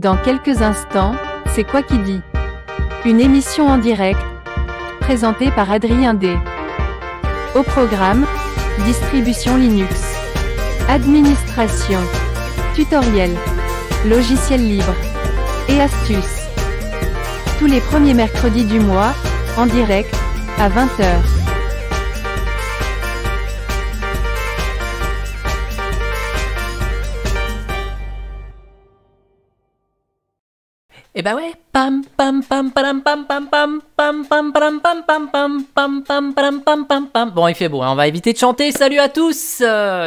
Dans quelques instants, c'est quoi qui dit Une émission en direct, présentée par Adrien D. Au programme, distribution Linux, administration, tutoriel, logiciel libre et astuces. Tous les premiers mercredis du mois, en direct, à 20h. Et bah ouais. Pam pam pam pam pam pam pam pam pam pam pam pam pam pam pam pam pam pam Bon, il fait beau, on va éviter de chanter. Salut à tous.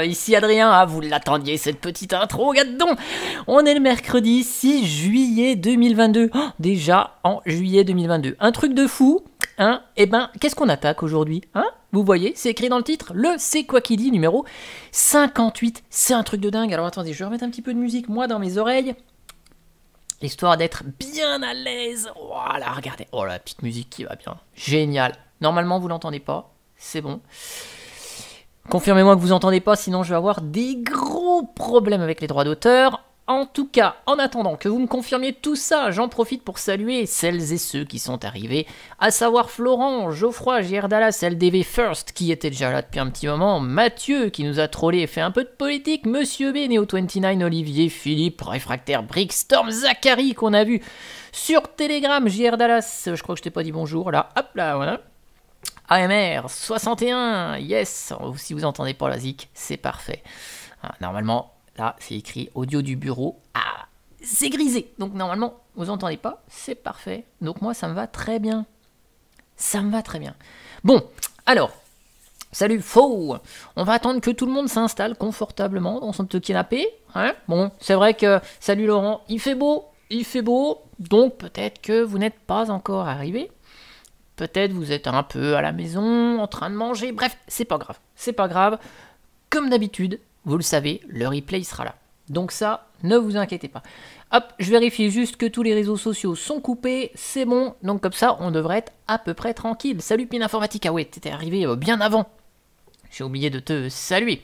ici Adrien. Ah, vous l'attendiez cette petite intro, regarde donc. On est le mercredi 6 juillet 2022. déjà en juillet 2022. Un truc de fou. Hein Et ben, qu'est-ce qu'on attaque aujourd'hui Hein Vous voyez, c'est écrit dans le titre. Le C'est quoi qui dit numéro 58. C'est un truc de dingue. Alors attendez, je vais remettre un petit peu de musique moi dans mes oreilles histoire d'être bien à l'aise. Voilà, regardez. Oh, la petite musique qui va bien. Génial. Normalement, vous l'entendez pas. C'est bon. Confirmez-moi que vous entendez pas, sinon je vais avoir des gros problèmes avec les droits d'auteur. En tout cas, en attendant que vous me confirmiez tout ça, j'en profite pour saluer celles et ceux qui sont arrivés, à savoir Florent, Geoffroy, Dallas, LDV First, qui était déjà là depuis un petit moment, Mathieu, qui nous a trollé et fait un peu de politique, Monsieur B, Neo29, Olivier, Philippe, Réfractaire, Brickstorm, Zachary, qu'on a vu sur Telegram, Dallas, je crois que je t'ai pas dit bonjour, là, hop là, voilà. AMR 61, yes, si vous entendez pas la zic, c'est parfait. Ah, normalement, Là, c'est écrit audio du bureau. Ah, c'est grisé. Donc normalement, vous entendez pas. C'est parfait. Donc moi, ça me va très bien. Ça me va très bien. Bon, alors, Salut, faux On va attendre que tout le monde s'installe confortablement dans son petit canapé. Hein. bon, c'est vrai que, salut Laurent, il fait beau, il fait beau, donc peut-être que vous n'êtes pas encore arrivé. Peut-être vous êtes un peu à la maison, en train de manger, bref, c'est pas grave, c'est pas grave. Comme d'habitude, vous le savez, le replay sera là. Donc ça, ne vous inquiétez pas. Hop, je vérifie juste que tous les réseaux sociaux sont coupés, c'est bon. Donc comme ça, on devrait être à peu près tranquille. Salut Pin Informatique, ah ouais, t'étais arrivé euh, bien avant. J'ai oublié de te saluer.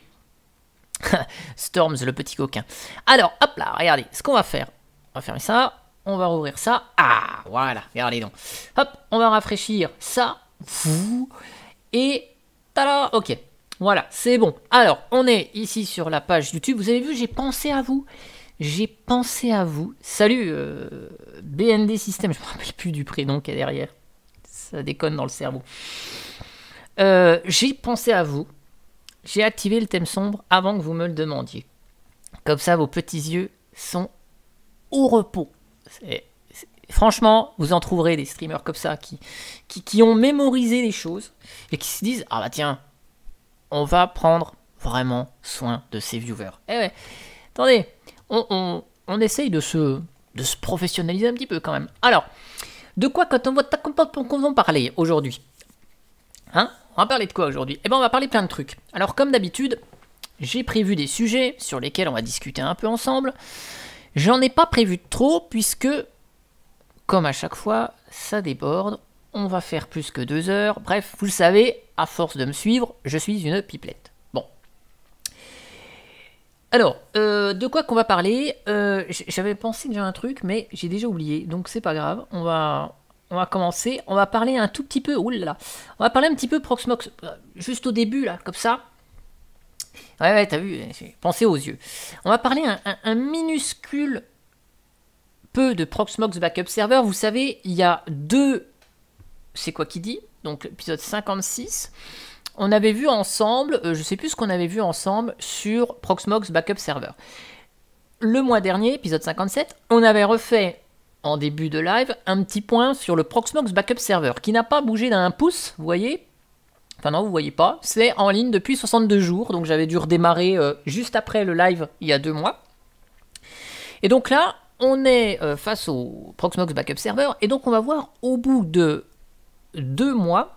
Storms, le petit coquin. Alors, hop là, regardez, ce qu'on va faire. On va fermer ça, on va rouvrir ça. Ah, voilà, regardez donc. Hop, on va rafraîchir ça. Et tada, ok. Voilà, c'est bon. Alors, on est ici sur la page YouTube. Vous avez vu, j'ai pensé à vous. J'ai pensé à vous. Salut, euh, BND System. Je ne me rappelle plus du prénom qui est derrière. Ça déconne dans le cerveau. Euh, j'ai pensé à vous. J'ai activé le thème sombre avant que vous me le demandiez. Comme ça, vos petits yeux sont au repos. franchement, vous en trouverez des streamers comme ça qui, qui, ont mémorisé les choses et qui se disent Ah bah tiens, on va prendre vraiment soin de ses viewers. Eh ouais, attendez, on, essaye de se, de se professionnaliser un petit peu quand même. Alors, de quoi quand on va, qu'on va parler aujourd'hui Hein On va parler de quoi aujourd'hui Eh ben on va parler plein de trucs. Alors comme d'habitude, j'ai prévu des sujets sur lesquels on va discuter un peu ensemble. J'en ai pas prévu trop puisque, comme à chaque fois, ça déborde, on va faire plus que deux heures. Bref, vous le savez, à force de me suivre, je suis une pipelette. Bon. Alors, euh, de quoi qu'on va parler euh, J'avais pensé déjà un truc, mais j'ai déjà oublié, donc c'est pas grave. On va, on va commencer. On va parler un tout petit peu. là On va parler un petit peu Proxmox, euh, juste au début là, comme ça. Ouais, ouais, t'as vu, pensez aux yeux. On va parler un, un minuscule peu de Proxmox Backup Server. Vous savez, il y a deux c'est quoi qui dit Donc épisode 56. On avait vu ensemble, je euh, je sais plus ce qu'on avait vu ensemble sur Proxmox Backup Server. Le mois dernier, épisode 57, on avait refait en début de live un petit point sur le Proxmox Backup Server qui n'a pas bougé d'un pouce, vous voyez, Enfin non, vous voyez pas. C'est en ligne depuis 62 jours. Donc j'avais dû redémarrer euh, juste après le live il y a deux mois. Et donc là, on est euh, face au Proxmox Backup Server. Et donc on va voir au bout de deux mois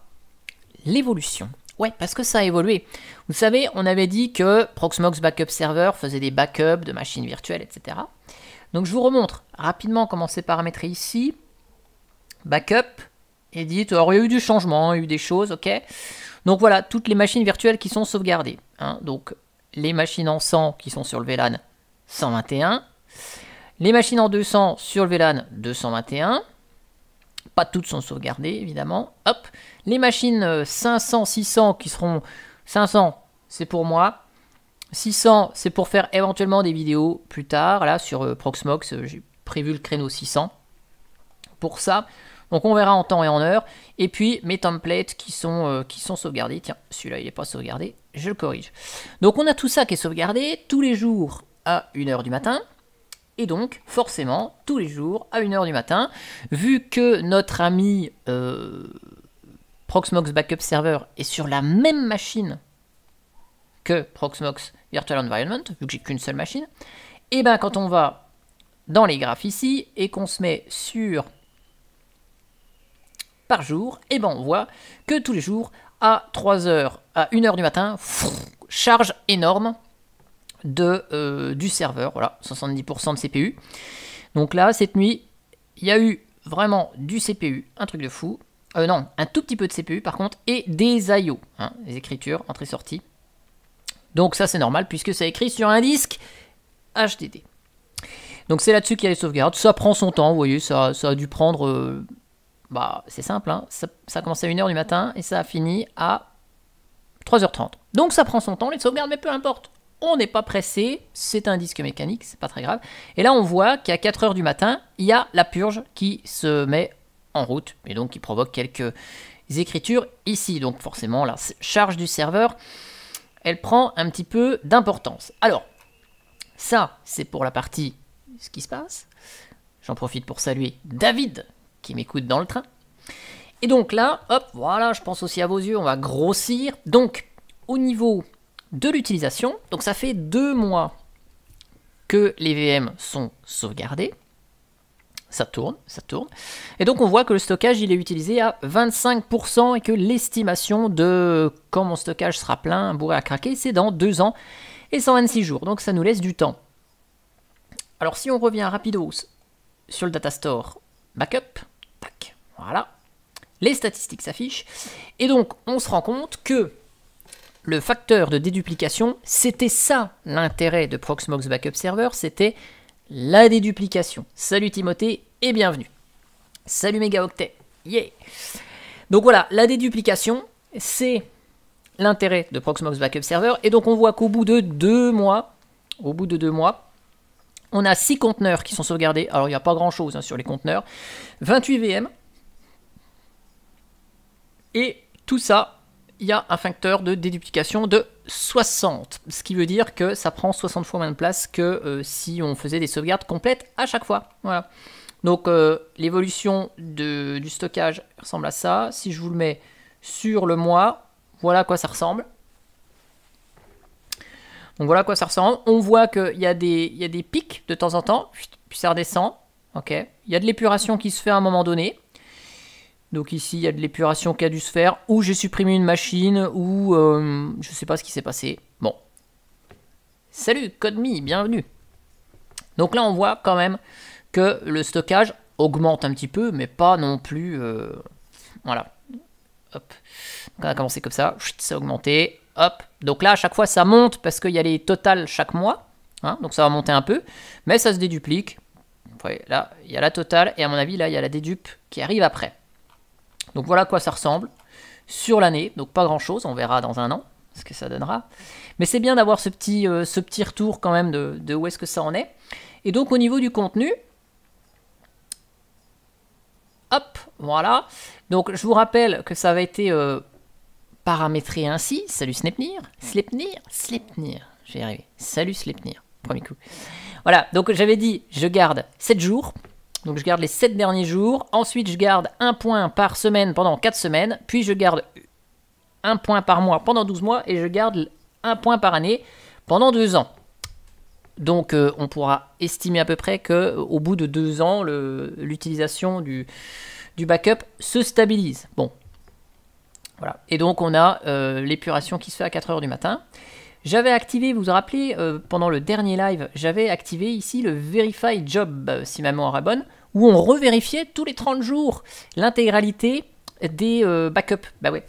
l'évolution. Ouais, parce que ça a évolué. Vous savez, on avait dit que Proxmox Backup Server faisait des backups de machines virtuelles, etc. Donc je vous remontre rapidement comment c'est paramétré ici. Backup, edit, alors il y a eu du changement, il y a eu des choses, ok. Donc voilà, toutes les machines virtuelles qui sont sauvegardées. Hein. Donc les machines en 100 qui sont sur le VLAN, 121. Les machines en 200 sur le VLAN, 221. Pas toutes sont sauvegardées, évidemment. Hop, les machines 500, euh, 600 qui seront 500, c'est pour moi. 600, c'est pour faire éventuellement des vidéos plus tard. Là, sur euh, Proxmox, euh, j'ai prévu le créneau 600 pour ça. Donc on verra en temps et en heure. Et puis mes templates qui sont, qui sont sauvegardés. Tiens, celui-là il n'est pas sauvegardé, je le corrige. Donc on a tout ça qui est sauvegardé tous les jours à 1h du matin. Et donc, forcément, tous les jours, à 1h du matin, vu que notre ami euh, Proxmox Backup Server est sur la même machine que Proxmox Virtual Environment, vu que j'ai qu'une seule machine, et eh ben quand on va dans les graphes ici et qu'on se met sur par jour, et eh ben on voit que tous les jours, à 3h, à 1h du matin, charge énorme, de, euh, du serveur, voilà, 70% de CPU. Donc là, cette nuit, il y a eu vraiment du CPU, un truc de fou. Euh, non, un tout petit peu de CPU par contre, et des I.O., les hein, écritures, entrées sorties Donc ça c'est normal puisque c'est écrit sur un disque HDD. Donc c'est là-dessus qu'il y a les sauvegardes. Ça prend son temps, vous voyez, ça, ça a dû prendre... Euh, bah c'est simple, hein. ça, ça, a commencé à 1h du matin et ça a fini à 3h30. Donc ça prend son temps les sauvegardes, mais peu importe, on n'est pas pressé, c'est un disque mécanique, c'est pas très grave. Et là, on voit qu'à 4 heures du matin, il y a la purge qui se met en route, et donc qui provoque quelques écritures ici. Donc forcément, la charge du serveur, elle prend un petit peu d'importance. Alors, ça, c'est pour la partie ce qui se passe. J'en profite pour saluer David, qui m'écoute dans le train. Et donc là, hop, voilà, je pense aussi à vos yeux, on va grossir. Donc, au niveau de l'utilisation. Donc ça fait deux mois que les VM sont sauvegardées. Ça tourne, ça tourne. Et donc on voit que le stockage il est utilisé à 25% et que l'estimation de quand mon stockage sera plein, bourré à craquer, c'est dans deux ans et 126 jours. Donc ça nous laisse du temps. Alors si on revient rapidos sur le data store, backup, tac, voilà, les statistiques s'affichent. Et donc on se rend compte que le facteur de déduplication, c'était ça l'intérêt de Proxmox Backup Server, c'était la déduplication. Salut Timothée et bienvenue. Salut octet Yeah. Donc voilà, la déduplication, c'est l'intérêt de Proxmox Backup Server. Et donc on voit qu'au bout de deux mois, au bout de deux mois, on a six conteneurs qui sont sauvegardés. Alors il n'y a pas grand chose hein, sur les conteneurs. 28 VM. Et tout ça il y a un facteur de déduplication de 60, ce qui veut dire que ça prend 60 fois moins de place que euh, si on faisait des sauvegardes complètes à chaque fois. Voilà. Donc euh, l'évolution du stockage ressemble à ça. Si je vous le mets sur le mois, voilà à quoi ça ressemble. Donc voilà à quoi ça ressemble. On voit qu'il y, a des, des pics de temps en temps, puis ça redescend. Ok. Il y a de l'épuration qui se fait à un moment donné. Donc ici, il y a de l'épuration qui a dû se faire, ou j'ai supprimé une machine, ou euh, je sais pas ce qui s'est passé. Bon. Salut, CodeMe, bienvenue. Donc là, on voit quand même que le stockage augmente un petit peu, mais pas non plus... Euh, voilà. Hop. Donc on a commencé comme ça, Chut, ça a augmenté, hop. Donc là, à chaque fois, ça monte parce qu'il y a les totales chaque mois, hein. donc ça va monter un peu, mais ça se déduplique. là, il y a la totale, et à mon avis, là, il y a la dédupe qui arrive après. Donc voilà à quoi ça ressemble sur l'année. Donc pas grand-chose, on verra dans un an ce que ça donnera. Mais c'est bien d'avoir ce, petit, euh, ce petit retour quand même de, où est-ce que ça en est. Et donc au niveau du contenu, hop, voilà. Donc je vous rappelle que ça avait été euh, paramétré ainsi. Salut Slepnir, Slepnir, Slepnir, je vais Salut Slepnir, premier coup. Voilà, donc j'avais dit, je garde 7 jours. Donc je garde les 7 derniers jours. Ensuite, je garde un point par semaine pendant 4 semaines. Puis je garde un point par mois pendant 12 mois. Et je garde un point par année pendant 2 ans. Donc euh, on pourra estimer à peu près qu'au bout de 2 ans, l'utilisation du, backup se stabilise. Bon. Voilà. Et donc on a euh, l'épuration qui se fait à 4 heures du matin. J'avais activé, vous vous rappelez, euh, pendant le dernier live, j'avais activé ici le Verify Job, euh, si ma mémoire bonne, où on revérifiait tous les 30 jours l'intégralité des euh, backups. Bah ouais.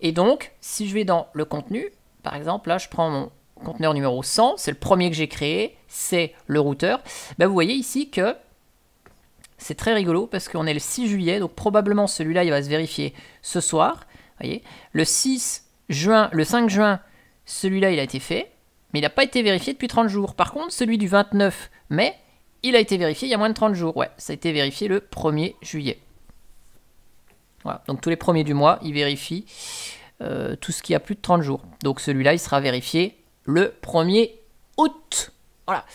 Et donc, si je vais dans le contenu, par exemple, là, je prends mon conteneur numéro 100, c'est le premier que j'ai créé, c'est le routeur. Bah, vous voyez ici que c'est très rigolo parce qu'on est le 6 juillet, donc probablement celui-là, il va se vérifier ce soir. Voyez, le 6 juin, le 5 juin, celui-là, il a été fait, mais il n'a pas été vérifié depuis 30 jours. Par contre, celui du 29 mai, il a été vérifié il y a moins de 30 jours. Ouais, ça a été vérifié le 1er juillet. Voilà, donc tous les premiers du mois, il vérifie euh, tout ce qui a plus de 30 jours. Donc celui-là, il sera vérifié le 1er août. Voilà.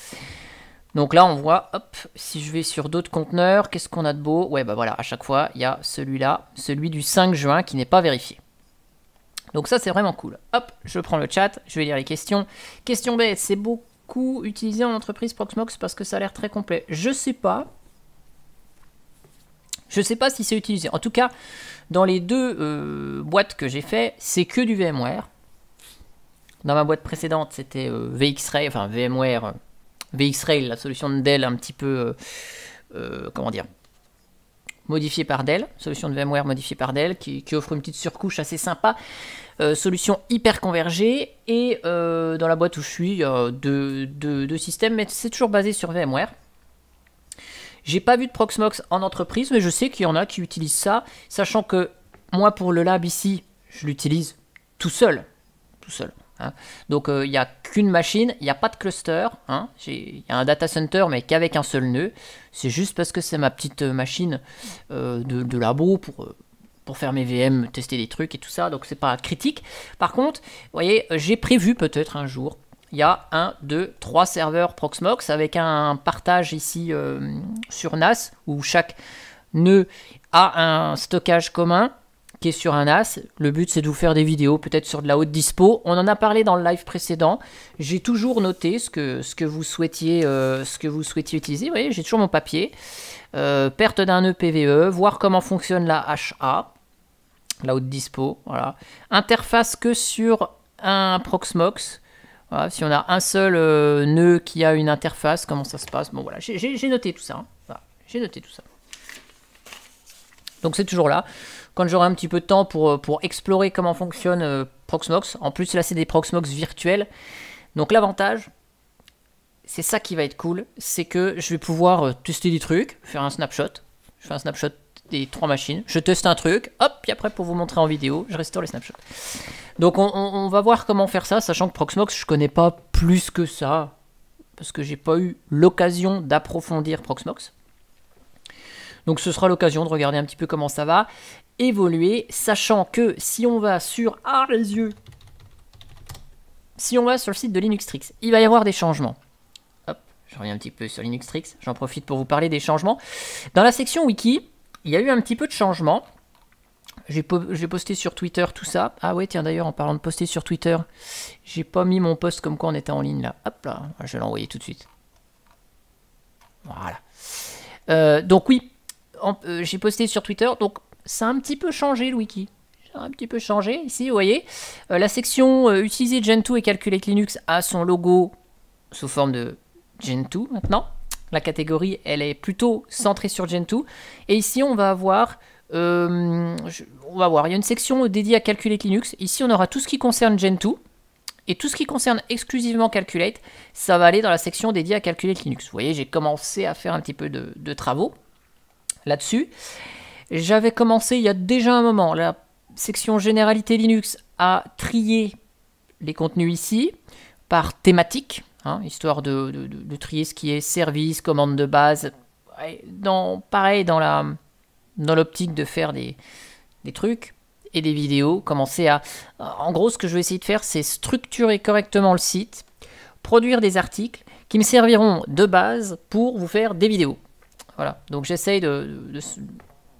Donc là, on voit, hop, si je vais sur d'autres conteneurs, qu'est-ce qu'on a de beau Ouais, bah voilà, à chaque fois, il y a celui-là, celui du 5 juin qui n'est pas vérifié. Donc ça, c'est vraiment cool. Hop, je prends le chat, je vais lire les questions. Question B, c'est beaucoup utilisé en entreprise Proxmox parce que ça a l'air très complet. Je sais pas. Je sais pas si c'est utilisé. En tout cas, dans les deux euh, boîtes que j'ai fait, c'est que du VMware. Dans ma boîte précédente, c'était vxray euh, VxRail, enfin VMware, euh, VxRail, la solution de Dell un petit peu, comment dire, modifié par Dell, solution de VMware modifiée par Dell, qui, offre une petite surcouche assez sympa. Euh, solution hyper convergée et euh, dans la boîte où je suis, il y a deux systèmes, mais c'est toujours basé sur VMware. J'ai pas vu de Proxmox en entreprise, mais je sais qu'il y en a qui utilisent ça, sachant que moi pour le lab ici, je l'utilise tout seul, tout seul. Hein. Donc il euh, n'y a qu'une machine, il n'y a pas de cluster. Il hein. y a un data center mais qu'avec un seul nœud. C'est juste parce que c'est ma petite euh, machine euh, de, labo pour, pour faire mes VM, tester des trucs et tout ça. Donc c'est pas critique. Par contre, vous voyez, j'ai prévu peut-être un jour. Il y a 1, 2, 3 serveurs Proxmox avec un partage ici sur NAS où chaque nœud a un stockage commun sur un as. Le but, c'est de vous faire des vidéos, peut-être sur de la haute dispo. On en a parlé dans le live précédent. J'ai toujours noté ce que, ce que, vous, souhaitiez, euh, ce que vous souhaitiez utiliser. Vous voyez, j'ai toujours mon papier. Euh, perte d'un PVE e, voir comment fonctionne la HA, la haute dispo. Voilà. Interface que sur un Proxmox. Voilà, si on a un seul euh, nœud qui a une interface, comment ça se passe Bon voilà, j'ai noté tout ça. Hein. j'ai noté tout ça. Donc c'est toujours là quand j'aurai un petit peu de temps pour, euh, pour explorer comment fonctionne euh, Proxmox. En plus, là, c'est des Proxmox virtuels. Donc l'avantage, c'est ça qui va être cool, c'est que je vais pouvoir euh, tester des trucs, faire un snapshot. Je fais un snapshot des trois machines. Je teste un truc, hop, et après pour vous montrer en vidéo, je restaure les snapshots. Donc on, va voir comment faire ça, sachant que Proxmox, je connais pas plus que ça, parce que j'ai pas eu l'occasion d'approfondir Proxmox. Donc ce sera l'occasion de regarder un petit peu comment ça va évoluer, sachant que si on va sur... Ah, les yeux Si on va sur le site de Linuxtrix, il va y avoir des changements. Hop, je reviens un petit peu sur Linux Linuxtrix, j'en profite pour vous parler des changements. Dans la section wiki, il y a eu un petit peu de changements. J'ai posté sur Twitter tout ça. Ah ouais, tiens d'ailleurs, en parlant de poster sur Twitter, j'ai pas mis mon post comme quoi on était en ligne là. Hop là, je vais l'envoyer tout de suite. Voilà. Euh, donc oui, euh, j'ai posté sur Twitter. Donc ça a un petit peu changé le wiki. Ça a un petit peu changé ici, vous voyez. Euh, la section euh, utiliser Gentoo et Calculate Linux a son logo sous forme de Gentoo maintenant. La catégorie, elle est plutôt centrée sur Gentoo. Et ici, on va avoir euh, on va voir, il y a une section dédiée à Calculate Linux. Ici, on aura tout ce qui concerne Gentoo. Et tout ce qui concerne exclusivement Calculate, ça va aller dans la section dédiée à Calculate Linux. Vous voyez, j'ai commencé à faire un petit peu de travaux là-dessus. J'avais commencé il y a déjà un moment la section généralité Linux à trier les contenus ici par thématique, hein, histoire de, trier ce qui est service, commande de base. Dans, pareil dans la dans l'optique de faire des, trucs et des vidéos, commencer à... En gros, ce que je vais essayer de faire, c'est structurer correctement le site, produire des articles qui me serviront de base pour vous faire des vidéos. Voilà, donc j'essaye de,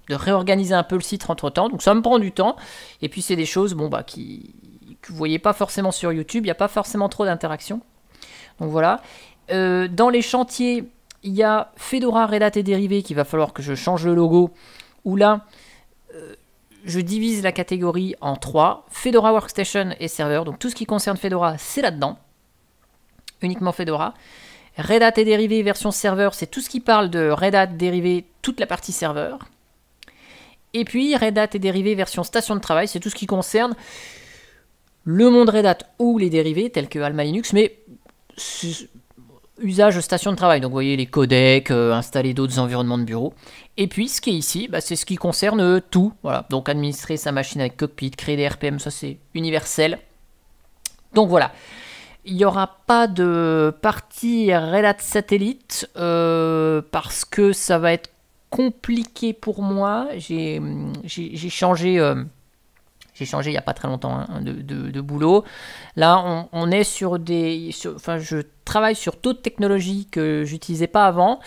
de réorganiser un peu le site entre temps. Donc ça me prend du temps. Et puis c'est des choses bon, bah, qui, que vous voyez pas forcément sur YouTube. Il n'y a pas forcément trop d'interaction. Donc voilà. Euh, dans les chantiers, il y a Fedora, Red Hat et dérivés qu'il va falloir que je change le logo. Où là, euh, je divise la catégorie en trois. Fedora Workstation et serveur. Donc tout ce qui concerne Fedora, c'est là-dedans. Uniquement Fedora. Red Hat et dérivés version serveur, c'est tout ce qui parle de Red Hat dérivés toute la partie serveur. Et puis Red Hat et dérivés version station de travail, c'est tout ce qui concerne le monde Red Hat ou les dérivés tels que Alma Linux, mais usage station de travail. Donc vous voyez les codecs, euh, installer d'autres environnements de bureau. Et puis ce qui est ici, bah, c'est ce qui concerne euh, tout. Voilà. Donc administrer sa machine avec cockpit, créer des RPM, ça c'est universel. Donc voilà. Il n'y aura pas de partie Red Hat satellite euh, parce que ça va être compliqué pour moi. J'ai changé. Euh, j'ai changé il n'y a pas très longtemps hein, de, boulot. Là, on, est sur des. enfin, je travaille sur toute technologie que j'utilisais pas avant.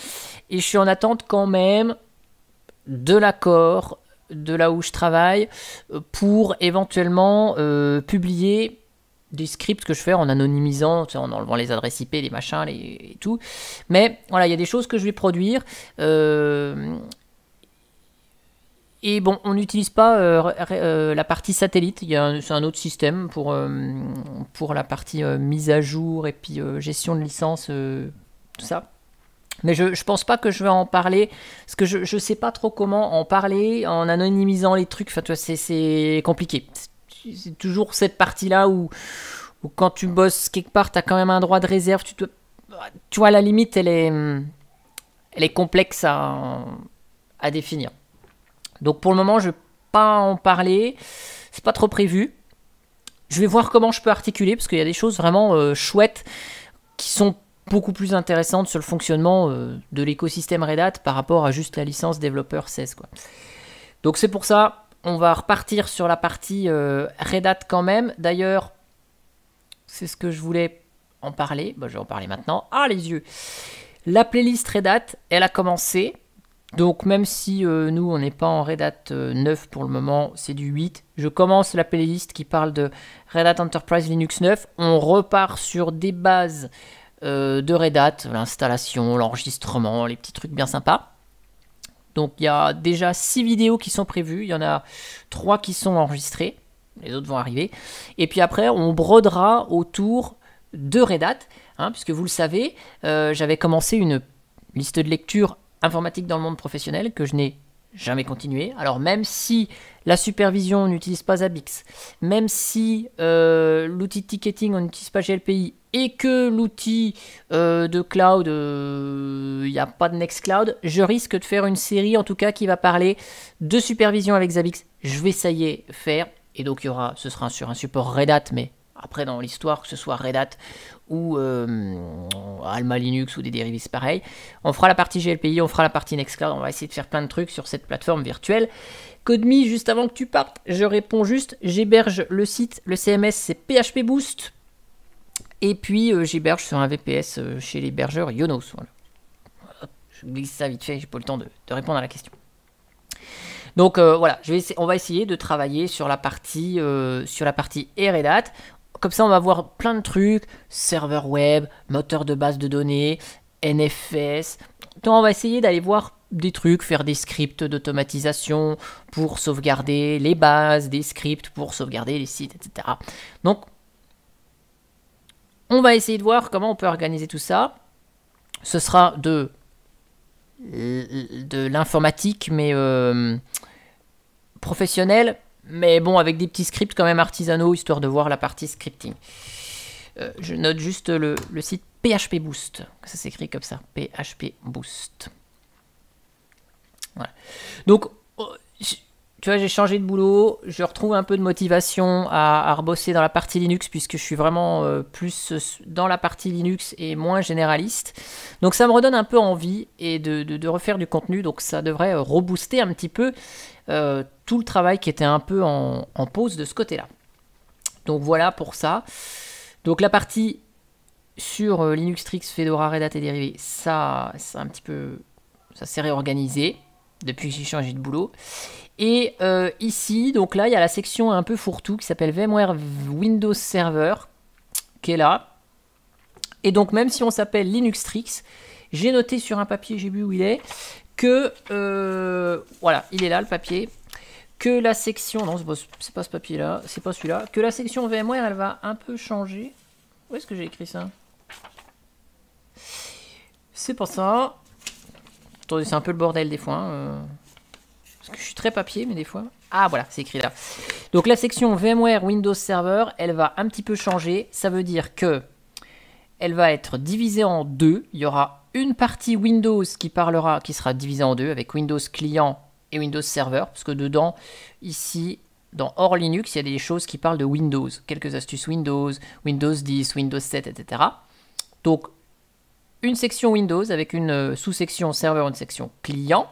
Et je suis en attente quand même de l'accord de là où je travaille euh, pour éventuellement euh, publier des scripts que je fais en anonymisant, en enlevant les adresses IP, les machins, les, et tout. Mais voilà, il y a des choses que je vais produire. Euh, et bon, on n'utilise pas euh, euh, la partie satellite, il y c'est un autre système pour, pour la partie mise à jour et puis gestion de licence, tout ça. Mais je, ne pense pas que je vais en parler, parce que je, ne sais pas trop comment en parler en anonymisant les trucs, enfin tu c'est compliqué c'est toujours cette partie-là où, quand tu bosses quelque part, tu as quand même un droit de réserve. Tu, vois, la limite, elle est, complexe à, définir. Donc pour le moment, je ne vais pas en parler. C'est pas trop prévu. Je vais voir comment je peux articuler parce qu'il y a des choses vraiment euh, chouettes qui sont beaucoup plus intéressantes sur le fonctionnement euh, de l'écosystème Red Hat par rapport à juste la licence développeur 16. Donc c'est pour ça, on va repartir sur la partie euh, Red Hat quand même. D'ailleurs, c'est ce que je voulais en parler. Bah, je vais en parler maintenant. Ah, les yeux La playlist Red Hat, elle a commencé. Donc même si euh, nous, on n'est pas en Red Hat 9 euh, pour le moment, c'est du 8. Je commence la playlist qui parle de Red Hat Enterprise Linux 9. On repart sur des bases de Red Hat, l'installation, l'enregistrement, les petits trucs bien sympas. Donc il y a déjà 6 vidéos qui sont prévues, il y en a 3 qui sont enregistrées, les autres vont arriver. Et puis après, on brodera autour de Red Hat, hein, puisque vous le savez, euh, j'avais commencé une liste de lecture informatique dans le monde professionnel que je n'ai jamais continué. Alors même si la supervision n'utilise pas Abix, même si euh, l'outil ticketing n'utilise pas GLPI, et que l'outil euh, de cloud, il euh, n'y a pas de Nextcloud, je risque de faire une série en tout cas qui va parler de supervision avec Zabbix. Je vais essayer faire, et donc il y aura, ce sera sur un support Red Hat, mais après dans l'histoire, que ce soit Red Hat ou euh, Alma Linux ou des dérivés pareils, on fera la partie GLPI, on fera la partie Nextcloud, on va essayer de faire plein de trucs sur cette plateforme virtuelle. Codemy, juste avant que tu partes, je réponds juste, j'héberge le site, le CMS c'est PHP Boost et puis, euh, j'héberge sur un VPS euh, chez l'hébergeur Yonos. Voilà. Je glisse ça vite fait, j'ai pas le temps de, de répondre à la question. Donc euh, voilà, on va essayer de travailler sur la partie sur la partie Comme ça, on va voir plein de trucs serveur web, moteur de base de données, NFS. Donc on va essayer d'aller voir des trucs, faire des scripts d'automatisation pour sauvegarder les bases, des scripts pour sauvegarder les sites, etc. Donc on va essayer de voir comment on peut organiser tout ça. Ce sera de, de l'informatique, mais euh, professionnelle, mais bon, avec des petits scripts quand même artisanaux, histoire de voir la partie scripting. Euh, je note juste le, le site PHP Boost. Ça s'écrit comme ça, PHP Boost. Voilà. Donc tu vois, j'ai changé de boulot, je retrouve un peu de motivation à, à rebosser dans la partie Linux puisque je suis vraiment euh, plus euh, dans la partie Linux et moins généraliste. Donc ça me redonne un peu envie et de, refaire du contenu, donc ça devrait euh, rebooster un petit peu tout le travail qui était un peu en, pause de ce côté-là. Donc voilà pour ça. Donc la partie sur Linux Trix, Fedora, Red Hat et dérivés, ça, un petit peu, ça s'est réorganisé depuis que j'ai changé de boulot. Et euh, ici, donc là, il y a la section un peu fourre-tout qui s'appelle VMware Windows Server, qui est là. Et donc, même si on s'appelle Linux Tricks, j'ai noté sur un papier, j'ai vu où il est, que. Euh, voilà, il est là le papier. Que la section. Non, c'est pas, ce papier-là, c'est pas celui-là. Que la section VMware, elle va un peu changer. Où est-ce que j'ai écrit ça C'est pas ça. Attendez, c'est un peu le bordel des fois. Hein, euh je suis très papier, mais des fois. Ah voilà, c'est écrit là. Donc la section VMware Windows Server, elle va un petit peu changer. Ça veut dire que elle va être divisée en deux. Il y aura une partie Windows qui parlera, qui sera divisée en deux avec Windows client et Windows Server, parce que dedans, ici, dans hors Linux, il y a des choses qui parlent de Windows, quelques astuces Windows, Windows 10, Windows 7, etc. Donc une section Windows avec une euh, sous-section serveur, une section client,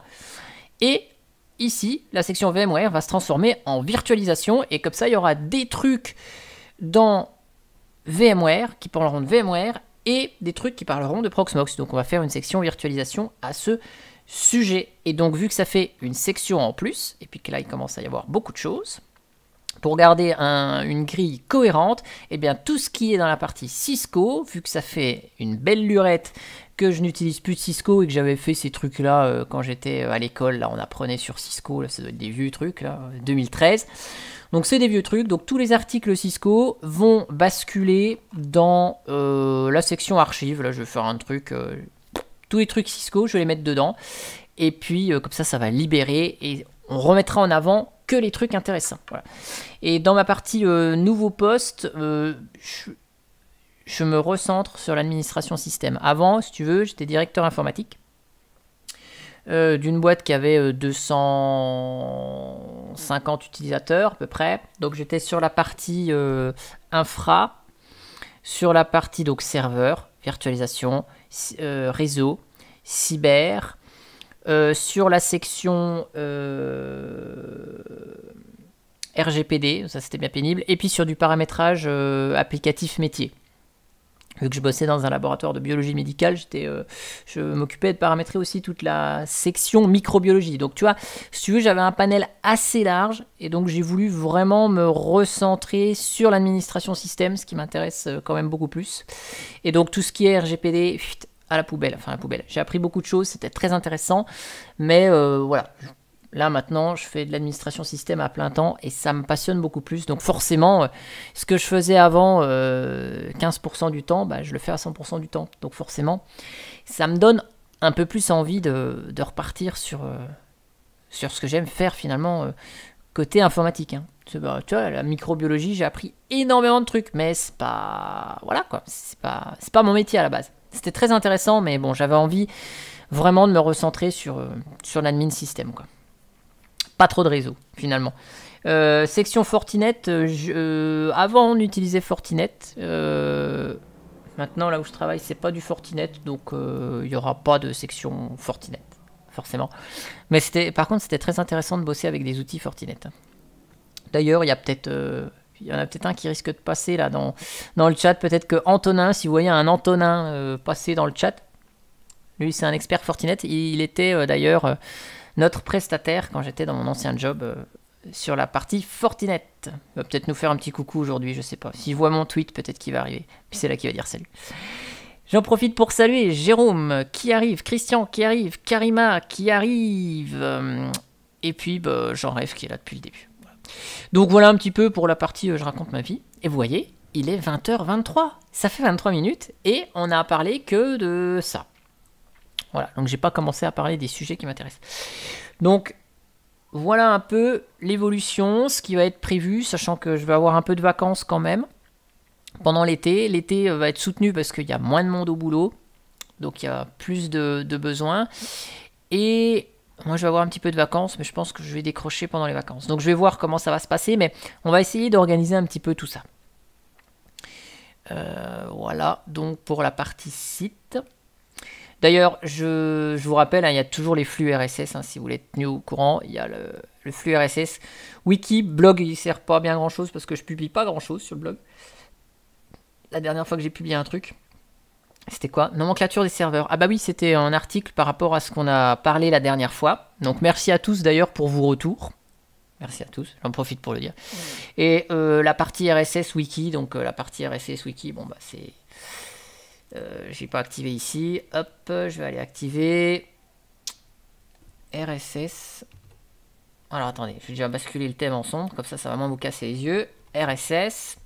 et Ici, la section VMware va se transformer en virtualisation et comme ça, il y aura des trucs dans VMware qui parleront de VMware et des trucs qui parleront de Proxmox. Donc on va faire une section virtualisation à ce sujet. Et donc vu que ça fait une section en plus, et puis que là il commence à y avoir beaucoup de choses, pour garder une grille cohérente, et eh bien tout ce qui est dans la partie Cisco, vu que ça fait une belle lurette que je n'utilise plus de Cisco et que j'avais fait ces trucs-là euh, quand j'étais euh, à l'école. Là, on apprenait sur Cisco, là, ça doit être des vieux trucs, là, 2013. Euh, Donc, c'est des vieux trucs. Donc, tous les articles Cisco vont basculer dans la section archives. Là, je vais faire un truc. tous les trucs Cisco, je vais les mettre dedans. Et puis, comme ça, ça va libérer et on remettra en avant que les trucs intéressants. Et dans ma partie nouveau poste, je je me recentre sur l'administration système. Avant, si tu veux, j'étais directeur informatique euh, d'une boîte qui avait 250 euh, utilisateurs à peu près. Donc j'étais sur la partie euh, infra, sur la partie donc serveur, virtualisation, réseau, cyber, sur la section RGPD, ça c'était bien pénible, et puis sur du paramétrage applicatif métier vu que je bossais dans un laboratoire de biologie médicale, j'étais, euh, je m'occupais de paramétrer aussi toute la section microbiologie. Donc tu vois, si tu veux, j'avais un panel assez large et donc j'ai voulu vraiment me recentrer sur l'administration système, ce qui m'intéresse euh, quand même beaucoup plus. Et donc tout ce qui est RGPD, à la poubelle, enfin à la poubelle. J'ai appris beaucoup de choses, c'était très intéressant, mais euh, voilà, Là maintenant, je fais de l'administration système à plein temps et ça me passionne beaucoup plus. Donc forcément, euh, ce que je faisais avant 15% euh, du temps, bah, je le fais à 100% du temps. Donc forcément, ça me donne un peu plus envie de, repartir sur, euh, sur ce que j'aime faire finalement côté informatique. Hein. tu vois, la microbiologie, j'ai appris énormément de trucs, mais c'est pas... Voilà quoi, c'est pas, c'est pas mon métier à la base. C'était très intéressant, mais bon, j'avais envie vraiment de me recentrer sur, sur l'admin système quoi pas trop de réseau finalement. Euh, section Fortinet, euh, euh, avant on utilisait Fortinet. maintenant là où je travaille c'est pas du Fortinet donc il n'y aura pas de section Fortinet forcément. Mais c'était, par contre c'était très intéressant de bosser avec des outils Fortinet. D'ailleurs il y a peut-être il y en a peut-être un qui risque de passer là dans, dans le chat. Peut-être que Antonin, si vous voyez un Antonin passer dans le chat, lui c'est un expert Fortinet. Il, était d'ailleurs notre prestataire quand j'étais dans mon ancien job euh, sur la partie Fortinet. Il va peut-être nous faire un petit coucou aujourd'hui, je sais pas. S'il voit mon tweet, peut-être qu'il va arriver. Puis c'est là qu'il va dire salut. J'en profite pour saluer Jérôme qui arrive, Christian qui arrive, Karima qui arrive, euh, et puis bah, Jean Rêve qui est là depuis le début. Donc voilà un petit peu pour la partie euh, Je raconte ma vie. Et vous voyez, il est 20h23. Ça fait 23 minutes et on a parlé que de ça. Voilà, donc j'ai pas commencé à parler des sujets qui m'intéressent. Donc voilà un peu l'évolution, ce qui va être prévu, sachant que je vais avoir un peu de vacances quand même pendant l'été. L'été euh, va être soutenu parce qu'il y a moins de monde au boulot, donc il y a plus de, besoins. Et moi, je vais avoir un petit peu de vacances, mais je pense que je vais décrocher pendant les vacances. Donc, je vais voir comment ça va se passer, mais on va essayer d'organiser un petit peu tout ça. Euh, voilà, donc pour la partie site. D'ailleurs, je, vous rappelle, hein, il y a toujours les flux RSS, hein, si vous voulez être tenu au courant, il y a le, flux RSS. Wiki, blog, il ne sert pas bien grand chose parce que je publie pas grand chose sur le blog. La dernière fois que j'ai publié un truc, c'était quoi Nomenclature des serveurs. Ah bah oui, c'était un article par rapport à ce qu'on a parlé la dernière fois. Donc merci à tous d'ailleurs pour vos retours. Merci à tous, j'en profite pour le dire. Et euh, la partie RSS Wiki, donc euh, la partie RSS Wiki, bon bah c'est euh, j'ai pas activé ici. Hop, je vais aller activer RSS. Alors attendez, je vais déjà basculer le thème en sombre, comme ça ça va vraiment vous casser les yeux. RSS.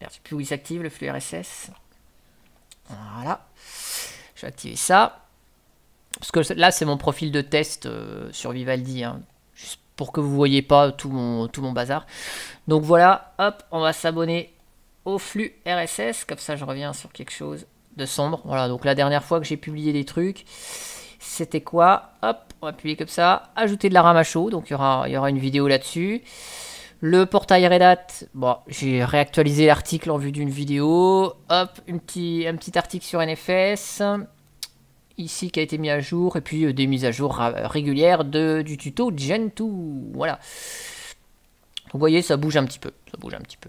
Je sais plus où il s'active le flux RSS. Voilà. Je vais activer ça. Parce que là c'est mon profil de test euh, sur Vivaldi. Hein. Juste pour que vous voyez pas tout mon, tout mon bazar. Donc voilà, hop, on va s'abonner au flux RSS. Comme ça, je reviens sur quelque chose de sombre. Voilà, donc la dernière fois que j'ai publié des trucs, c'était quoi Hop, on va publier comme ça. Ajouter de la ram à chaud, donc il y aura, y aura une vidéo là-dessus. Le portail Red Hat, bon, j'ai réactualisé l'article en vue d'une vidéo. Hop, un petit article sur NFS. Ici qui a été mis à jour. Et puis euh, des mises à jour régulières de, du tuto Gentoo. Voilà. Vous voyez, ça bouge un petit peu. Ça bouge un petit peu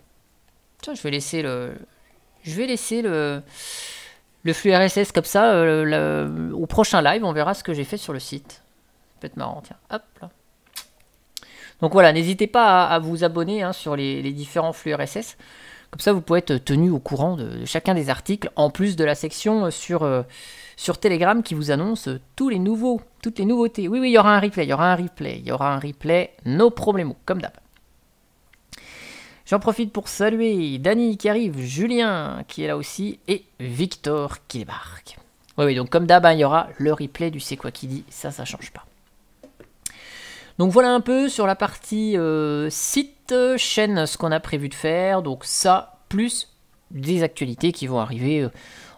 je vais laisser le. Je vais laisser le. Le flux RSS comme ça, euh, au prochain live, on verra ce que j'ai fait sur le site. Ça peut être marrant, tiens. Hop Donc voilà, n'hésitez pas à, vous abonner hein, sur les, différents flux RSS. Comme ça, vous pouvez être tenu au courant de, chacun des articles, en plus de la section euh, sur, euh, sur Telegram qui vous annonce tous les nouveaux, toutes les nouveautés. Oui, oui, il y aura un replay, il y aura un replay, il y aura un replay, no problemo, comme d'hab. J'en profite pour saluer Dany qui arrive, Julien qui est là aussi, et Victor qui débarque. Oui, oui, donc comme d'hab, hein, il y aura le replay du C'est quoi qui dit, ça, ça change pas. Donc voilà un peu sur la partie euh, site, chaîne, ce qu'on a prévu de faire. Donc ça, plus des actualités qui vont arriver euh,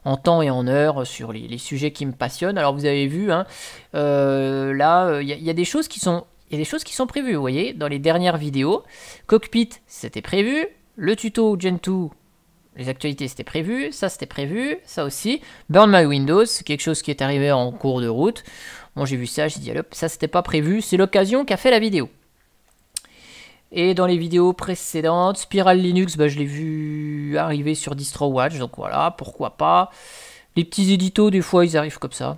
en temps et en heure sur les, sujets qui me passionnent. Alors vous avez vu, hein, euh, là, il y, a des choses qui sont il y a des choses qui sont prévues, vous voyez, dans les dernières vidéos. Cockpit, c'était prévu. Le tuto Gentoo, les actualités, c'était prévu. Ça, c'était prévu. Ça aussi. Burn My Windows, quelque chose qui est arrivé en cours de route. Bon, j'ai vu ça, j'ai dit, hop, ça, c'était pas prévu. C'est l'occasion qu'a fait la vidéo. Et dans les vidéos précédentes, Spiral Linux, bah, je l'ai vu arriver sur DistroWatch, donc voilà, pourquoi pas. Les petits éditos, des fois, ils arrivent comme ça.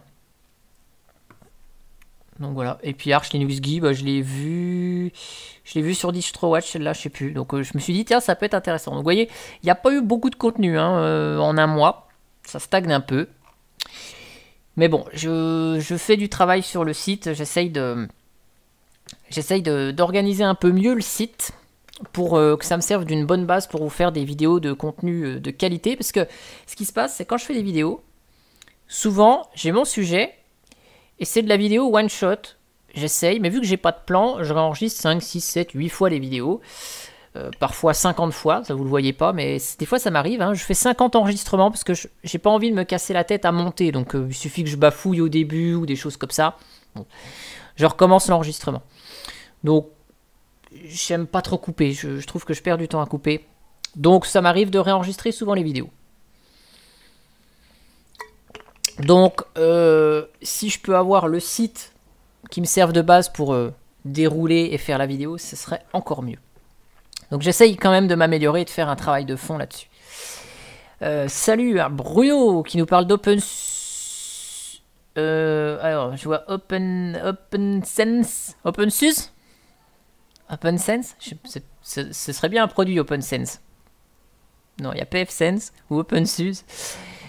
Donc voilà. Et puis Arch Linux Guy, je l'ai vu. Je l'ai vu sur DistroWatch, celle-là, je sais plus. Donc euh, je me suis dit, tiens, ça peut être intéressant. Donc vous voyez, il n'y a pas eu beaucoup de contenu hein, euh, en un mois. Ça stagne un peu. Mais bon, je, fais du travail sur le site. J'essaye de. J'essaye d'organiser un peu mieux le site pour euh, que ça me serve d'une bonne base pour vous faire des vidéos de contenu de qualité. Parce que ce qui se passe, c'est quand je fais des vidéos, souvent j'ai mon sujet et c'est de la vidéo one shot. J'essaye, mais vu que j'ai pas de plan, je réenregistre 5, 6, 7, 8 fois les vidéos. Euh, parfois 50 fois, ça vous le voyez pas, mais des fois ça m'arrive. Hein. Je fais 50 enregistrements parce que j'ai pas envie de me casser la tête à monter. Donc euh, il suffit que je bafouille au début ou des choses comme ça. Je recommence l'enregistrement. Donc j'aime pas trop couper. je trouve que je perds du temps à couper. Donc ça m'arrive de réenregistrer souvent les vidéos. Donc, euh, si je peux avoir le site qui me serve de base pour euh, dérouler et faire la vidéo, ce serait encore mieux. Donc, j'essaye quand même de m'améliorer et de faire un travail de fond là-dessus. Euh, salut à hein, Bruno qui nous parle d'Open. alors, je vois Open, open Sense, Open Sense. ce serait bien un produit Open Sense. Non, il y a PFSense Sense ou Open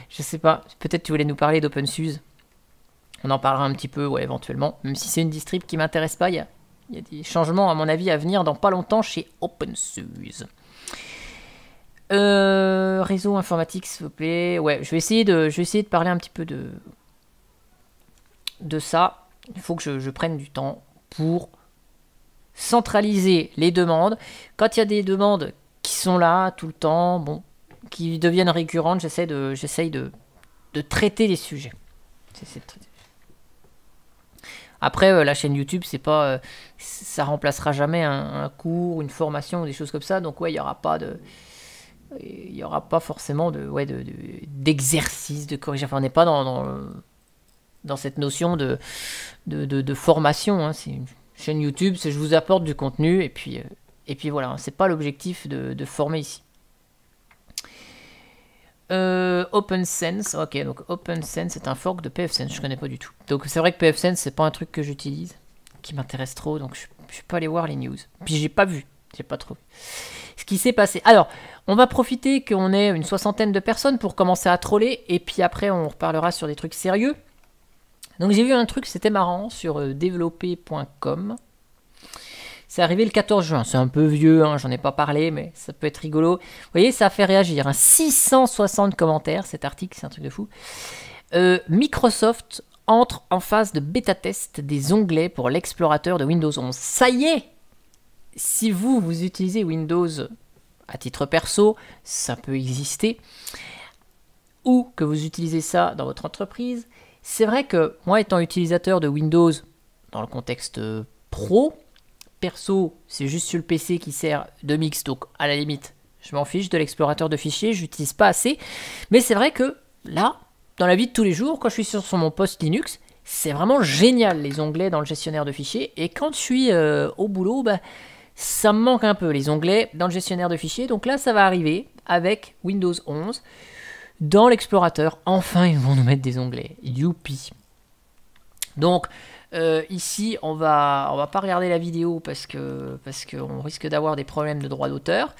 je sais pas, peut-être tu voulais nous parler d'OpenSUSE. On en parlera un petit peu, ouais, éventuellement. Même si c'est une distrib qui m'intéresse pas, il y a, des changements, à mon avis, à venir dans pas longtemps chez OpenSUSE. Euh, réseau informatique, s'il vous plaît. Ouais, je vais essayer de, je vais essayer de parler un petit peu de, de ça. Il faut que je, je prenne du temps pour centraliser les demandes. Quand il y a des demandes qui sont là tout le temps, bon, qui deviennent récurrentes, j'essaie de, j'essaye de, traiter les sujets. Après, euh, la chaîne YouTube, c'est pas, euh, ça remplacera jamais un, cours, une formation, ou des choses comme ça. Donc ouais, il n'y aura pas de, il y aura pas forcément de, d'exercice, de, de, on n'est pas dans, dans, cette notion de, de, formation. Hein. C'est une chaîne YouTube, c'est je vous apporte du contenu et puis, euh, et puis voilà. Hein. C'est pas l'objectif de former ici. Euh, OpenSense, ok, donc OpenSense c'est un fork de PFSense, je connais pas du tout. Donc c'est vrai que PFSense c'est pas un truc que j'utilise, qui m'intéresse trop, donc je, suis pas allé voir les news. Puis j'ai pas vu, j'ai pas trop Ce qui s'est passé. Alors, on va profiter qu'on ait une soixantaine de personnes pour commencer à troller, et puis après on reparlera sur des trucs sérieux. Donc j'ai vu un truc, c'était marrant, sur euh, développer.com. C'est arrivé le 14 juin. C'est un peu vieux, hein, j'en ai pas parlé, mais ça peut être rigolo. Vous voyez, ça fait réagir. 660 hein. commentaires, cet article, c'est un truc de fou. Euh, Microsoft entre en phase de bêta-test des onglets pour l'explorateur de Windows 11. Ça y est Si vous, vous utilisez Windows à titre perso, ça peut exister, ou que vous utilisez ça dans votre entreprise, c'est vrai que moi, étant utilisateur de Windows dans le contexte euh, pro, perso, c'est juste sur le PC qui sert de mix, donc à la limite, je m'en fiche de l'explorateur de fichiers, j'utilise pas assez. Mais c'est vrai que là, dans la vie de tous les jours, quand je suis sur, mon poste Linux, c'est vraiment génial les onglets dans le gestionnaire de fichiers. Et quand je suis euh, au boulot, bah, ça me manque un peu les onglets dans le gestionnaire de fichiers. Donc là, ça va arriver avec Windows 11. Dans l'explorateur, enfin, ils vont nous mettre des onglets. Youpi. Donc, euh, ici, on va, on va pas regarder la vidéo parce que parce qu'on risque d'avoir des problèmes de droit d'auteur.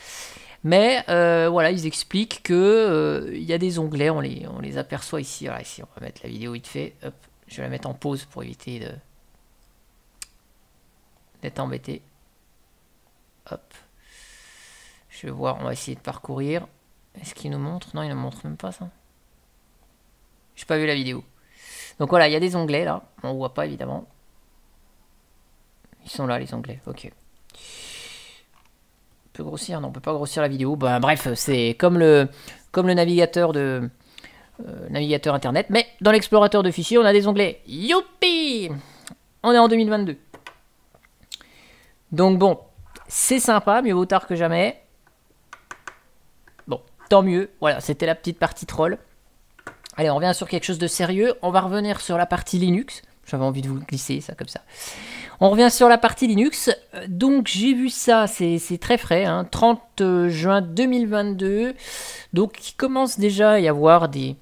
Mais euh, voilà, ils expliquent que euh, il y a des onglets, on les, on les aperçoit ici. ici, on va mettre la vidéo vite fait. je vais la mettre en pause pour éviter d'être embêté. Hop. Je vais voir, on va essayer de parcourir. Est-ce qu'il nous montre Non, il ne montre même pas ça. J'ai pas vu la vidéo. Donc voilà, il y a des onglets là. On voit pas évidemment. Ils sont là les onglets. Ok. On peut grossir Non, on peut pas grossir la vidéo. Ben, bref, c'est comme le, comme le navigateur de euh, navigateur internet. Mais dans l'explorateur de fichiers, on a des onglets. Youpi On est en 2022. Donc bon, c'est sympa, mieux vaut tard que jamais. Bon, tant mieux. Voilà, c'était la petite partie troll. Allez, on revient sur quelque chose de sérieux. On va revenir sur la partie Linux. J'avais envie de vous glisser ça comme ça. On revient sur la partie Linux. Euh, donc j'ai vu ça, c'est très frais, 30 hein. euh, juin 2022. Donc il commence déjà à y avoir des,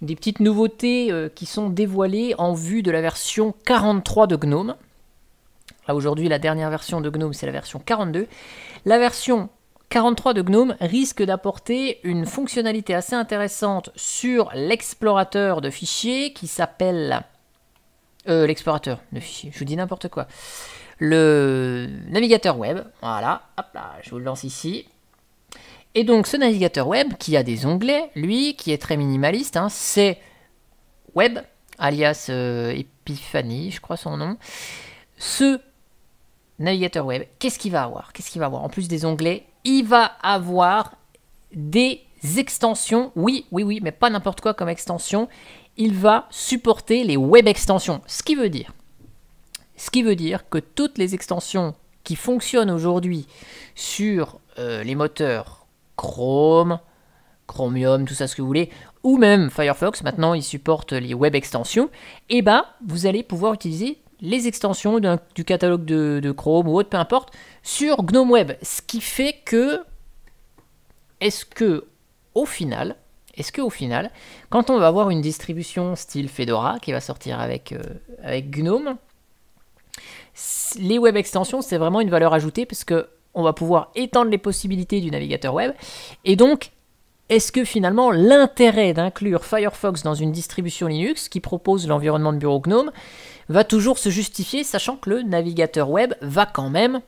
petites nouveautés euh, qui sont dévoilées en vue de la version 43 de GNOME. Là aujourd'hui la dernière version de GNOME c'est la version 42. La version 43 de GNOME risque d'apporter une fonctionnalité assez intéressante sur l'explorateur de fichiers qui s'appelle... Euh, l'explorateur de fichiers, je vous dis n'importe quoi. Le navigateur web, voilà, hop là, je vous le lance ici. Et donc ce navigateur web qui a des onglets, lui, qui est très minimaliste, hein, c'est Web, alias euh, Epiphany, je crois son nom. Ce navigateur web, qu'est-ce qu'il va avoir Qu'est-ce qu'il va avoir En plus des onglets, il va avoir des extensions. Oui, oui, oui, mais pas n'importe quoi comme extension. Il va supporter les web extensions. Ce qui veut dire, ce qui veut dire que toutes les extensions qui fonctionnent aujourd'hui sur euh, les moteurs Chrome, Chromium, tout ça ce que vous voulez, ou même Firefox, maintenant il supporte les web extensions, et eh ben, vous allez pouvoir utiliser les extensions du catalogue de, de Chrome ou autre, peu importe, sur GNOME Web. Ce qui fait que, est-ce que au final, est-ce que au final, quand on va avoir une distribution style Fedora qui va sortir avec, euh, avec GNOME, les web extensions, c'est vraiment une valeur ajoutée parce que on va pouvoir étendre les possibilités du navigateur web. Et donc, est-ce que finalement l'intérêt d'inclure Firefox dans une distribution Linux qui propose l'environnement de bureau GNOME va toujours se justifier, sachant que le navigateur web va quand même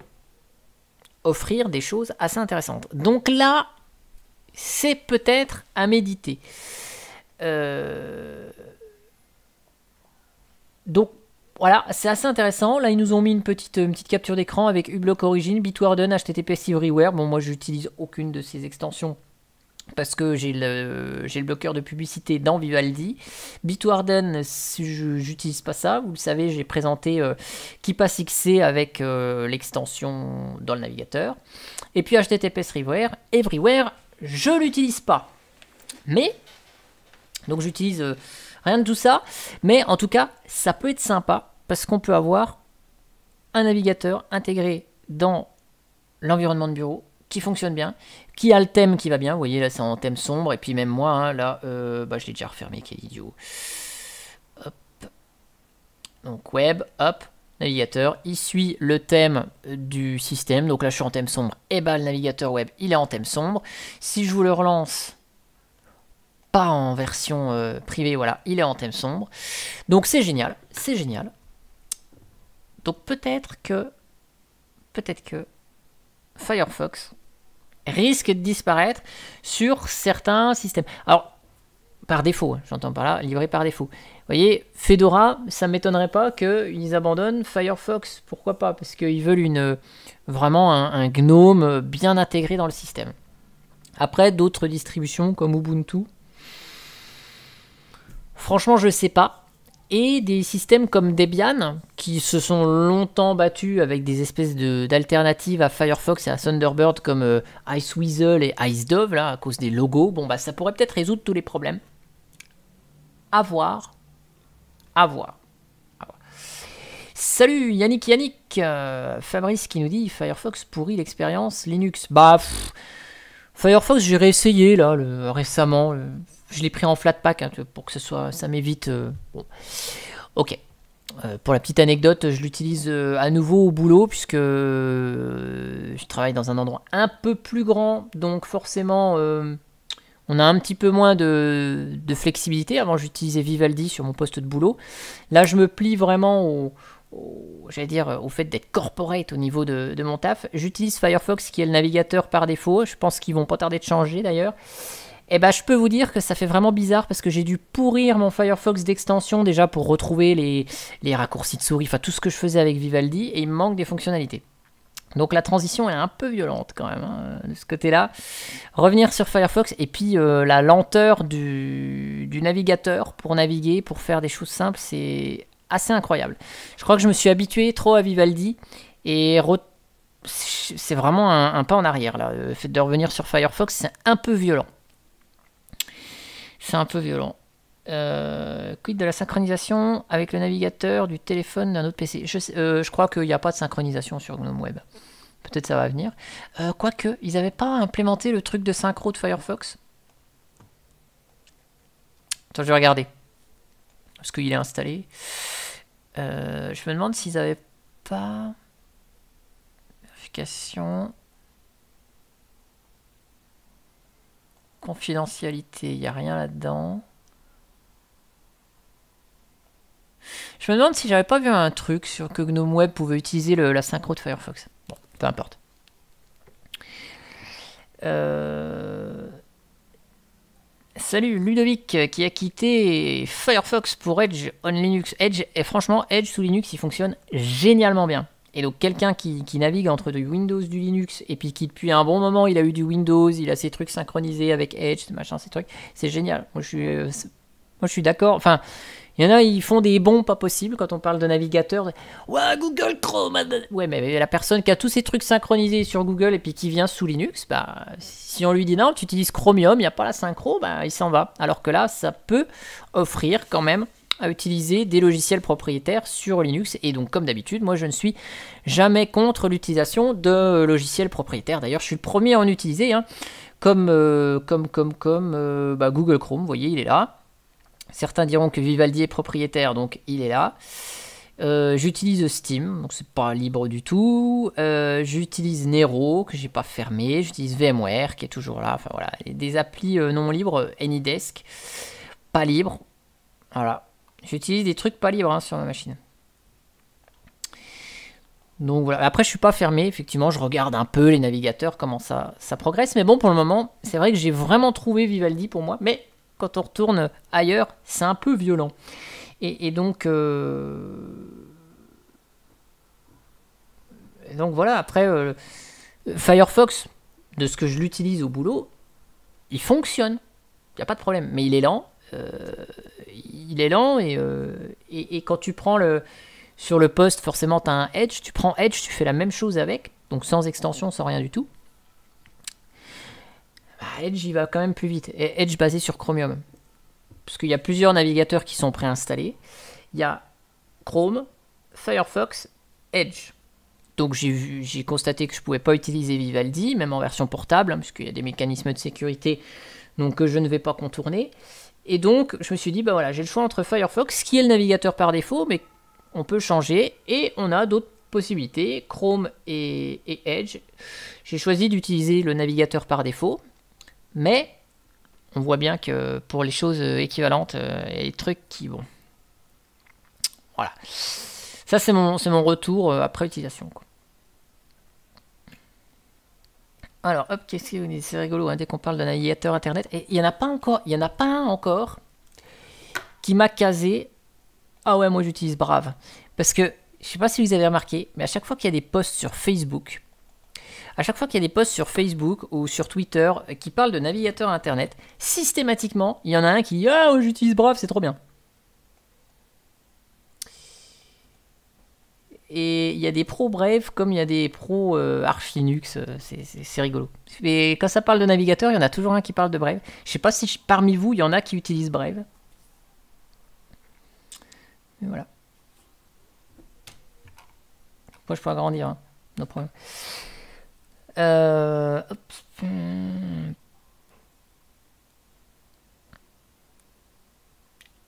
offrir des choses assez intéressantes. Donc là, c'est peut-être à méditer. Euh, donc voilà, c'est assez intéressant. Là, ils nous ont mis une petite, petite capture d'écran avec uBlock Origin, Bitwarden, HTTPS Everywhere. Bon, moi, j'utilise aucune de ces extensions parce que j'ai le, bloqueur de publicité dans Vivaldi. Bitwarden, j'utilise pas ça. Vous le savez, j'ai présenté euh, XC avec euh, l'extension dans le navigateur. Et puis HTTPS Everywhere, Everywhere je l'utilise pas. Mais, donc j'utilise euh, rien de tout ça. Mais en tout cas, ça peut être sympa parce qu'on peut avoir un navigateur intégré dans l'environnement de bureau qui fonctionne bien, qui a le thème qui va bien. Vous voyez, là, c'est en thème sombre. Et puis, même moi, hein, là, euh, bah, je l'ai déjà refermé, quel idiot. Hop. Donc, web, hop, navigateur. Il suit le thème du système. Donc, là, je suis en thème sombre. Et eh bah, ben, le navigateur web, il est en thème sombre. Si je vous le relance, pas en version euh, privée, voilà, il est en thème sombre. Donc, c'est génial, c'est génial. Donc, peut-être que. Peut-être que Firefox risque de disparaître sur certains systèmes. Alors, par défaut, hein, j'entends par là, livré par défaut. Vous voyez, Fedora, ça m'étonnerait pas qu'ils abandonnent Firefox, pourquoi pas, parce qu'ils veulent une, vraiment un, un, gnome bien intégré dans le système. Après, d'autres distributions comme Ubuntu, franchement, je ne sais pas et des systèmes comme Debian qui se sont longtemps battus avec des espèces d'alternatives à Firefox et à Thunderbird comme euh, Ice IceWeasel et IceDove là à cause des logos. Bon bah ça pourrait peut-être résoudre tous les problèmes. À voir. À voir. Salut Yannick Yannick euh, Fabrice qui nous dit Firefox pourrit l'expérience Linux. Bah Firefox j'ai réessayé là récemment. Je l'ai pris en flat pack hein, pour que ce soit, ça m'évite. Euh, ok. Euh, pour la petite anecdote, je l'utilise euh, à nouveau au boulot puisque je travaille dans un endroit un peu plus grand, donc forcément on a un petit peu moins de, flexibilité. Avant, j'utilisais Vivaldi sur mon poste de boulot. Là, je me plie vraiment au, j'allais dire, au fait d'être corporate au niveau de, de mon taf. J'utilise Firefox qui est le navigateur par défaut. Je pense qu'ils vont pas tarder de changer d'ailleurs. Et eh ben, je peux vous dire que ça fait vraiment bizarre parce que j'ai dû pourrir mon Firefox d'extension déjà pour retrouver les, raccourcis de souris, enfin tout ce que je faisais avec Vivaldi, et il me manque des fonctionnalités. Donc la transition est un peu violente quand même hein, de ce côté-là. Revenir sur Firefox et puis euh, la lenteur du, du, navigateur pour naviguer, pour faire des choses simples, c'est assez incroyable. Je crois que je me suis habitué trop à Vivaldi et c'est vraiment un, un, pas en arrière là. Le fait de revenir sur Firefox, c'est un peu violent. C'est un peu violent. Euh, quid de la synchronisation avec le navigateur du téléphone d'un autre PC euh, je, crois qu'il n'y a pas de synchronisation sur GNOME Web. Peut-être ça va venir. Euh, quoique, ils n'avaient pas implémenté le truc de synchro de Firefox. Attends, je vais regarder. Parce qu'il est installé. je me demande s'ils n'avaient pas... Vérification. Confidentialité, il n'y a rien là-dedans. Je me demande si j'avais pas vu un truc sur que GNOME Web pouvait utiliser le, la synchro de Firefox. Bon, peu importe. Euh, salut Ludovic qui a quitté Firefox pour Edge on Linux. Edge, et franchement, Edge sous Linux, il fonctionne génialement bien. Et donc quelqu'un qui, navigue entre du Windows, du Linux, et puis qui depuis un bon moment, il a eu du Windows, il a ses trucs synchronisés avec Edge, machin, ces trucs, c'est génial. Moi je suis, euh, je suis d'accord. Enfin, il y en a, ils font des bons pas possibles quand on parle de navigateur. Ouais, Google Chrome. Ah, bah, bah. Ouais, mais la personne qui a tous ses trucs synchronisés sur Google et puis qui vient sous Linux, bah, si on lui dit non, tu utilises Chromium, il n'y a pas la synchro, bah, il s'en va. Alors que là, ça peut offrir quand même à utiliser des logiciels propriétaires sur Linux. Et donc, comme d'habitude, moi, je ne suis jamais contre l'utilisation de logiciels propriétaires. D'ailleurs, je suis le premier à en utiliser, hein. euh, comme, comme, comme, comme euh, bah, Google Chrome. Vous voyez, il est là. Certains diront que Vivaldi est propriétaire, donc il est là. Euh, j'utilise Steam, donc c'est pas libre du tout. j'utilise Nero, que j'ai pas fermé. J'utilise VMware, qui est toujours là. Enfin voilà, des applis non libres, Anydesk, pas libre. Voilà. J'utilise des trucs pas libres hein, sur ma machine. Donc voilà. Après, je suis pas fermé. Effectivement, je regarde un peu les navigateurs, comment ça, ça progresse. Mais bon, pour le moment, c'est vrai que j'ai vraiment trouvé Vivaldi pour moi. Mais quand on retourne ailleurs, c'est un peu violent. Et, donc. Euh, et donc voilà, après, euh, Firefox, de ce que je l'utilise au boulot, il fonctionne. Il n'y a pas de problème. Mais il est lent. Euh, il est lent euh, et, quand tu prends le sur le poste, forcément, tu as un edge. Tu prends edge, tu fais la même chose avec, donc sans extension, sans rien du tout. Bah, edge, il va quand même plus vite. edge basé sur Chromium. Parce qu'il y a plusieurs navigateurs qui sont préinstallés. Il y a Chrome, Firefox, Edge. Donc j'ai constaté que je ne pouvais pas utiliser Vivaldi, même en version portable, hein, parce qu'il y a des mécanismes de sécurité donc, que je ne vais pas contourner. Et donc, je me suis dit, ben voilà, j'ai le choix entre Firefox, qui est le navigateur par défaut, mais on peut changer, et on a d'autres possibilités, Chrome et, Edge. J'ai choisi d'utiliser le navigateur par défaut, mais on voit bien que pour les choses euh, équivalentes, il y a des trucs qui, bon... Voilà. Ça, c'est mon, mon retour euh, après utilisation. Quoi. Alors, hop, qu'est-ce que vous dites C'est rigolo, hein, dès qu'on parle de navigateur internet. Et il n'y en a pas encore, il y en a pas encore qui m'a casé. Ah ouais, moi j'utilise Brave. Parce que, je sais pas si vous avez remarqué, mais à chaque fois qu'il y a des posts sur Facebook, à chaque fois qu'il y a des posts sur Facebook ou sur Twitter qui parlent de navigateur internet, systématiquement, il y en a un qui dit Ah, j'utilise Brave, c'est trop bien. et il y a des pros Brave comme il y a des pros euh, Arch euh, c'est rigolo. Mais quand ça parle de navigateur, il y en a toujours un qui parle de Brave. Je sais pas si parmi vous, il y en a qui utilisent Brave. Mais voilà. Moi, je pourrais agrandir, hein. no problème. Euh,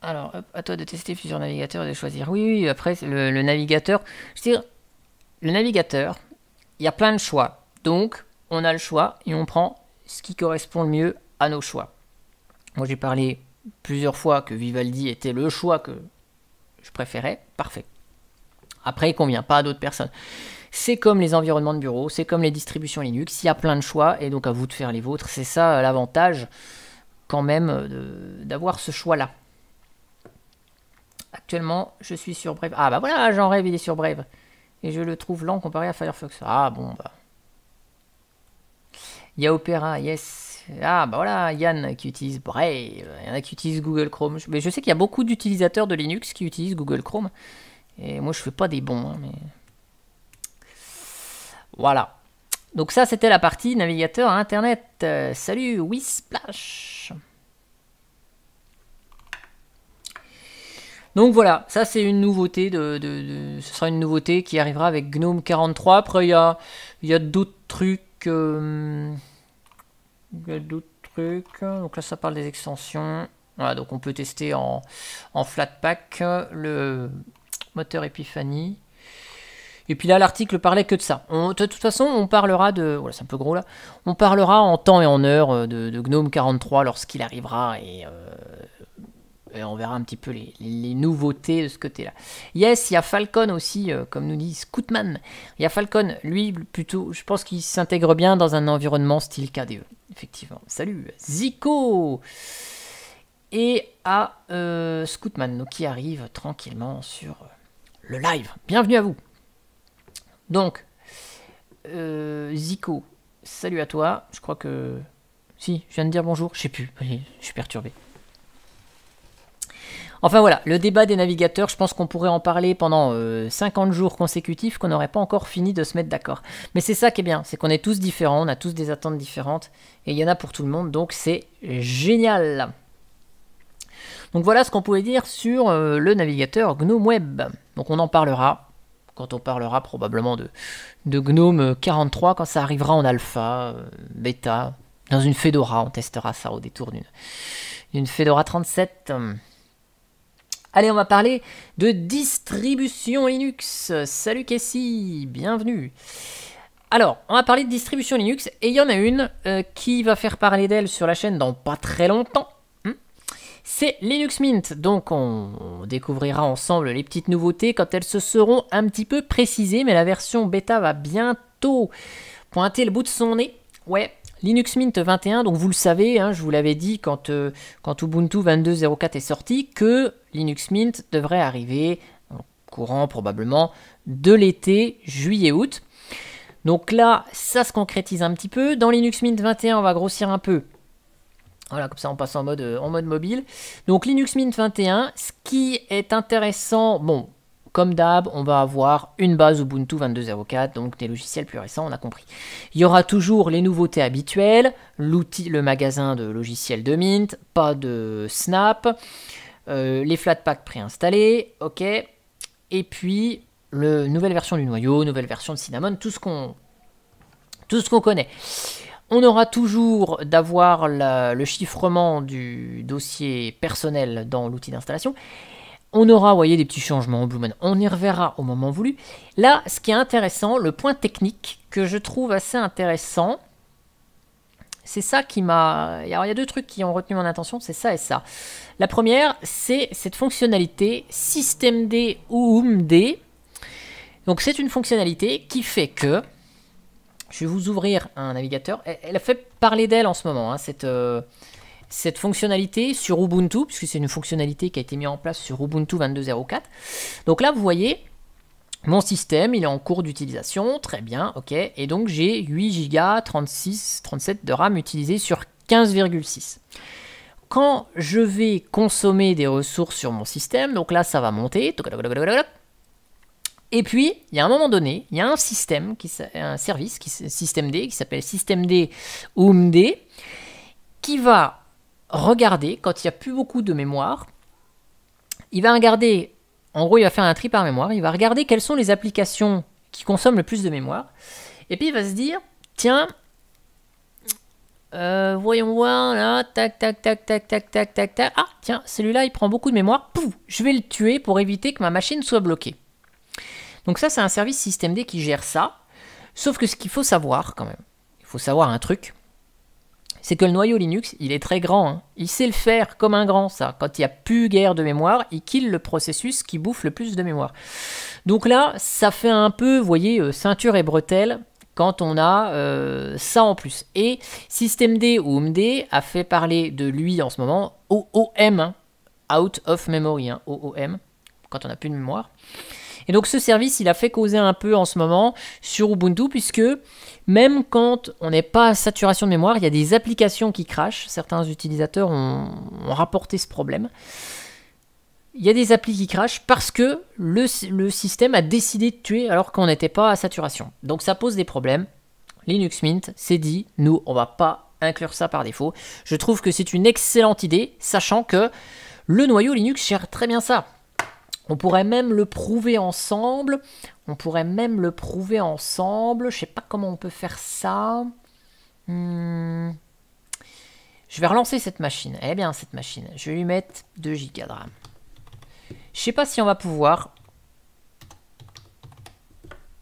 Alors, à toi de tester plusieurs navigateurs et de choisir. Oui, oui, après, le, navigateur. Je veux dire, le navigateur, il y a plein de choix. Donc, on a le choix et on prend ce qui correspond le mieux à nos choix. Moi, j'ai parlé plusieurs fois que Vivaldi était le choix que je préférais. Parfait. Après, il convient pas à d'autres personnes. C'est comme les environnements de bureau, c'est comme les distributions Linux, il y a plein de choix et donc à vous de faire les vôtres. C'est ça euh, l'avantage quand même euh, d'avoir ce choix-là. Actuellement, je suis sur Brave. Ah bah voilà, j'en rêve, il est sur Brave. Et je le trouve lent comparé à Firefox. Ah bon bah. Il y a Opera, yes. Ah bah voilà, Yann qui utilise Brave. Il y en a qui utilisent Google Chrome. Mais je sais qu'il y a beaucoup d'utilisateurs de Linux qui utilisent Google Chrome. Et moi je fais pas des bons, hein, mais. Voilà. Donc ça c'était la partie navigateur à internet. Euh, salut, Wisplash. Donc voilà, ça c'est une nouveauté, de, ce sera une nouveauté qui arrivera avec GNOME 43. Après il y a, d'autres trucs, euh, d'autres trucs, donc là ça parle des extensions. Voilà, donc on peut tester en, en Flatpak le moteur Epiphany. Et puis là, l'article parlait que de ça. On, de toute façon, on parlera de. Voilà, c'est un peu gros là. On parlera en temps et en heure euh, de, Gnome 43 lorsqu'il arrivera et euh, euh, on verra un petit peu les, nouveautés de ce côté-là. Yes, il y a Falcon aussi, euh, comme nous dit Scootman. Il y a Falcon, lui, plutôt, je pense qu'il s'intègre bien dans un environnement style KDE. Effectivement. Salut, Zico Et à euh, Scootman, qui arrive tranquillement sur euh, le live. Bienvenue à vous. Donc, Zico, salut à toi. Je crois que. Si, je viens de dire bonjour. Je sais plus. Je suis perturbé. Enfin voilà, le débat des navigateurs, je pense qu'on pourrait en parler pendant 50 euh, jours consécutifs, qu'on n'aurait pas encore fini de se mettre d'accord. Mais c'est ça qui est bien, c'est qu'on est tous différents, on a tous des attentes différentes, et il y en a pour tout le monde, donc c'est génial. Donc voilà ce qu'on pouvait dire sur euh, le navigateur GNOME Web. Donc on en parlera quand on parlera probablement de, GNOME 43 quand ça arrivera en alpha, euh, bêta, dans une Fedora, on testera ça au détour d'une Fedora 37. Allez, on va parler de distribution Linux. Salut Cassie, bienvenue. Alors, on va parler de distribution Linux et il y en a une euh, qui va faire parler d'elle sur la chaîne dans pas très longtemps. Hmm. C'est Linux Mint, donc on, découvrira ensemble les petites nouveautés quand elles se seront un petit peu précisées, mais la version bêta va bientôt pointer le bout de son nez. Ouais, Linux Mint 21, donc vous le savez, hein, je vous l'avais dit quand, euh, quand Ubuntu 22.04 est sorti, que Linux Mint devrait arriver euh, courant probablement de l'été, juillet-août. Donc là, ça se concrétise un petit peu. Dans Linux Mint 21, on va grossir un peu. Voilà, comme ça on passe en mode, euh, en mode mobile. Donc Linux Mint 21, ce qui est intéressant, bon, comme d'hab, on va avoir une base Ubuntu 22.04, donc des logiciels plus récents, on a compris. Il y aura toujours les nouveautés habituelles, l'outil, le magasin de logiciels de Mint, pas de Snap, euh, les packs préinstallés, ok, et puis le nouvelle version du noyau, nouvelle version de Cinnamon, tout ce qu'on tout ce qu'on connaît. On aura toujours d'avoir le chiffrement du dossier personnel dans l'outil d'installation. On aura, vous voyez, des petits changements au Blumen. On y reverra au moment voulu. Là, ce qui est intéressant, le point technique que je trouve assez intéressant, c'est ça qui m'a... il y a deux trucs qui ont retenu mon attention, c'est ça et ça. La première, c'est cette fonctionnalité systemd ou umd. Donc c'est une fonctionnalité qui fait que... Je vais vous ouvrir un navigateur. Elle, a fait parler d'elle en ce moment, hein, cette, euh, cette fonctionnalité sur Ubuntu, puisque c'est une fonctionnalité qui a été mise en place sur Ubuntu 22.04. Donc là, vous voyez, mon système, il est en cours d'utilisation, très bien, ok. Et donc j'ai 8 Go 36, 37 de RAM utilisé sur 15,6. Quand je vais consommer des ressources sur mon système, donc là ça va monter. Et puis, il y a un moment donné, il y a un système, un service, qui, système D, qui s'appelle système D umd, qui va regarder, quand il n'y a plus beaucoup de mémoire, il va regarder en gros, il va faire un tri par mémoire, il va regarder quelles sont les applications qui consomment le plus de mémoire, et puis il va se dire, tiens, euh, voyons voir, là, tac, tac, tac, tac, tac, tac, tac, tac. Ah, tiens, celui-là, il prend beaucoup de mémoire. Pouf, je vais le tuer pour éviter que ma machine soit bloquée. Donc ça, c'est un service système D qui gère ça. Sauf que ce qu'il faut savoir, quand même, il faut savoir un truc, c'est que le noyau Linux, il est très grand. Hein. Il sait le faire comme un grand, ça. Quand il n'y a plus guère de mémoire, il kill le processus qui bouffe le plus de mémoire. Donc là, ça fait un peu, vous voyez, euh, ceinture et bretelles quand on a euh, ça en plus. Et SystemD ou OMD a fait parler de lui en ce moment OOM, hein. Out of Memory, hein, OOM, quand on n'a plus de mémoire. Et donc ce service, il a fait causer un peu en ce moment sur Ubuntu, puisque même quand on n'est pas à saturation de mémoire, il y a des applications qui crachent. Certains utilisateurs ont, rapporté ce problème. Il y a des applis qui crachent parce que le, système a décidé de tuer alors qu'on n'était pas à saturation. Donc ça pose des problèmes. Linux Mint s'est dit, nous, on va pas inclure ça par défaut. Je trouve que c'est une excellente idée, sachant que le noyau Linux gère très bien ça. On pourrait même le prouver ensemble. On pourrait même le prouver ensemble. Je sais pas comment on peut faire ça. Hmm. Je vais relancer cette machine. Eh bien, cette machine. Je vais lui mettre 2 giga de RAM. Je sais pas si on va pouvoir.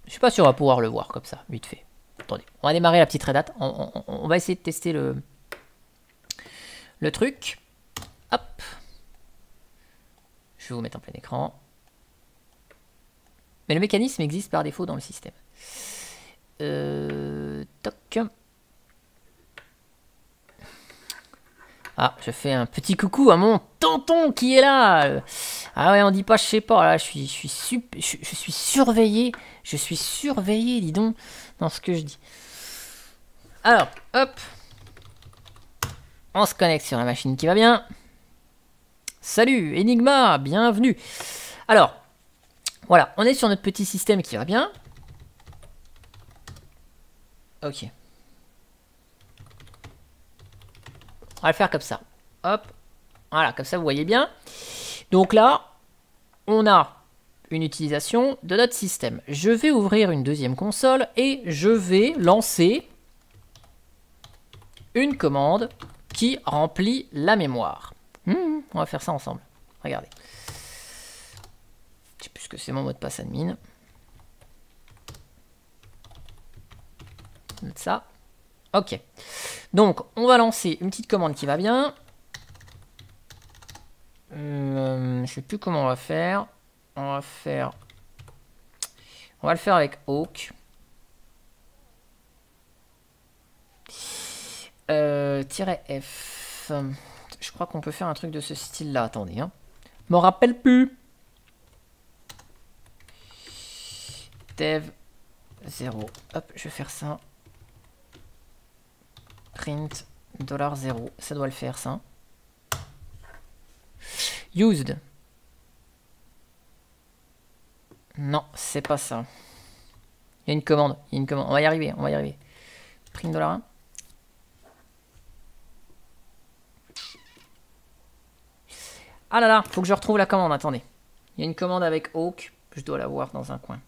Je sais pas si on va pouvoir le voir comme ça, vite fait. Attendez, on va démarrer la petite Red Hat. On, va essayer de tester le, le truc. Hop. Je vais vous mettre en plein écran. Mais le mécanisme existe par défaut dans le système. Euh, toc. Ah, je fais un petit coucou à mon tonton qui est là. Ah ouais, on dit pas, je sais pas. Là, je suis, je suis, je, suis surveillé. Je suis surveillé, dis donc, dans ce que je dis. Alors, hop. On se connecte sur la machine qui va bien. Salut Enigma, bienvenue. Alors, voilà, on est sur notre petit système qui va bien. Ok. On va le faire comme ça. Hop. Voilà, comme ça vous voyez bien. Donc là, on a une utilisation de notre système. Je vais ouvrir une deuxième console et je vais lancer une commande qui remplit la mémoire. Hmm, on va faire ça ensemble. Regardez. Je sais plus que c'est mon mot de passe admin. ça. Ok. Donc, on va lancer une petite commande qui va bien. Je euh, je sais plus comment on va faire. On va faire... On va le faire avec Hawk. Euh, -f. Je crois qu'on peut faire un truc de ce style-là. Attendez, hein. M'en rappelle plus. Dev 0. Hop, je vais faire ça. Print dollar 0. Ça doit le faire, ça. Used. Non, c'est pas ça. Il y a une commande. une commande. On va y arriver. On va y arriver. Print dollar 1. Ah là là, faut que je retrouve la commande, attendez. Il y a une commande avec Hawk, je dois la voir dans un coin.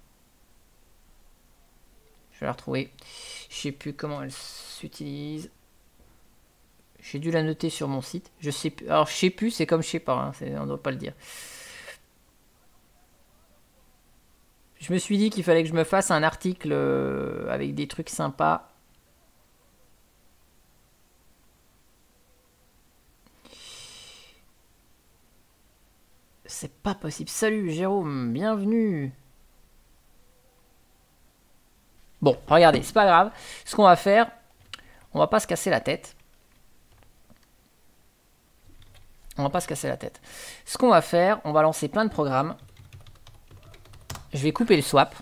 Je vais la retrouver. Je sais plus comment elle s'utilise. J'ai dû la noter sur mon site. Je sais plus. Alors je sais plus, c'est comme je sais pas, hein, on ne doit pas le dire. Je me suis dit qu'il fallait que je me fasse un article euh, avec des trucs sympas C'est pas possible. Salut Jérôme, bienvenue. Bon, regardez, c'est pas grave. Ce qu'on va faire, on va pas se casser la tête. On va pas se casser la tête. Ce qu'on va faire, on va lancer plein de programmes. Je vais couper le swap.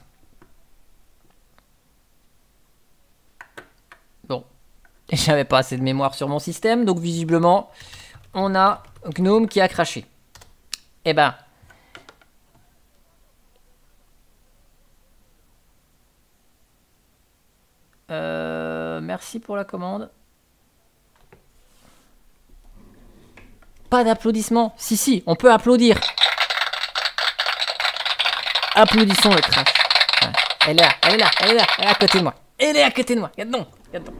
Bon, j'avais pas assez de mémoire sur mon système, donc visiblement, on a Gnome qui a craché. Eh ben, euh, merci pour la commande. Pas d'applaudissements. Si, si, on peut applaudir. Applaudissons le crash. Elle est là, elle est là, elle est là, elle est à côté de moi. Elle est à côté de moi. Regarde donc, regarde donc.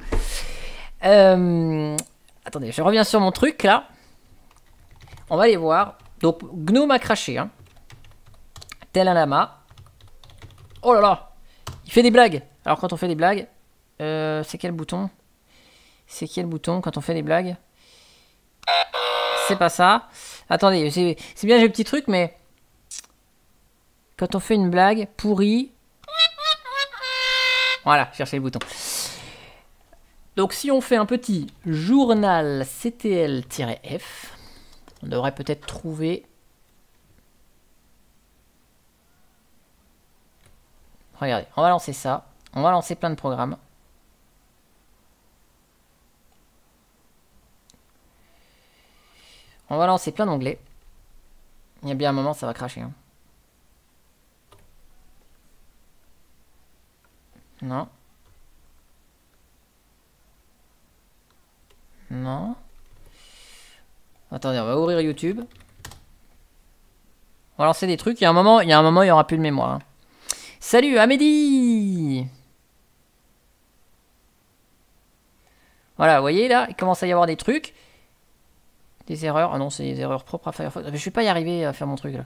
Euh, attendez, je reviens sur mon truc là. On va aller voir donc, Gnome a craché. Hein. Tel un lama. Oh là là Il fait des blagues Alors, quand on fait des blagues... Euh, c'est quel bouton C'est quel bouton quand on fait des blagues C'est pas ça. Attendez, c'est bien j'ai le petit truc, mais... Quand on fait une blague pourrie... Voilà, cherchez le bouton. Donc si on fait un petit journal CTL-F, on devrait peut-être trouver... Regardez, on va lancer ça. On va lancer plein de programmes. On va lancer plein d'onglets. Il y a bien un moment, ça va cracher. Hein. Non. Non. Attendez, on va ouvrir YouTube. On va lancer des trucs. Il y a un moment, il y un moment, il y aura plus de mémoire. Hein. Salut Amélie Voilà, vous voyez là, il commence à y avoir des trucs. Des erreurs. Ah non, c'est des erreurs propres à Firefox. Je ne suis pas y arriver à faire mon truc là.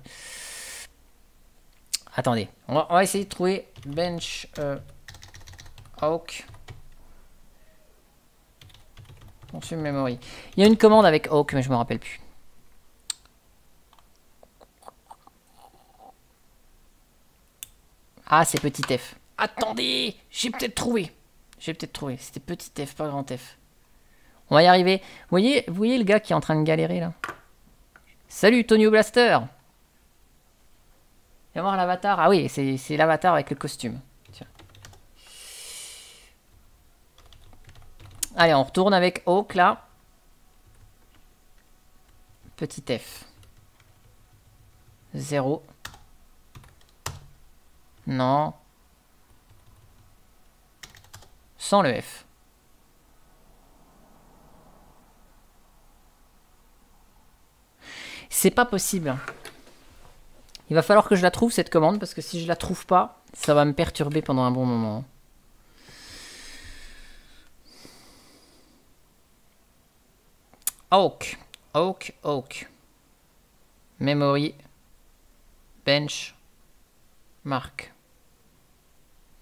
Attendez, on va, essayer de trouver Bench euh, Hawk. Il y a une commande avec Oak, mais je me rappelle plus. Ah, c'est petit f. Attendez, j'ai peut-être trouvé. J'ai peut-être trouvé. C'était petit f, pas grand f. On va y arriver. Vous voyez, vous voyez le gars qui est en train de galérer là Salut Tonio Blaster Viens voir l'avatar. Ah oui, c'est l'avatar avec le costume. Allez, on retourne avec Oak, là. Petit F. Zéro. Non. Sans le F. C'est pas possible. Il va falloir que je la trouve cette commande parce que si je la trouve pas, ça va me perturber pendant un bon moment. Oak, Oak, Oak. Memory. Bench. Mark.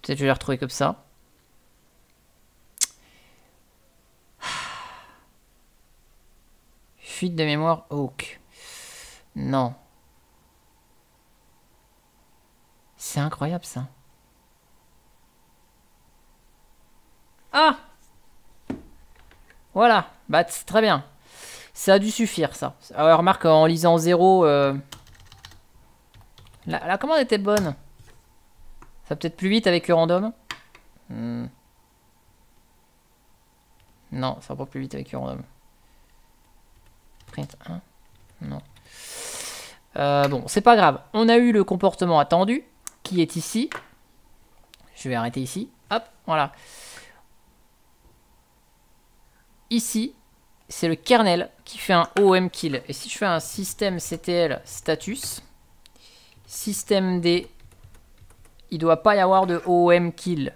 Peut-être je vais la retrouver comme ça. Fuite de mémoire, Oak. Non. C'est incroyable ça. Ah Voilà, bah très bien. Ça a dû suffire, ça. Alors, remarque, en lisant 0, euh, la, commande était bonne. Ça peut-être plus vite avec le random hmm. Non, ça va pas plus vite avec le random. Print 1 Non. Euh, bon, c'est pas grave. On a eu le comportement attendu, qui est ici. Je vais arrêter ici. Hop, voilà. Ici, c'est le kernel qui fait un OM kill. Et si je fais un système CTL status, système D, il doit pas y avoir de OOM kill.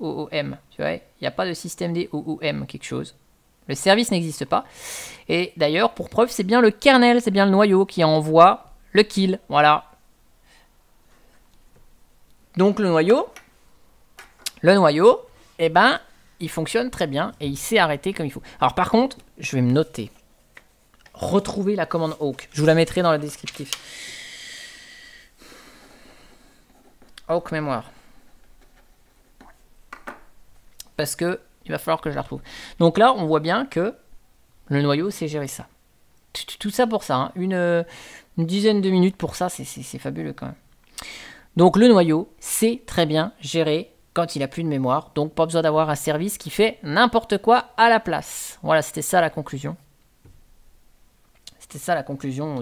OOM, tu vois, il n'y a pas de système D OOM quelque chose. Le service n'existe pas. Et d'ailleurs, pour preuve, c'est bien le kernel, c'est bien le noyau qui envoie le kill. Voilà. Donc le noyau, le noyau, eh ben, il fonctionne très bien et il s'est arrêté comme il faut. Alors par contre, je vais me noter. Retrouver la commande Hawk. Je vous la mettrai dans le descriptif. Hawk mémoire. Parce que il va falloir que je la retrouve. Donc là, on voit bien que le noyau sait gérer ça. Tout ça pour ça. Hein. Une, euh, une dizaine de minutes pour ça, c'est fabuleux quand même. Donc le noyau c'est très bien géré quand il n'a plus de mémoire. Donc pas besoin d'avoir un service qui fait n'importe quoi à la place. Voilà, c'était ça la conclusion. C'était ça la conclusion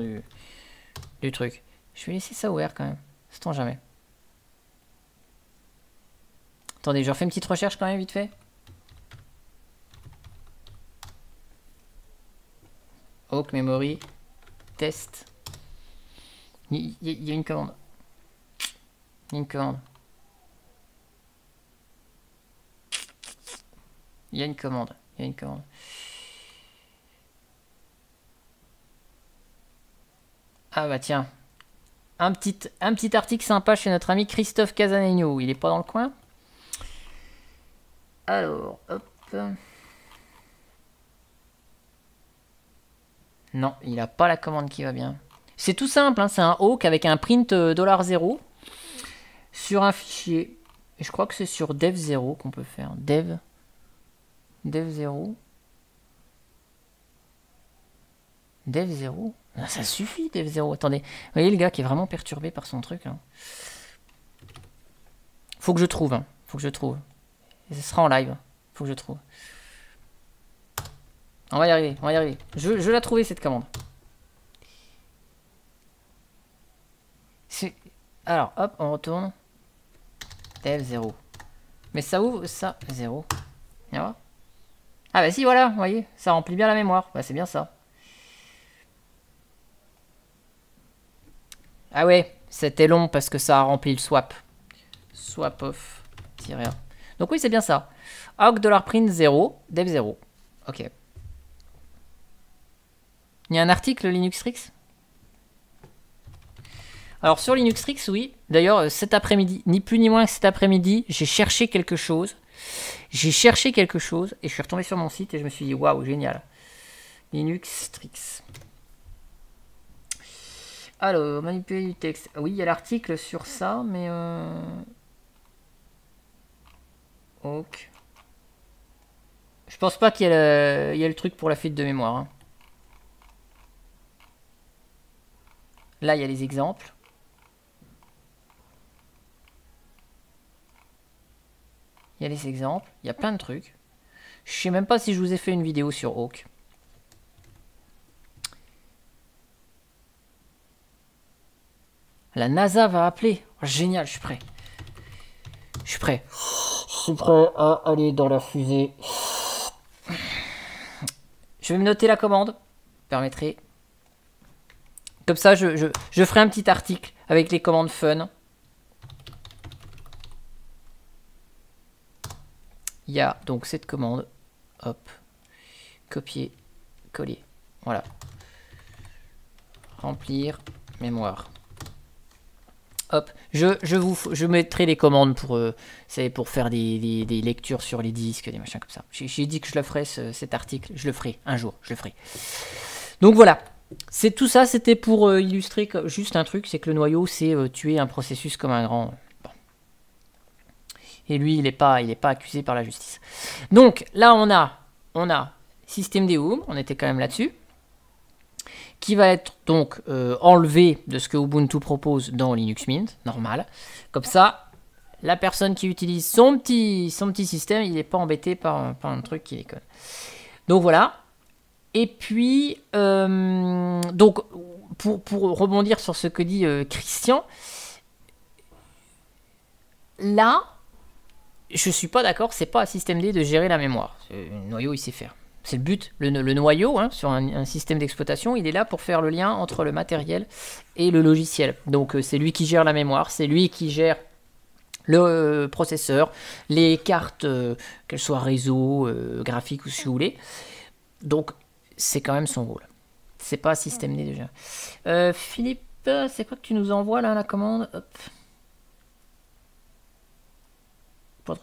du, truc. Je vais laisser ça ouvert quand même. C'est jamais. Attendez, je refais une petite recherche quand même vite fait. Oak Memory Test. Il y, a une commande. une commande. Il y a une commande. Il y a une commande. Ah bah tiens. Un petit, un petit article sympa chez notre ami Christophe Casanegno. Il est pas dans le coin Alors, hop. Non, il n'a pas la commande qui va bien. C'est tout simple, hein. c'est un hawk avec un print $0 euh, sur un fichier. Et je crois que c'est sur dev0 qu'on peut faire. dev Dev 0. Dev 0. Ah, ça suffit, Dev 0. Attendez. Vous voyez le gars qui est vraiment perturbé par son truc. Hein. Faut que je trouve. Hein. Faut que je trouve. ce sera en live. Faut que je trouve. On va y arriver. On va y arriver. Je, je l'ai trouvé cette commande. Alors, hop, on retourne. Dev 0. Mais ça ouvre ça 0. Ah bah si, voilà, vous voyez, ça remplit bien la mémoire. Bah c'est bien ça. Ah ouais, c'était long parce que ça a rempli le swap. Swap off, Donc oui, c'est bien ça. dollar $print 0, dev 0. Ok. Il y a un article Linux Tricks Alors sur Linux Tricks, oui. D'ailleurs, euh, cet après-midi, ni plus ni moins que cet après-midi, j'ai cherché quelque chose j'ai cherché quelque chose et je suis retombé sur mon site et je me suis dit waouh, génial. Linux Tricks. Alors, manipuler du texte. Oui, il y a l'article sur ça, mais. Euh, ok. Je pense pas qu'il y, a le truc pour la fuite de mémoire. Hein. Là, il y a les exemples. il y a des exemples, il y a plein de trucs. Je sais même pas si je vous ai fait une vidéo sur Hawk. La NASA va appeler. Oh, génial, je suis prêt. Je suis prêt. Je suis prêt à aller dans la fusée. Je vais me noter la commande. Permettrez. Comme ça, je, je ferai un petit article avec les commandes fun. il y a donc cette commande, hop, copier, coller, voilà. Remplir mémoire. Hop, je, vous, je mettrai les commandes pour, euh, pour faire des, lectures sur les disques, des machins comme ça. J'ai dit que je le ferais cet article. Je le ferai, un jour, je le ferai. Donc voilà, c'est tout ça, c'était pour euh, illustrer juste un truc, c'est que le noyau, c'est euh, tuer un processus comme un grand. Et lui, il n'est pas, il est pas accusé par la justice. Donc là, on a, on a on était quand même là-dessus, qui va être donc euh, enlevé de ce que Ubuntu propose dans Linux Mint, normal. Comme ça, la personne qui utilise son petit, son petit système, il n'est pas embêté par, un truc qui déconne. Donc voilà. Et puis, euh, donc, pour, rebondir sur ce que dit euh, Christian, là, je suis pas d'accord, c'est pas à système D de gérer la mémoire. Euh, le noyau, il sait faire. C'est le but. Le, noyau, hein, sur un, système d'exploitation, il est là pour faire le lien entre le matériel et le logiciel. Donc euh, c'est lui qui gère la mémoire, c'est lui qui gère le euh, processeur, les cartes, qu'elles soient réseau, graphique ou si vous voulez. Donc c'est quand même son rôle. C'est pas système D déjà. Philippe, c'est quoi que tu nous envoies là la commande Hop.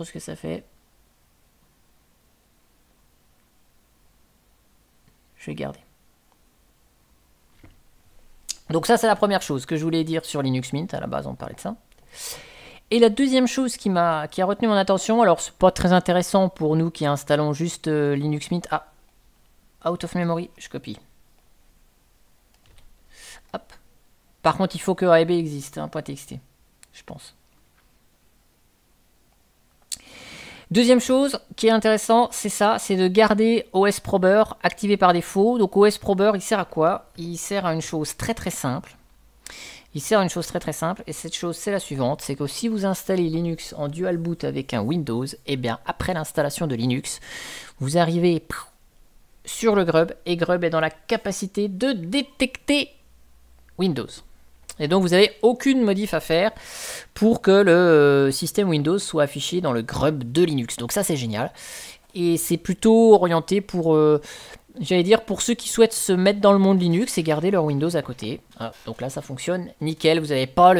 ce que ça fait. Je vais garder. Donc ça, c'est la première chose que je voulais dire sur Linux Mint. À la base, on parlait de ça. Et la deuxième chose qui m'a qui a retenu mon attention, alors c'est pas très intéressant pour nous qui installons juste euh, Linux Mint. Ah, out of memory, je copie. Par contre, il faut que b existe, hein, point .txt, je pense. Deuxième chose qui est intéressant, c'est ça, c'est de garder OS Prober activé par défaut. Donc OS Prober, il sert à quoi Il sert à une chose très très simple. Il sert à une chose très très simple, et cette chose c'est la suivante, c'est que si vous installez Linux en dual boot avec un Windows, et eh bien après l'installation de Linux, vous arrivez sur le Grub, et Grub est dans la capacité de détecter Windows. Et donc vous n'avez aucune modif à faire pour que le euh, système Windows soit affiché dans le grub de Linux. Donc ça c'est génial. Et c'est plutôt orienté pour, euh, j'allais dire, pour ceux qui souhaitent se mettre dans le monde Linux et garder leur Windows à côté. Ah, donc là ça fonctionne nickel, vous n'aurez pas,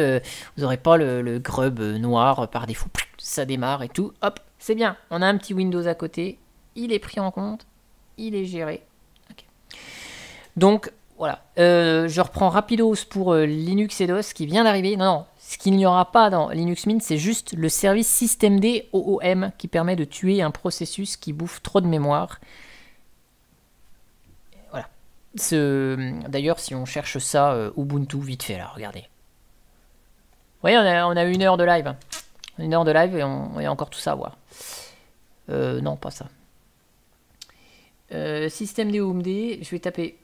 aurez pas le grub euh, noir par défaut. Ça démarre et tout, hop, c'est bien. On a un petit Windows à côté, il est pris en compte, il est géré. Donc voilà. Euh, je reprends rapidos pour euh, Linux et DOS qui vient d'arriver. Non, non. Ce qu'il n'y aura pas dans Linux Mint, c'est juste le service systemd OOM qui permet de tuer un processus qui bouffe trop de mémoire. Voilà. Ce... D'ailleurs, si on cherche ça, euh, Ubuntu, vite fait, là, regardez. Vous voyez, on a, une heure de live. Une heure de live et on, a encore tout ça à voir. non, pas ça. système je vais taper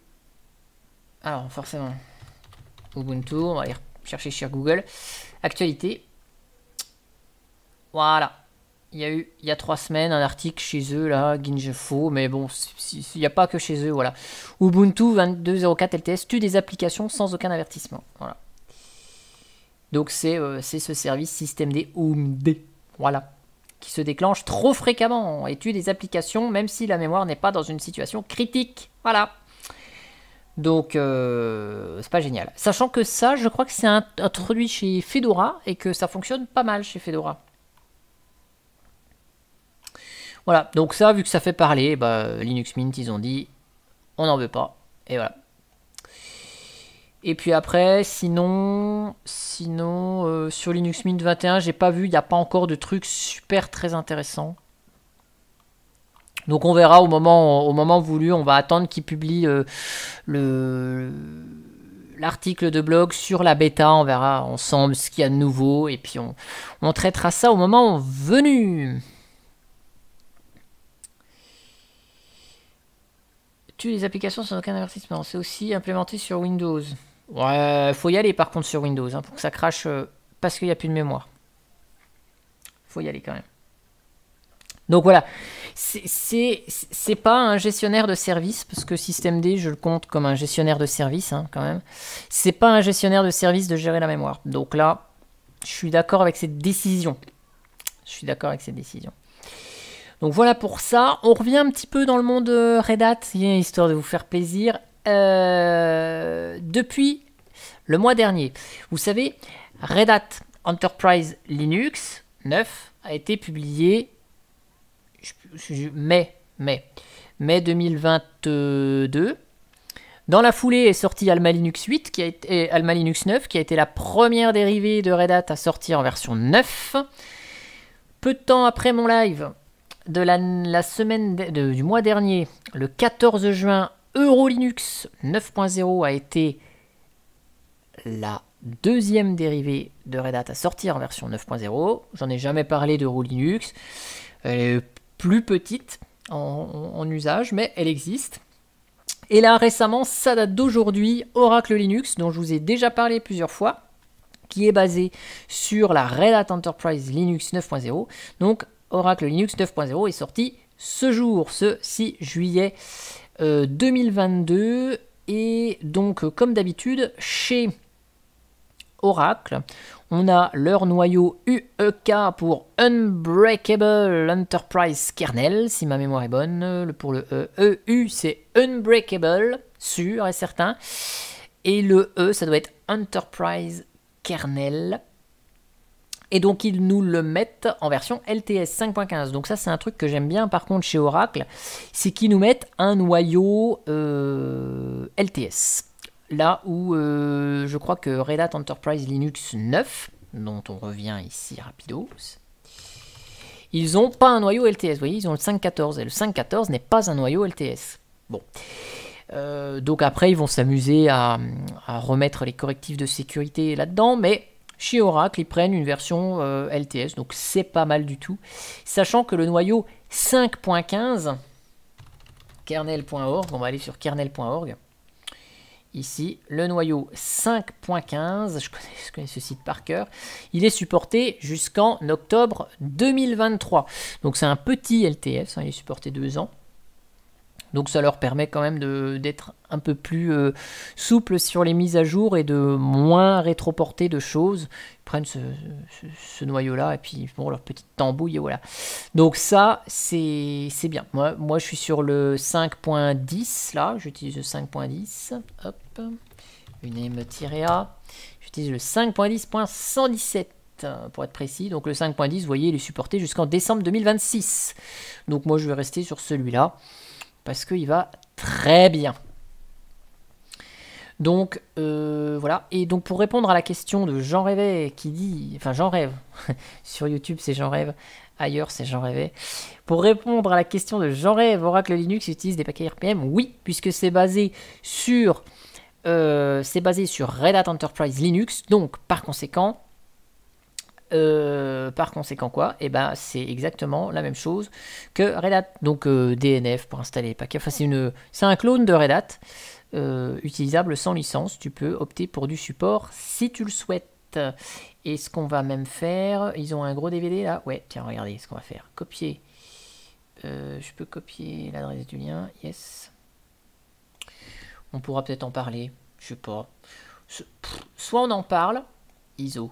alors, forcément, Ubuntu, on va aller chercher sur Google. Actualité. Voilà. Il y a eu, il y a trois semaines, un article chez eux, là, Ginjefo, mais bon, il n'y a pas que chez eux, voilà. Ubuntu 22.04 LTS tue des applications sans aucun avertissement. Voilà. Donc c'est euh, ce service système D, OMD, voilà, qui se déclenche trop fréquemment et tue des applications même si la mémoire n'est pas dans une situation critique. Voilà. Donc, euh, c'est pas génial. Sachant que ça, je crois que c'est introduit chez Fedora et que ça fonctionne pas mal chez Fedora. Voilà, donc ça, vu que ça fait parler, bah, Linux Mint, ils ont dit on n'en veut pas. Et voilà. Et puis après, sinon, sinon euh, sur Linux Mint 21, j'ai pas vu, il n'y a pas encore de trucs super très intéressants. Donc on verra au moment, au moment voulu, on va attendre qu'il publie euh, le l'article de blog sur la bêta, on verra ensemble ce qu'il y a de nouveau et puis on, traitera ça au moment venu. Tu les applications sans aucun avertissement, c'est aussi implémenté sur Windows. Ouais, faut y aller par contre sur Windows hein, pour que ça crache euh, parce qu'il n'y a plus de mémoire. Faut y aller quand même. Donc voilà c'est pas un gestionnaire de service, parce que systemd je le compte comme un gestionnaire de service, hein, quand même. C'est pas un gestionnaire de service de gérer la mémoire. Donc là, je suis d'accord avec cette décision. Je suis d'accord avec cette décision. Donc voilà pour ça. On revient un petit peu dans le monde euh, Red Hat, histoire de vous faire plaisir. Euh, depuis le mois dernier, vous savez, Red Hat Enterprise Linux 9 a été publié mai, mai, mai 2022. Dans la foulée est sorti Alma Linux 8 qui a été, Alma Linux 9, qui a été la première dérivée de Red Hat à sortir en version 9. Peu de temps après mon live de la, semaine du mois dernier, le 14 juin, Euro Linux 9.0 a été la deuxième dérivée de Red Hat à sortir en version 9.0. J'en ai jamais parlé d'Eurolinux. Elle euh, plus petite en, usage, mais elle existe. Et là récemment, ça date d'aujourd'hui, Oracle Linux, dont je vous ai déjà parlé plusieurs fois, qui est basé sur la Red Hat Enterprise Linux 9.0. Donc Oracle Linux 9.0 est sorti ce jour, ce 6 juillet 2022. Euh, Et donc, euh, comme d'habitude, chez Oracle, on a leur noyau UEK pour Unbreakable Enterprise Kernel, si ma mémoire est bonne. Pour le EU, e c'est Unbreakable, sûr et certain. Et le E, ça doit être Enterprise Kernel. Et donc ils nous le mettent en version LTS 5.15. Donc ça c'est un truc que j'aime bien par contre chez Oracle, c'est qu'ils nous mettent un noyau euh, LTS. Là où euh, je crois que Red Hat Enterprise Linux 9, dont on revient ici rapidos, ils n'ont pas un noyau LTS. Vous voyez, ils ont le 5.14 et le 5.14 n'est pas un noyau LTS. Bon. Euh, donc après, ils vont s'amuser à, remettre les correctifs de sécurité là-dedans, mais chez Oracle, ils prennent une version euh, LTS, donc c'est pas mal du tout. Sachant que le noyau 5.15, kernel.org, on va aller sur kernel.org, ici, le noyau 5.15, je connais, ce site par cœur, il est supporté jusqu'en octobre 2023. Donc c'est un petit LTF, ça il est supporté deux ans. Donc ça leur permet quand même d'être un peu plus euh, souple sur les mises à jour et de moins rétroporter de choses. Ils prennent ce, noyau-là et puis bon, leur petite tambouille voilà. Donc ça, c'est bien. Moi, moi, je suis sur le 5.10 là, j'utilise le 5.10. Hop. Une M-A. J'utilise le 5.10.117 euh, pour être précis. Donc le 5.10, vous voyez, il est supporté jusqu'en décembre 2026. Donc moi, je vais rester sur celui-là parce qu'il va très bien. Donc euh, voilà. Et donc pour répondre à la question de Jean rêve qui dit, enfin Jean Rêve, sur YouTube c'est Jean Rêve, ailleurs c'est Jean Rêve. Pour répondre à la question de Jean Rêve, Oracle Linux utilise des paquets RPM Oui, puisque c'est basé sur euh, c'est basé sur Red Hat Enterprise Linux, donc par conséquent, euh, par conséquent quoi Et eh ben c'est exactement la même chose que Red Hat, donc euh, DNF pour installer les paquets. Enfin, c'est une, c'est un clone de Red Hat utilisable sans licence. Tu peux opter pour du support si tu le souhaites. Et ce qu'on va même faire, ils ont un gros DVD là. Ouais, tiens, regardez ce qu'on va faire. Copier. je peux copier l'adresse du lien. Yes. On pourra peut-être en parler. Je sais pas. Soit on en parle, ISO,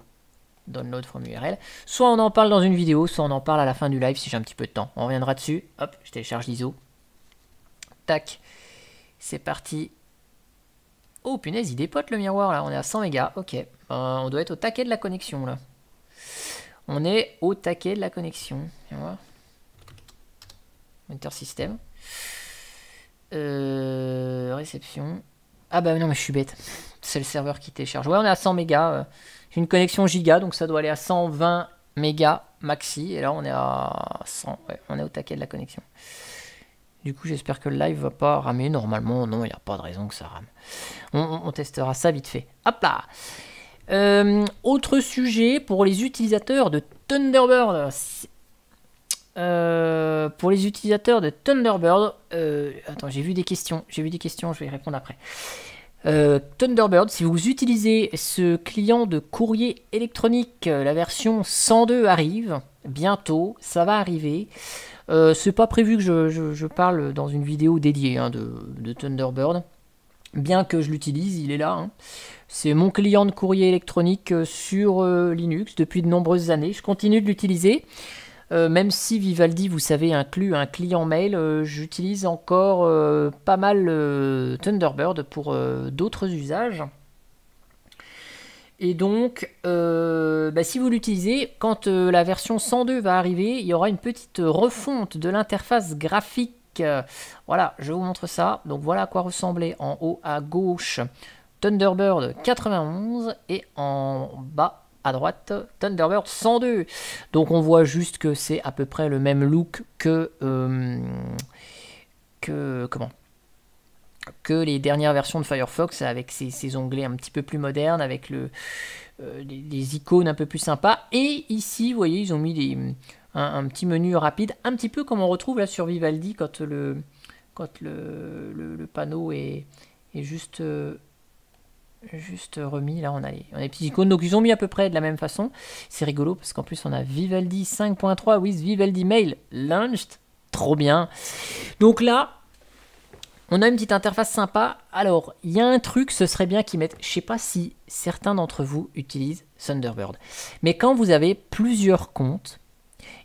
download from URL. Soit on en parle dans une vidéo, soit on en parle à la fin du live si j'ai un petit peu de temps. On reviendra dessus. Hop, je télécharge l'ISO. Tac, c'est parti. Oh punaise, il dépote le miroir là, on est à 100 mégas. Ok, ben, on doit être au taquet de la connexion là. On est au taquet de la connexion. Viens système. Euh, réception. Ah bah non, mais je suis bête. C'est le serveur qui télécharge. Ouais, on est à 100 mégas. Euh. J'ai une connexion giga, donc ça doit aller à 120 mégas maxi. Et là, on est à 100. Ouais, on est au taquet de la connexion. Du coup, j'espère que le live va pas ramer. Normalement, non, il n'y a pas de raison que ça rame. On, testera ça vite fait. Hop là euh, Autre sujet pour les utilisateurs de Thunderbird. Euh, pour les utilisateurs de Thunderbird, euh, attends, j'ai vu des questions, j'ai vu des questions, je vais y répondre après. Euh, Thunderbird, si vous utilisez ce client de courrier électronique, la version 102 arrive bientôt, ça va arriver. c'est pas prévu que je, parle dans une vidéo dédiée hein, de, Thunderbird. Bien que je l'utilise, il est là. Hein. C'est mon client de courrier électronique sur Linux depuis de nombreuses années. Je continue de l'utiliser. Euh, même si Vivaldi, vous savez, inclut un client mail, euh, j'utilise encore euh, pas mal Thunderbird pour d'autres usages. Et donc, bah, si vous l'utilisez, quand la version 102 va arriver, il y aura une petite refonte de l'interface graphique. Voilà, je vous montre ça. Donc voilà à quoi ressemblait en haut à gauche Thunderbird 91 et en bas à droite, Thunderbird 102. Donc on voit juste que c'est à peu près le même look que, euh, que comment que les dernières versions de Firefox avec ses, onglets un petit peu plus modernes, avec le, euh, les, icônes un peu plus sympas. Et ici, vous voyez, ils ont mis des, un, petit menu rapide, un petit peu comme on retrouve là sur Vivaldi quand le, quand le, panneau est, est juste euh, juste remis. Là, on a les, on petites icônes. Donc, ils ont mis à peu près de la même façon. C'est rigolo parce qu'en plus, on a Vivaldi 5.3 with Vivaldi Mail launched. Trop bien. Donc là, on a une petite interface sympa. Alors, il y a un truc, ce serait bien qu'ils mettent. Je sais pas si certains d'entre vous utilisent Thunderbird. Mais quand vous avez plusieurs comptes,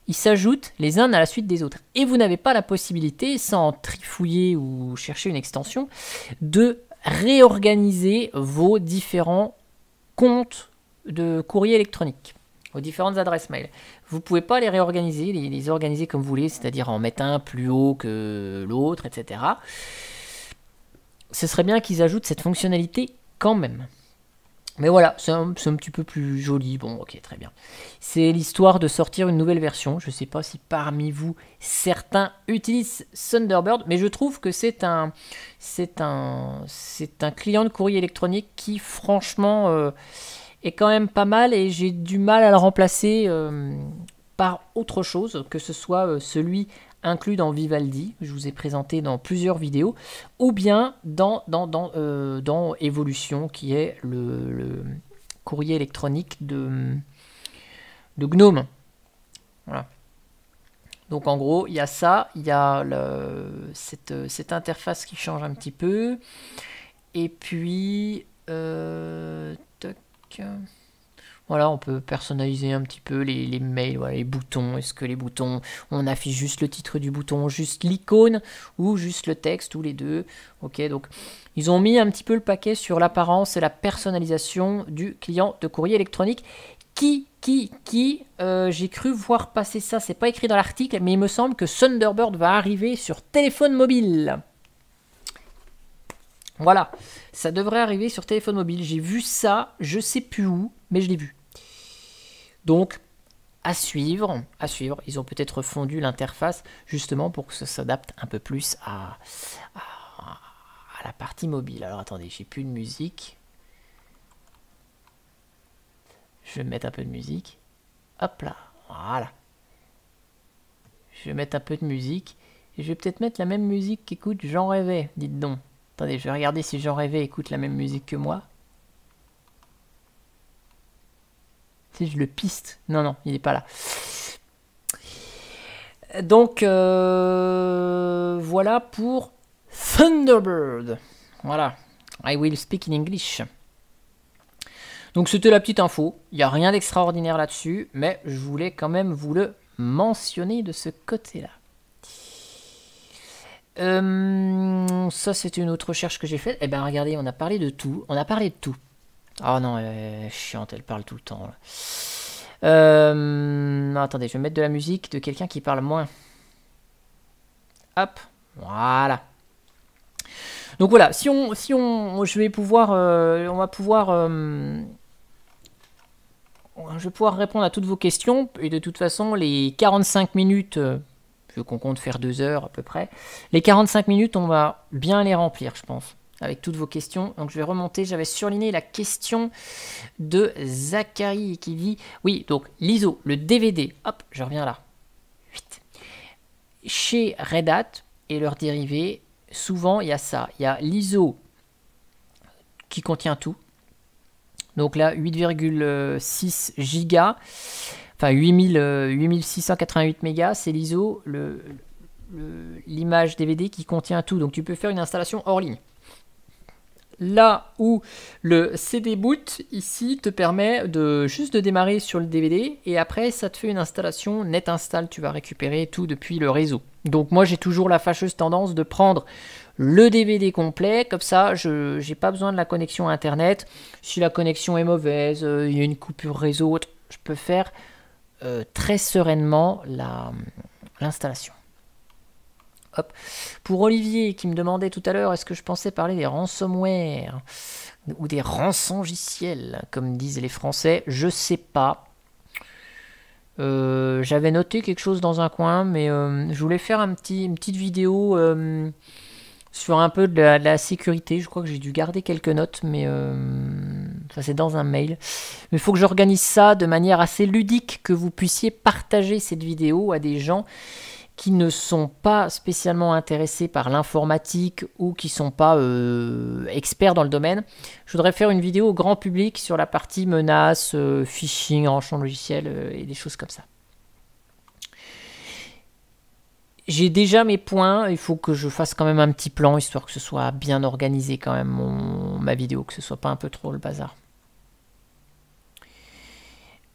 ils s'ajoutent les uns à la suite des autres. Et vous n'avez pas la possibilité, sans trifouiller ou chercher une extension, de réorganiser vos différents comptes de courrier électronique, vos différentes adresses mail. Vous ne pouvez pas les réorganiser, les, organiser comme vous voulez, c'est-à-dire en mettre un plus haut que l'autre, etc. Ce serait bien qu'ils ajoutent cette fonctionnalité quand même. Mais voilà, c'est un, petit peu plus joli. Bon, ok, très bien. C'est l'histoire de sortir une nouvelle version. Je ne sais pas si parmi vous, certains utilisent Thunderbird, mais je trouve que c'est un, c'est un, c'est un client de courrier électronique qui, franchement, euh, est quand même pas mal et j'ai du mal à le remplacer euh, par autre chose, que ce soit euh, celui inclus dans Vivaldi, que je vous ai présenté dans plusieurs vidéos, ou bien dans, dans, dans, euh, Evolution, qui est le, courrier électronique de, de Gnome. Voilà. Donc en gros, il y a ça, il y a cette, interface qui change un petit peu. Et puis... Euh, voilà, on peut personnaliser un petit peu les, mails, les boutons. Est-ce que les boutons, on affiche juste le titre du bouton, juste l'icône ou juste le texte ou les deux. Ok, donc ils ont mis un petit peu le paquet sur l'apparence et la personnalisation du client de courrier électronique qui, qui, qui, euh, j'ai cru voir passer ça, c'est pas écrit dans l'article, mais il me semble que Thunderbird va arriver sur téléphone mobile. Voilà, ça devrait arriver sur téléphone mobile. J'ai vu ça, je sais plus où, mais je l'ai vu. Donc, à suivre, à suivre. Ils ont peut-être fondu l'interface justement pour que ça s'adapte un peu plus à, à, la partie mobile. Alors attendez, j'ai plus de musique. Je vais mettre un peu de musique. Hop là, voilà. Je vais mettre un peu de musique. Et je vais peut-être mettre la même musique qu'écoute Jean Rêvais, dites donc. Attendez, je vais regarder si Jean Rêvais écoute la même musique que moi. Si je le piste. Non, non, il n'est pas là. Donc, euh, voilà pour Thunderbird. Voilà. I will speak in English. Donc, c'était la petite info. Il n'y a rien d'extraordinaire là-dessus, mais je voulais quand même vous le mentionner de ce côté-là. Euh, ça, c'était une autre recherche que j'ai faite. Eh bien, regardez, on a parlé de tout. On a parlé de tout oh non, elle est chiante, elle parle tout le temps. Euh, attendez, je vais mettre de la musique de quelqu'un qui parle moins. Hop, voilà. Donc voilà, si on, si on, je vais pouvoir, euh, on va pouvoir, euh, je vais pouvoir répondre à toutes vos questions. Et de toute façon, les 45 minutes, je qu'on compte faire deux heures à peu près, les 45 minutes, on va bien les remplir, je pense avec toutes vos questions. Donc je vais remonter, j'avais surligné la question de Zachary qui dit, oui, donc l'ISO, le DVD, hop, je reviens là. Chez Red Hat et leurs dérivés, souvent il y a ça, il y a l'ISO qui contient tout. Donc là, 8,6 gigas, enfin 8688 euh, mégas, c'est l'ISO, l'image DVD qui contient tout. Donc tu peux faire une installation hors ligne là où le CD boot ici te permet de juste de démarrer sur le DVD et après ça te fait une installation net install, tu vas récupérer tout depuis le réseau. Donc moi j'ai toujours la fâcheuse tendance de prendre le DVD complet, comme ça je n'ai pas besoin de la connexion internet. Si la connexion est mauvaise, euh, il y a une coupure réseau, je peux faire euh, très sereinement l'installation. Pour Olivier, qui me demandait tout à l'heure, est-ce que je pensais parler des ransomware ou des rançongiciels, comme disent les Français, je sais pas. Euh, j'avais noté quelque chose dans un coin, mais euh, je voulais faire une petite vidéo euh, sur un peu de la, de la, sécurité. Je crois que j'ai dû garder quelques notes, mais ça c'est dans un mail. Mais il faut que j'organise ça de manière assez ludique, que vous puissiez partager cette vidéo à des gens qui ne sont pas spécialement intéressés par l'informatique ou qui ne sont pas euh, experts dans le domaine. Je voudrais faire une vidéo au grand public sur la partie menaces, euh, phishing, enchant logiciel euh, et des choses comme ça. J'ai déjà mes points, il faut que je fasse quand même un petit plan, histoire que ce soit bien organisé quand même ma vidéo, que ce soit pas un peu trop le bazar.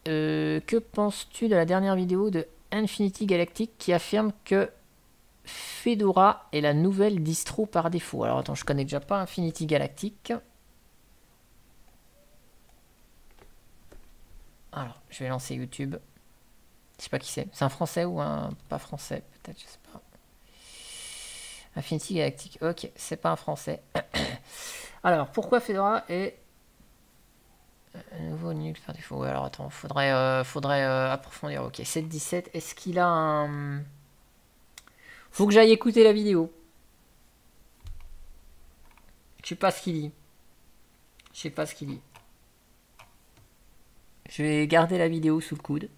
que penses-tu de la dernière vidéo de Infinity Galactic qui affirme que Fedora est la nouvelle distro par défaut. Alors attends, je connais déjà pas Infinity Galactic. Alors, je vais lancer YouTube. Je sais pas qui c'est. C'est un français ou un pas français Peut-être, je sais pas. Infinity Galactic. Ok, c'est pas un français. Alors, pourquoi Fedora est nouveau nul, par défaut alors attends, faudrait, euh, faudrait euh, approfondir. Ok, 717 est-ce qu'il a un. Faut que j'aille écouter la vidéo. Je sais pas ce qu'il dit. Je sais pas ce qu'il dit. Je vais garder la vidéo sous le coude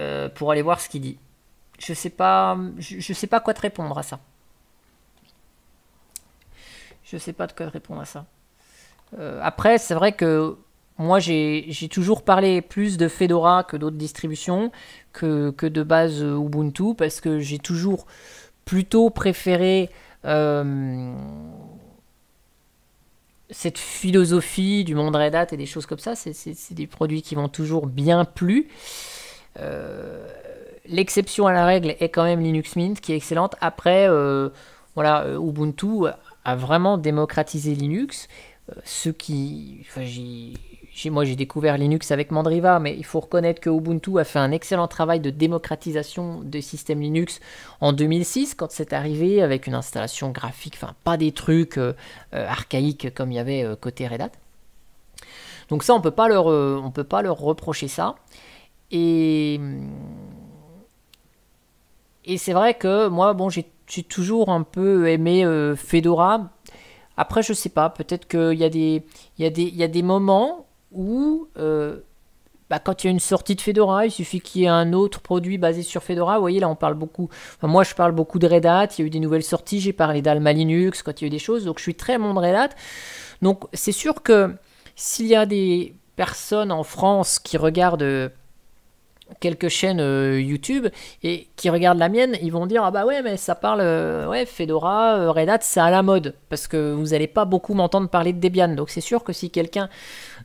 euh, pour aller voir ce qu'il dit. Je sais pas, je, sais pas quoi te répondre à ça. Je sais pas de quoi te répondre à ça. Euh, après, c'est vrai que moi, j'ai toujours parlé plus de Fedora que d'autres distributions, que, de base euh, Ubuntu, parce que j'ai toujours plutôt préféré euh, cette philosophie du monde Red Hat et des choses comme ça. C'est des produits qui vont toujours bien plus. L'exception à la règle est quand même Linux Mint, qui est excellente. Après, voilà, Ubuntu a vraiment démocratisé Linux. Euh, qui. moi, j'ai découvert Linux avec Mandriva, mais il faut reconnaître que Ubuntu a fait un excellent travail de démocratisation des systèmes Linux en 2006, quand c'est arrivé, avec une installation graphique, enfin, pas des trucs euh, euh, archaïques comme il y avait côté Red Hat. Donc, ça, on peut pas leur, peut pas leur reprocher ça. Et. Et c'est vrai que moi, bon, j'ai toujours un peu aimé Fedora après, je sais pas, peut-être qu'il y, a des, y, y a des moments où, euh, bah, quand il y a une sortie de Fedora, il suffit qu'il y ait un autre produit basé sur Fedora. Vous voyez, là, on parle beaucoup. moi, je parle beaucoup de Red Hat. Il y a eu des nouvelles sorties. J'ai parlé d'Alma Linux quand il y a eu des choses. Donc, je suis très mon Red Hat. Donc, c'est sûr que s'il y a des personnes en France qui regardent euh, quelques chaînes euh, YouTube et qui regardent la mienne, ils vont dire ah bah ouais mais ça parle euh, ouais Fedora, euh, Red Hat, c'est à la mode parce que vous n'allez pas beaucoup m'entendre parler de Debian. Donc c'est sûr que si quelqu'un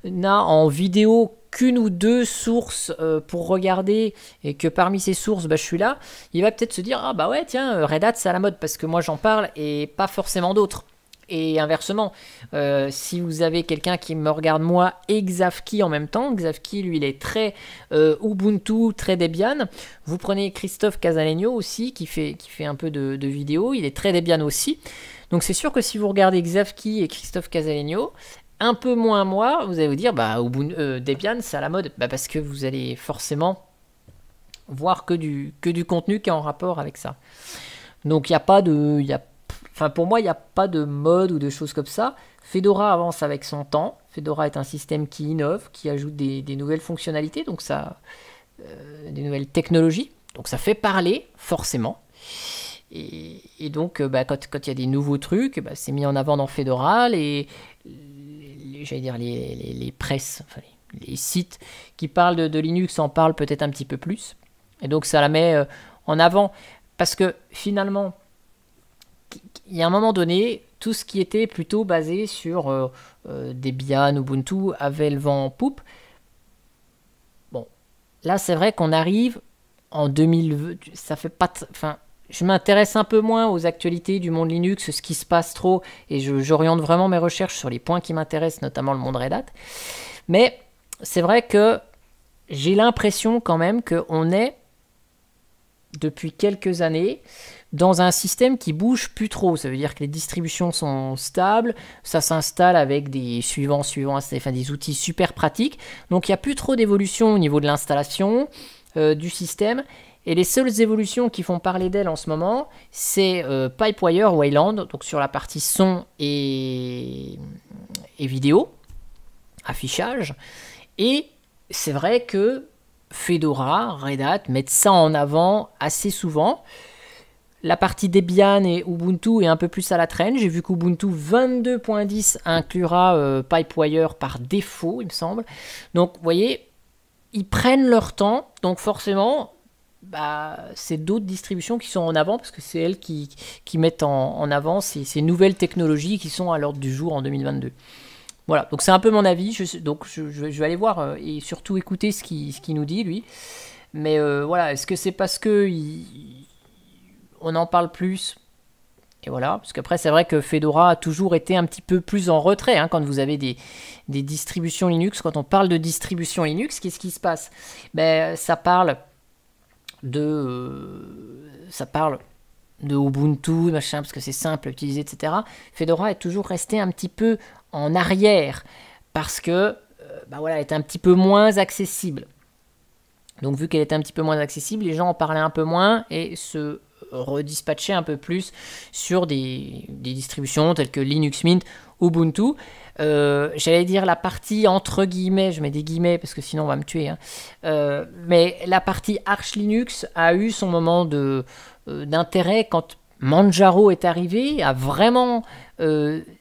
n'a en vidéo qu'une ou deux sources pour regarder et que parmi ces sources bah, je suis là, il va peut-être se dire ah bah ouais tiens Red Hat c'est à la mode parce que moi j'en parle et pas forcément d'autres. Et inversement, euh, si vous avez quelqu'un qui me regarde moi et Xavki en même temps, Xavki lui il est très euh, Ubuntu, très Debian. Vous prenez Christophe Casalegno aussi qui fait, qui fait un peu de, vidéos, il est très Debian aussi. Donc c'est sûr que si vous regardez Xavki et Christophe Casalegno, un peu moins moi, vous allez vous dire bah Ubuntu, euh, Debian c'est à la mode, bah, parce que vous allez forcément voir que du, que du contenu qui est en rapport avec ça. Donc il n'y a pas de. Y a Enfin, pour moi, il n'y a pas de mode ou de choses comme ça. Fedora avance avec son temps. Fedora est un système qui innove, qui ajoute des, nouvelles fonctionnalités, donc ça, euh, des nouvelles technologies. Donc ça fait parler, forcément. Et, donc, euh, bah, quand il y a des nouveaux trucs, bah, c'est mis en avant dans Fedora. Les, j'allais dire les, les, presses, les, sites qui parlent de Linux en parlent peut-être un petit peu plus. Et donc, ça la met euh, en avant. Parce que finalement, il y a un moment donné, tout ce qui était plutôt basé sur euh, euh, Debian, Ubuntu avait le vent en poupe. Bon, là c'est vrai qu'on arrive en 2020, ça fait pas, enfin, je m'intéresse un peu moins aux actualités du monde Linux, ce qui se passe trop, et j'oriente vraiment mes recherches sur les points qui m'intéressent, notamment le monde Red Hat. Mais c'est vrai que j'ai l'impression quand même qu'on est depuis quelques années dans un système qui bouge plus trop. Ça veut dire que les distributions sont stables, ça s'installe avec des suivants, suivants, enfin des outils super pratiques. Donc il n'y a plus trop d'évolution au niveau de l'installation euh, du système. Et les seules évolutions qui font parler d'elle en ce moment, c'est euh, Pipewire Wayland, donc sur la partie son et, et vidéo, affichage. Et c'est vrai que Fedora, Red Hat mettent ça en avant assez souvent. La partie Debian et Ubuntu est un peu plus à la traîne. J'ai vu qu'Ubuntu 22.10 inclura euh, Pipewire par défaut, il me semble. Donc, vous voyez, ils prennent leur temps. Donc, forcément, bah, c'est d'autres distributions qui sont en avant parce que c'est elles qui, mettent en, avant ces, nouvelles technologies qui sont à l'ordre du jour en 2022. Voilà, donc c'est un peu mon avis. Je, donc, je, vais aller voir euh, et surtout écouter ce qu'il qui nous dit, lui. Mais euh, voilà, est-ce que c'est parce que on en parle plus. Et voilà, parce qu'après c'est vrai que Fedora a toujours été un petit peu plus en retrait hein, quand vous avez des, des, distributions Linux. Quand on parle de distribution Linux, qu'est-ce qui se passe ben, ça parle de, euh, ça parle de Ubuntu, machin, parce que c'est simple à utiliser, etc. Fedora est toujours resté un petit peu en arrière parce que, euh, ben voilà, est un petit peu moins accessible. Donc vu qu'elle était un petit peu moins accessible, les gens en parlaient un peu moins et se redispatcher un peu plus sur des, distributions telles que Linux Mint, Ubuntu. Euh, j'allais dire la partie entre guillemets, je mets des guillemets parce que sinon on va me tuer, hein. euh, mais la partie Arch Linux a eu son moment de, euh, d'intérêt quand Manjaro est arrivé, a vraiment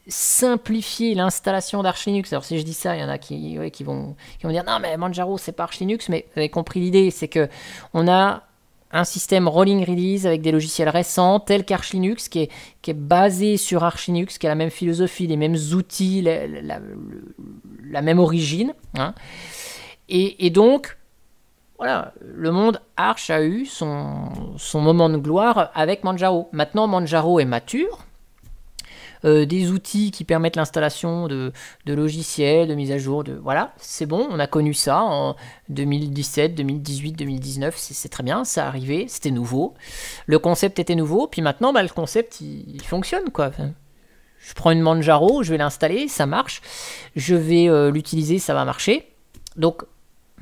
simplifié l'installation d'Arch Linux. Alors si je dis ça, il y en a qui, qui, vont, qui vont dire non mais Manjaro c'est pas Arch Linux, mais vous avez compris l'idée, c'est que on a un système rolling release avec des logiciels récents tels qu'Arch Linux qui est, qui est, basé sur Arch Linux, qui a la même philosophie, les mêmes outils, la, même origine. Hein. Et, donc, voilà, le monde Arch a eu son, son moment de gloire avec Manjaro. Maintenant, Manjaro est mature, euh, des outils qui permettent l'installation de, logiciels, de mise à jour, de voilà, c'est bon, on a connu ça en 2017, 2018, 2019, c'est très bien, ça arrivait, c'était nouveau, le concept était nouveau, puis maintenant bah, le concept il, fonctionne quoi. je prends une Manjaro, je vais l'installer, ça marche, je vais euh, l'utiliser, ça va marcher. Donc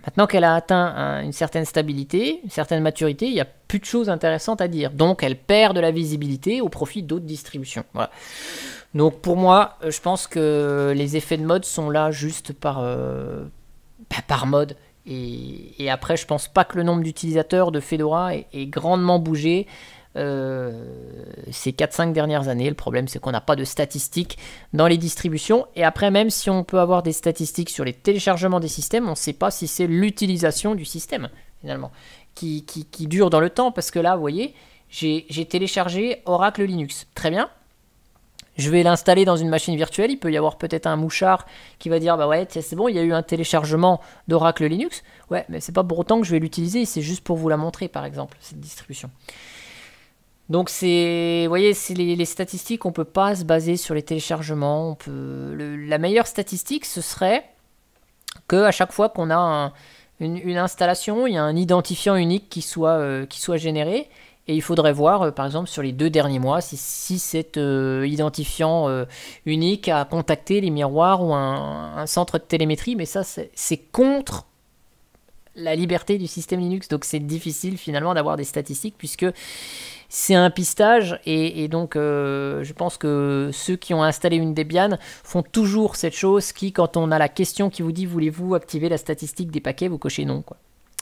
Maintenant qu'elle a atteint une certaine stabilité, une certaine maturité, il n'y a plus de choses intéressantes à dire. Donc elle perd de la visibilité au profit d'autres distributions. Donc pour moi, euh, je pense que les effets de mode sont là juste par, euh, bah, par mode. Et, après, je pense pas que le nombre d'utilisateurs de Fedora ait grandement bougé. Euh, ces 4-5 dernières années. Le problème, c'est qu'on n'a pas de statistiques dans les distributions. Et après, même si on peut avoir des statistiques sur les téléchargements des systèmes, on ne sait pas si c'est l'utilisation du système, finalement, qui, dure dans le temps. Parce que là, vous voyez, j'ai téléchargé Oracle Linux. Très bien. Je vais l'installer dans une machine virtuelle. Il peut y avoir peut-être un mouchard qui va dire Bah ouais, c'est bon, il y a eu un téléchargement d'Oracle Linux. Ouais, mais c'est pas pour autant que je vais l'utiliser. C'est juste pour vous la montrer, par exemple, cette distribution. Donc c'est, vous voyez, c'est les, statistiques, on peut pas se baser sur les téléchargements. On peut, la meilleure statistique, ce serait qu'à chaque fois qu'on a une, installation, il y a un identifiant unique qui soit, euh, qui soit généré. Et il faudrait voir, euh, par exemple, sur les deux derniers mois, si, cet euh, identifiant unique a contacté les miroirs ou un centre de télémétrie. Mais ça, c'est contre la liberté du système Linux. Donc c'est difficile finalement d'avoir des statistiques puisque c'est un pistage et, donc euh, je pense que ceux qui ont installé une Debian font toujours cette chose qui, quand on a la question qui vous dit voulez-vous activer la statistique des paquets, vous cochez non. Quoi.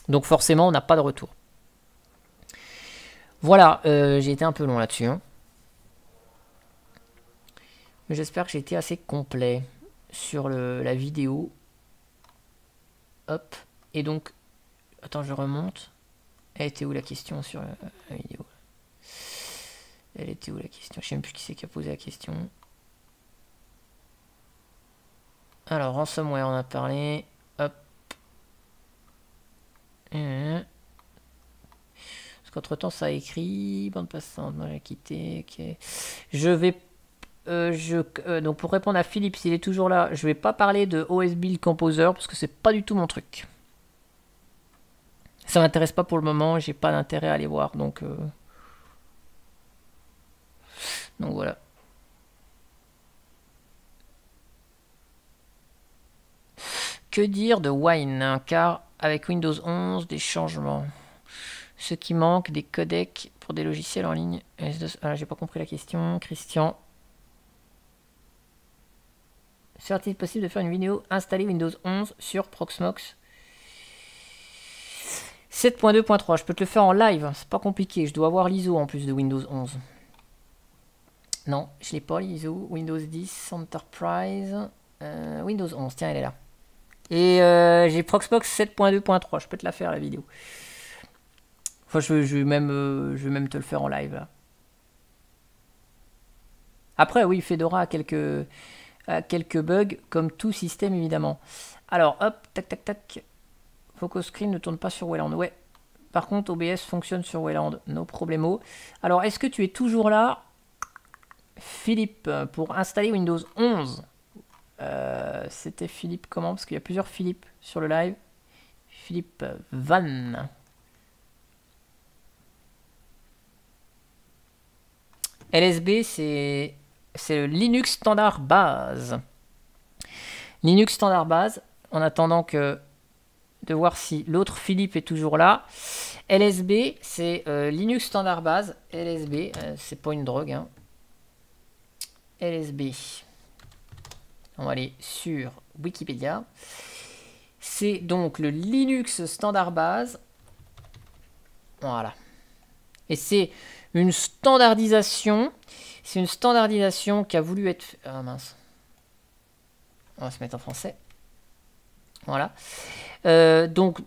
Donc forcément, on n'a pas de retour. Voilà, euh, j'ai été un peu long là-dessus. Hein. Mais J'espère que j'ai été assez complet sur la vidéo. Hop. Et donc, Attends, je remonte. Elle était où la question sur euh, la, vidéo Elle était où la question Je sais même plus qui c'est qui a posé la question. Alors, en ransomware, on a parlé. Hop. Hein, hein. Parce qu'entre temps, ça a écrit. Bande passante, moi j'ai quitté. Ok. Je vais euh, je, euh, donc pour répondre à Philippe, s'il est toujours là, je vais pas parler de OS Build Composer parce que c'est pas du tout mon truc ça m'intéresse pas pour le moment, j'ai pas d'intérêt à aller voir, donc euh, donc voilà. Que dire de Wine Car avec Windows 11, des changements. Ce qui manque, des codecs pour des logiciels en ligne. Ah, j'ai pas compris la question, Christian. Serait-il possible de faire une vidéo installer Windows 11 sur Proxmox 7.2.3, je peux te le faire en live, c'est pas compliqué, je dois avoir l'ISO en plus de Windows 11. Non, je l'ai pas l'ISO, Windows 10, Enterprise, euh, Windows 11, tiens elle est là. Et euh, j'ai Proxbox 7.2.3, je peux te la faire la vidéo. Enfin, je, vais même, euh, je vais même te le faire en live Après, oui, Fedora quelques, a quelques bugs, comme tout système évidemment. Alors, hop, tac, tac, tac. Focus Screen ne tourne pas sur Wayland. Ouais. Par contre, OBS fonctionne sur Wayland. No problemo. Alors, est-ce que tu es toujours là, Philippe, pour installer Windows 11 euh, C'était Philippe comment Parce qu'il y a plusieurs Philippe sur le live. Philippe Van. LSB, c'est le Linux standard base. Linux standard base, en attendant que de voir si l'autre Philippe est toujours là. LSB, c'est euh, Linux Standard Base. LSB, euh, c'est pas une drogue. Hein. LSB. On va aller sur Wikipédia. C'est donc le Linux Standard Base. Voilà. Et c'est une standardisation. C'est une standardisation qui a voulu être... Ah mince. On va se mettre en français. Voilà. Euh, donc,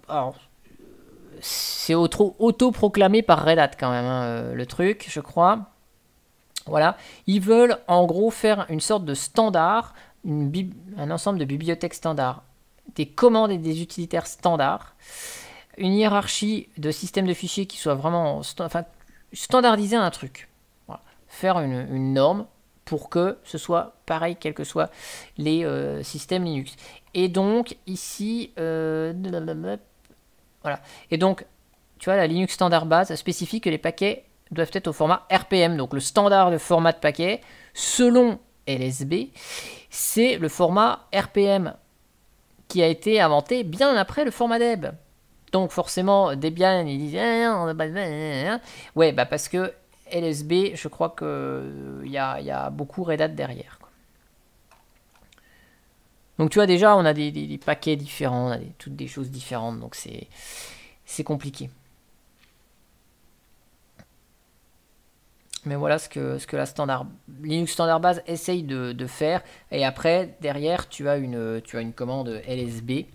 c'est auto-proclamé par Red Hat quand même, hein, euh, le truc, je crois. Voilà. Ils veulent en gros faire une sorte de standard, une un ensemble de bibliothèques standards, des commandes et des utilitaires standards, une hiérarchie de systèmes de fichiers qui soit vraiment enfin, standardiser un truc. Faire une norme pour que ce soit pareil, quels que soient les euh, systèmes Linux. Et donc, ici, euh, voilà. Et donc, tu vois, la Linux standard base spécifie que les paquets doivent être au format RPM, donc le standard de format de paquet, selon LSB, c'est le format RPM qui a été inventé bien après le format DEB. Donc forcément, Debian, il dit... Ah, ouais, bah parce que LSB, je crois que euh, il y, a beaucoup Red Hat derrière. Donc tu vois déjà, on a des, paquets différents, on a toutes des choses différentes, donc c'est compliqué. Mais voilà ce que, ce que la standard, Linux Standard Base essaye de, faire. Et après, derrière, tu as une, tu as une commande LSB.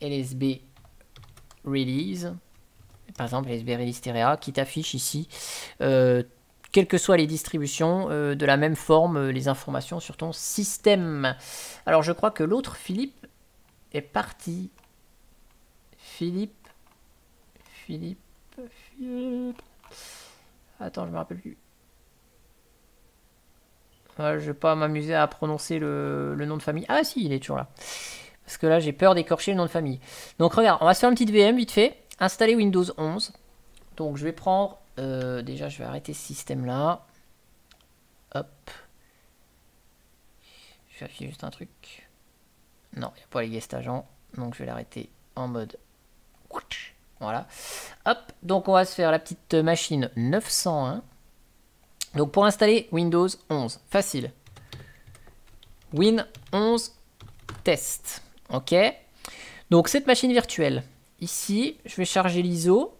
LSB release par exemple les Listeria, qui t'affiche ici, euh, quelles que soient les distributions, euh, de la même forme, euh, les informations sur ton système. Alors je crois que l'autre Philippe est parti. Philippe, Philippe, Philippe. Attends, je me rappelle plus. Je je vais pas m'amuser à prononcer le, nom de famille. Ah si, il est toujours là. Parce que là, j'ai peur d'écorcher le nom de famille. Donc regarde, on va se faire une petite VM vite fait installer Windows 11. Donc je vais prendre, euh, déjà je vais arrêter ce système là. Hop. Je vais afficher juste un truc. Non, il n'y a pas les guest agents. Donc je vais l'arrêter en mode... Voilà. Hop, donc on va se faire la petite machine 901. Donc pour installer Windows 11, facile. Win 11 test. Ok. Donc cette machine virtuelle, Ici, je vais charger l'ISO.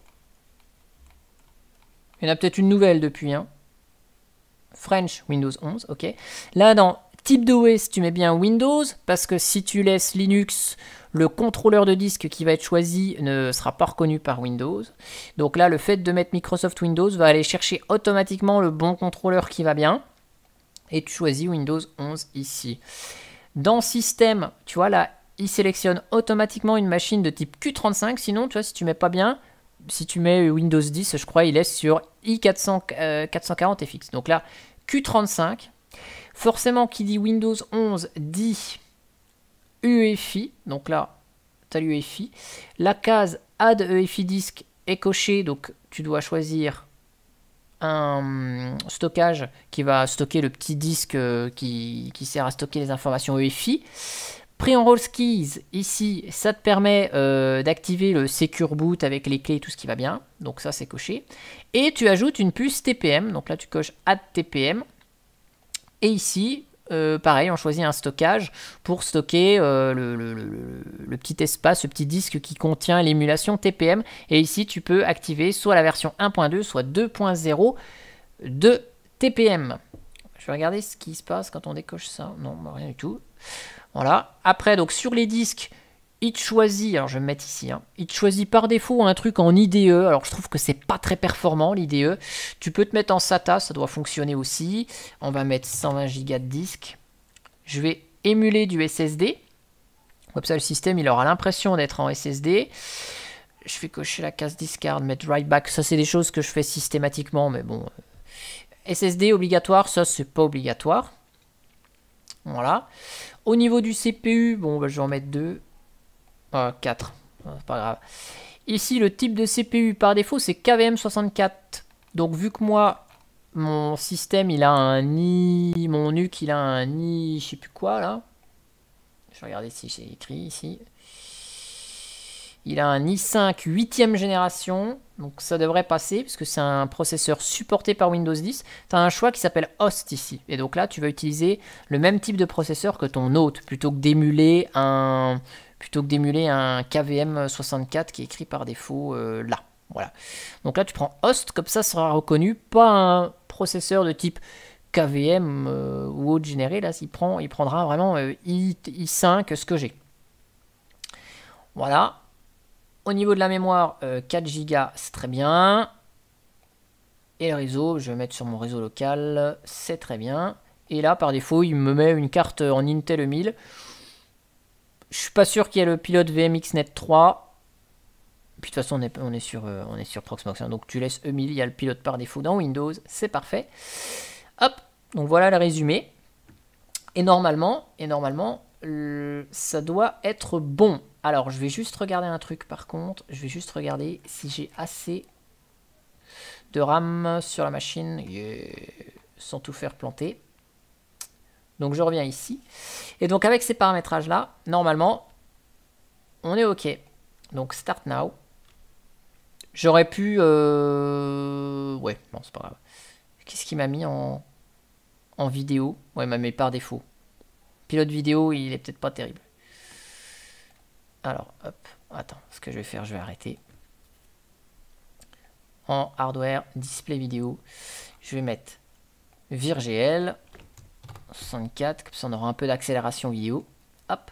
Il y en a peut-être une nouvelle depuis. Hein. French Windows 11, ok. Là, dans type de d'OS, tu mets bien Windows, parce que si tu laisses Linux, le contrôleur de disque qui va être choisi ne sera pas reconnu par Windows. Donc là, le fait de mettre Microsoft Windows va aller chercher automatiquement le bon contrôleur qui va bien. Et tu choisis Windows 11 ici. Dans système, tu vois là, il sélectionne automatiquement une machine de type Q35. Sinon, tu vois, si tu mets pas bien, si tu mets Windows 10, je crois, il est sur i440FX. Euh, fixe. Donc là, Q35. Forcément, qui dit Windows 11 dit UEFI. Donc là, tu as l'UEFI. La case Add EFI Disk est cochée. Donc tu dois choisir un stockage qui va stocker le petit disque euh, qui, qui sert à stocker les informations UEFI en Roll skis, ici, ça te permet euh, d'activer le Secure Boot avec les clés et tout ce qui va bien. Donc ça, c'est coché. Et tu ajoutes une puce TPM. Donc là, tu coches Add TPM. Et ici, euh, pareil, on choisit un stockage pour stocker euh, le, petit espace, ce petit disque qui contient l'émulation TPM. Et ici, tu peux activer soit la version 1.2, soit 2.0 de TPM. Je vais regarder ce qui se passe quand on décoche ça. Non, bah, rien du tout. Voilà. Après, donc sur les disques, il choisit, alors hein, je vais me mettre ici, hein, il choisit par défaut un truc en IDE. Alors je trouve que c'est pas très performant l'IDE. Tu peux te mettre en SATA, ça doit fonctionner aussi. On va mettre 120 Go de disque. Je vais émuler du SSD. Comme ça, le système, il aura l'impression d'être en SSD. Je vais cocher la case discard, mettre write back. Ça, c'est des choses que je fais systématiquement, mais bon. Euh, SSD obligatoire, ça, c'est pas obligatoire. Voilà. Au niveau du CPU, bon, bah, je vais en mettre 2. 4. C'est pas grave. Ici, le type de CPU par défaut, c'est KVM64. Donc, vu que moi, mon système, il a un i. Mon NUC, il a un i. Je sais plus quoi là. Je vais regarder si j'ai écrit ici. Il a un i5 8ème génération, donc ça devrait passer, puisque c'est un processeur supporté par Windows 10. Tu as un choix qui s'appelle host ici. Et donc là, tu vas utiliser le même type de processeur que ton hôte, plutôt que d'émuler un, plutôt que d'émuler un KVM64 qui est écrit par défaut euh, là. Voilà. Donc là, tu prends host, comme ça sera reconnu, pas un processeur de type KVM euh, ou autre généré. Là, il, prend, il prendra vraiment euh, I, 5 ce que j'ai. Voilà. Au niveau de la mémoire, 4 euh, Go, c'est très bien. Et le réseau, je vais mettre sur mon réseau local, c'est très bien. Et là, par défaut, il me met une carte euh, en Intel 1000. Je suis pas sûr qu'il y ait le pilote VMXNet 3. Puis de toute façon, on est, sur, euh, on est sur Proxmox. Hein. Donc tu laisses E1000, il y a le pilote par défaut dans Windows, c'est parfait. Hop, donc voilà le résumé. Et normalement, et normalement, ça doit être bon. Alors, je vais juste regarder un truc par contre. Je vais juste regarder si j'ai assez de RAM sur la machine sans tout faire planter. Donc, je reviens ici. Et donc, avec ces paramétrages-là, normalement, on est OK. Donc, Start Now. J'aurais pu... Euh, ouais, non, c'est pas grave. Qu'est-ce qui m'a mis en, en vidéo Ouais, il m'a mis par défaut. Pilote vidéo, il est peut-être pas terrible. Alors, hop, attends, ce que je vais faire, je vais arrêter. En hardware, display vidéo, je vais mettre virgl 64, comme ça on aura un peu d'accélération vidéo. Hop.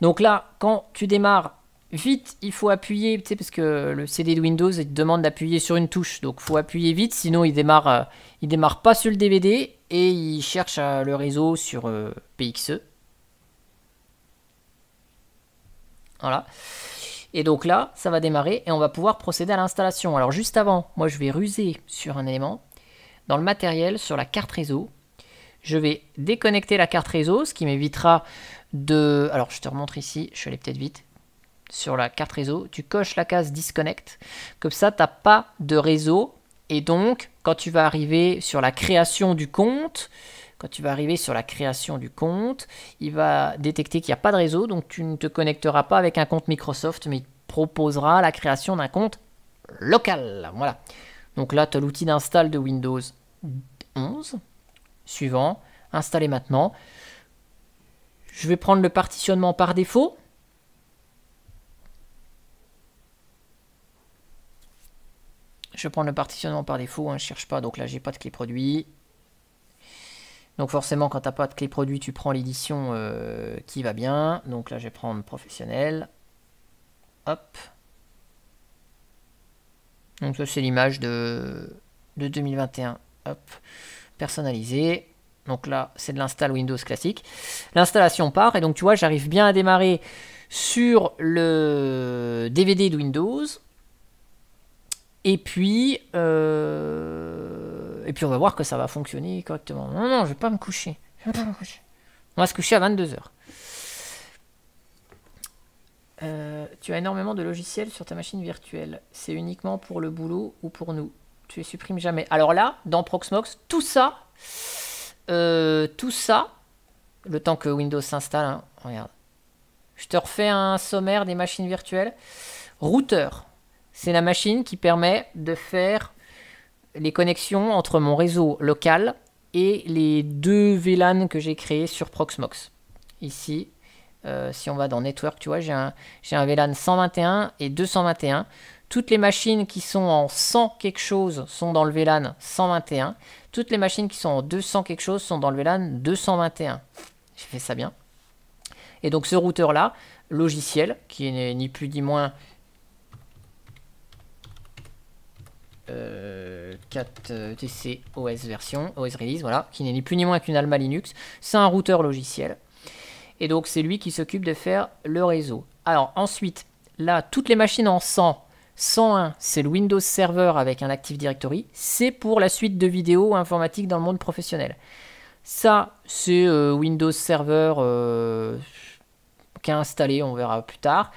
Donc là, quand tu démarres vite, il faut appuyer, tu sais, parce que le CD de Windows, il te demande d'appuyer sur une touche. Donc, il faut appuyer vite, sinon il démarre, euh, il démarre pas sur le DVD et il cherche euh, le réseau sur euh, PXE. Voilà. Et donc là, ça va démarrer et on va pouvoir procéder à l'installation. Alors juste avant, moi je vais ruser sur un élément. Dans le matériel, sur la carte réseau, je vais déconnecter la carte réseau, ce qui m'évitera de... Alors je te remontre ici, je suis allé peut-être vite. Sur la carte réseau, tu coches la case Disconnect. Comme ça, tu n'as pas de réseau. Et donc, quand tu vas arriver sur la création du compte, quand tu vas arriver sur la création du compte, il va détecter qu'il n'y a pas de réseau, donc tu ne te connecteras pas avec un compte Microsoft, mais il proposera la création d'un compte local. Voilà. Donc là, tu as l'outil d'install de Windows 11. Suivant, installer maintenant. Je vais prendre le partitionnement par défaut. Je prends le partitionnement par défaut, hein, je ne cherche pas, donc là j'ai pas de clé produit. Donc forcément, quand tu n'as pas de clé produit, tu prends l'édition euh, qui va bien. Donc là, je vais prendre professionnel. Hop. Donc ça, c'est l'image de, de 2021. Hop. Personnalisé. Donc là, c'est de l'install Windows classique. L'installation part, et donc tu vois, j'arrive bien à démarrer sur le DVD de Windows. Et puis... Euh, et puis on va voir que ça va fonctionner correctement. Non, non, je vais pas me coucher. Je vais pas me coucher. On va se coucher à 22h. Euh, tu as énormément de logiciels sur ta machine virtuelle. C'est uniquement pour le boulot ou pour nous Tu les supprimes jamais. Alors là, dans Proxmox, tout ça, euh, tout ça, le temps que Windows s'installe, hein, regarde. Je te refais un sommaire des machines virtuelles. Routeur, c'est la machine qui permet de faire les connexions entre mon réseau local et les deux VLAN que j'ai créés sur Proxmox. Ici, euh, si on va dans Network, tu vois, j'ai un, un, VLAN 121 et 221. Toutes les machines qui sont en 100 quelque chose sont dans le VLAN 121. Toutes les machines qui sont en 200 quelque chose sont dans le VLAN 221. J'ai fait ça bien. Et donc ce routeur-là, logiciel, qui n'est ni plus ni moins 4TC euh, euh, OS version, OS release, voilà, qui n'est ni plus ni moins qu'une Alma Linux. C'est un routeur logiciel. Et donc, c'est lui qui s'occupe de faire le réseau. Alors, ensuite, là, toutes les machines en 100, 101, c'est le Windows Server avec un Active Directory. C'est pour la suite de vidéos informatiques dans le monde professionnel. Ça, c'est euh, Windows Server euh, qui installé, on verra plus tard.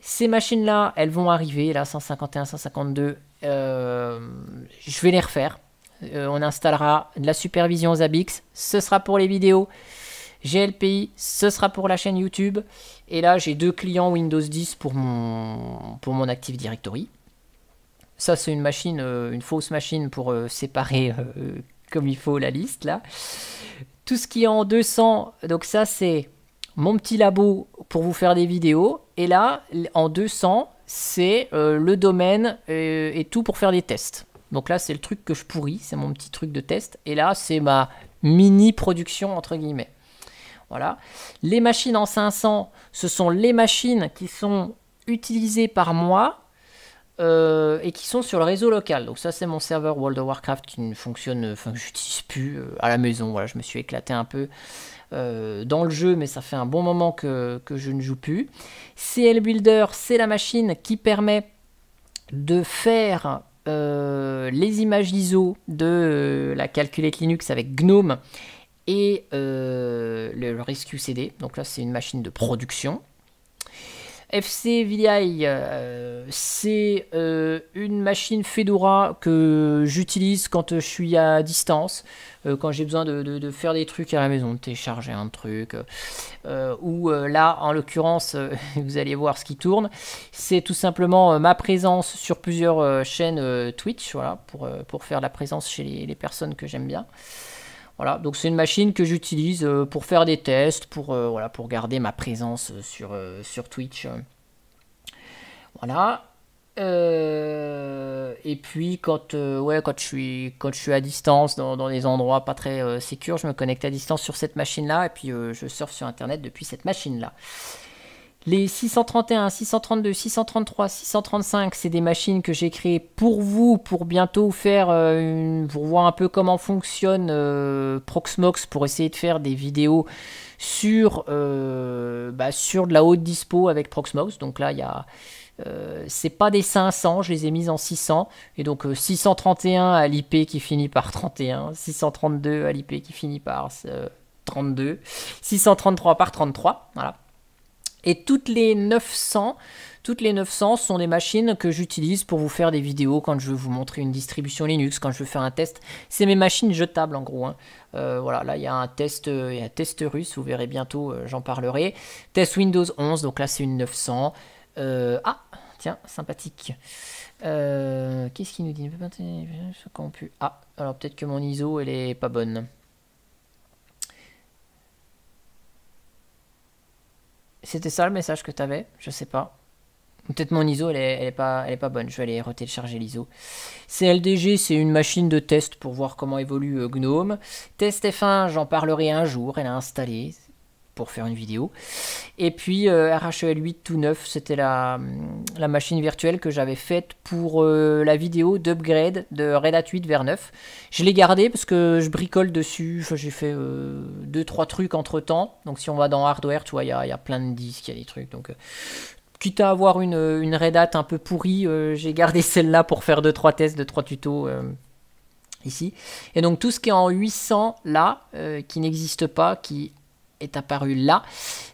Ces machines-là, elles vont arriver, là, 151, 152, euh, je vais les refaire. Euh, on installera de la supervision Zabbix. Ce sera pour les vidéos. GLPI, ce sera pour la chaîne YouTube. Et là, j'ai deux clients Windows 10 pour mon, pour mon Active Directory. Ça, c'est une machine, euh, une fausse machine pour séparer comme il faut la liste, là. Tout ce qui est en 200, donc ça, c'est mon petit labo pour vous faire des vidéos. Et là, en 200, c'est euh, le domaine euh, et, tout pour faire des tests. Donc là, c'est le truc que je pourris, c'est mon petit truc de test. Et là, c'est ma mini production, entre guillemets. Voilà. Les machines en 500, ce sont les machines qui sont utilisées par moi euh, et qui sont sur le réseau local. Donc ça c'est mon serveur World of Warcraft qui ne fonctionne, enfin que n'utilise plus à la maison. Voilà, je me suis éclaté un peu euh, dans le jeu, mais ça fait un bon moment que, je ne joue plus. CL Builder, c'est la machine qui permet de faire euh, les images ISO de euh, la calculatrice Linux avec GNOME et le, rescue CD. Donc là, c'est une machine de production. FC VDI, c'est une machine Fedora que j'utilise quand je suis à distance. Euh, quand j'ai besoin de, faire des trucs à la maison, de télécharger un truc, euh, euh, ou là, en l'occurrence, vous allez voir ce qui tourne, c'est tout simplement ma présence sur plusieurs chaînes Twitch, voilà, pour, faire la présence chez les, personnes que j'aime bien. Voilà, donc c'est une machine que j'utilise pour faire des tests, pour, voilà, pour garder ma présence sur, sur Twitch. Voilà, euh, et puis quand euh, ouais quand je suis quand je suis à distance dans, dans des endroits pas très euh, sécurs, je me connecte à distance sur cette machine là et puis je surfe sur internet depuis cette machine là. Les 631, 632, 633, 635, c'est des machines que j'ai créées pour vous, pour bientôt faire, une, pour voir un peu comment fonctionne Proxmox, pour essayer de faire des vidéos sur, bah, sur de la haute dispo avec Proxmox. Donc là, il y a, euh, c'est pas des 500, je les ai mises en 600. Et donc 631 euh, à l'IP qui finit par 31, 632 à l'IP qui finit par 32, euh, 633 par 33, voilà. Et toutes les 900, toutes les 900 sont des machines que j'utilise pour vous faire des vidéos quand je veux vous montrer une distribution Linux, quand je veux faire un test. C'est mes machines jetables en gros. Hein. voilà, là il y a un test, un test russe, vous verrez bientôt, j'en parlerai. Test Windows 11, donc là c'est une 900. Euh, ah, tiens, sympathique. Euh, qu'est-ce qu'il nous dit Ah, alors peut-être que mon ISO, elle est pas bonne. C'était ça le message que t'avais Je sais pas. Peut-être mon ISO, elle est, pas, elle pas bonne. Je vais aller retélécharger l'ISO. CLDG, c'est une machine de test pour voir comment évolue euh, GNOME. Test F1, j'en parlerai un jour. Elle a installé pour faire une vidéo. Et puis euh, RHEL 8 tout neuf, c'était la, la, machine virtuelle que j'avais faite pour euh, la vidéo d'upgrade de Red Hat 8 vers 9. Je l'ai gardée parce que je bricole dessus, j'ai fait 2-3 euh, trucs entre temps. Donc si on va dans hardware, tu vois, il y a, y a, plein de disques, il y a des trucs. Donc quitte à avoir une, une, Red Hat un peu pourrie, j'ai gardé celle-là pour faire 2-3 tests, 2-3 tutos ici. Et donc tout ce qui est en 800 là, qui n'existe pas, qui est apparu là,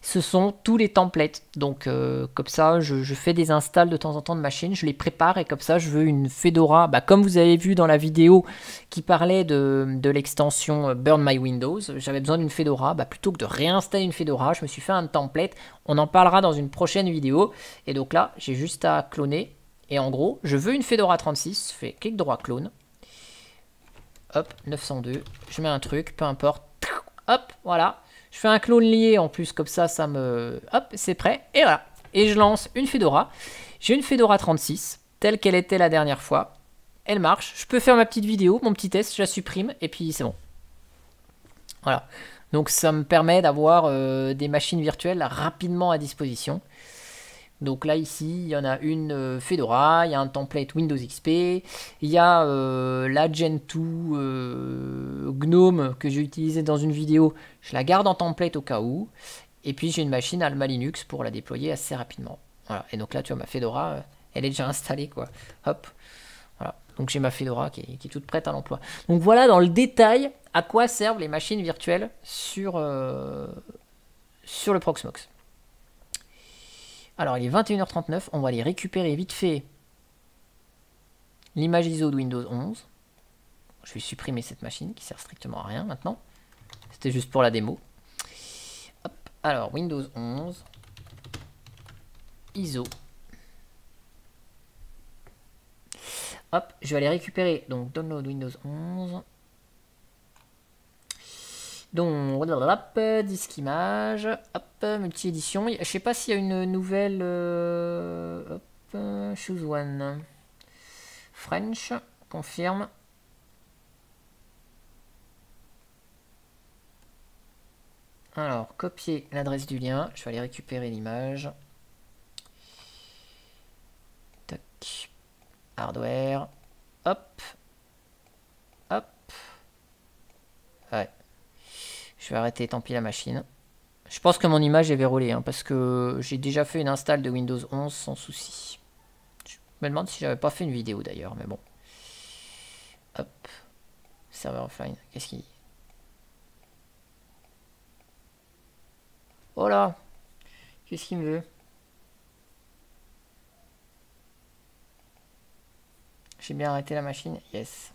ce sont tous les templates. Donc euh, comme ça, je, fais des installs de temps en temps de machines, je les prépare et comme ça, je veux une Fedora. Bah, comme vous avez vu dans la vidéo qui parlait de, l'extension euh, Burn My Windows, j'avais besoin d'une Fedora. Bah, plutôt que de réinstaller une Fedora, je me suis fait un template. On en parlera dans une prochaine vidéo. Et donc là, j'ai juste à cloner. Et en gros, je veux une Fedora 36, fais clic droit clone. Hop, 902, je mets un truc, peu importe. Hop, voilà. Je fais un clone lié en plus, comme ça, ça me... Hop, c'est prêt. Et voilà. Et je lance une Fedora. J'ai une Fedora 36, telle qu'elle était la dernière fois. Elle marche. Je peux faire ma petite vidéo, mon petit test, je la supprime, et puis c'est bon. Voilà. Donc ça me permet d'avoir euh, des machines virtuelles rapidement à disposition. Donc là ici, il y en a une euh, Fedora, il y a un template Windows XP, il y a euh, la gen euh, GNOME que j'ai utilisée dans une vidéo, je la garde en template au cas où, et puis j'ai une machine Alma Linux pour la déployer assez rapidement. Voilà. Et donc là, tu vois, ma Fedora, elle est déjà installée, quoi. Hop. Voilà. Donc j'ai ma Fedora qui est, toute prête à l'emploi. Donc voilà dans le détail à quoi servent les machines virtuelles sur, sur le Proxmox. Alors, il est 21h39. On va aller récupérer vite fait l'image ISO de Windows 11. Je vais supprimer cette machine qui sert strictement à rien maintenant. C'était juste pour la démo. Hop. Alors, Windows 11. ISO. Hop, je vais aller récupérer donc Download Windows 11. Donc, hop, disque image, hop, multi-édition. Je sais pas s'il y a une nouvelle. Euh, hop, choose one. French, confirme. Alors, copier l'adresse du lien. Je vais aller récupérer l'image. Toc. Hardware. Hop. Hop. Ouais. Je vais arrêter, tant pis la machine. Je pense que mon image est verrouillée, hein, parce que j'ai déjà fait une install de Windows 11 sans souci. Je me demande si j'avais pas fait une vidéo d'ailleurs, mais bon. Hop. Serveur offline. Qu'est-ce qu'il Voilà. Oh là Qu'est-ce qu'il me veut J'ai bien arrêté la machine Yes.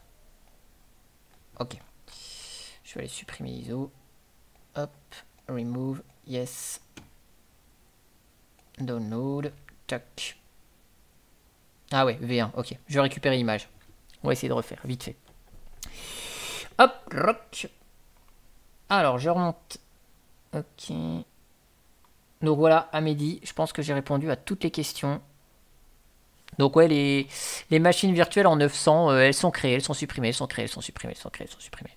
Ok. Je vais aller supprimer l'ISO. Hop, remove, yes. Download, tac. Ah ouais, V1, ok. Je vais récupérer l'image. On va essayer de refaire, vite fait. Hop, rock. Alors, je remonte. Ok. Donc voilà, midi je pense que j'ai répondu à toutes les questions. Donc ouais, les, machines virtuelles en 900, euh, elles sont créées, elles sont supprimées, elles sont créées, elles sont supprimées, elles sont créées, elles sont supprimées.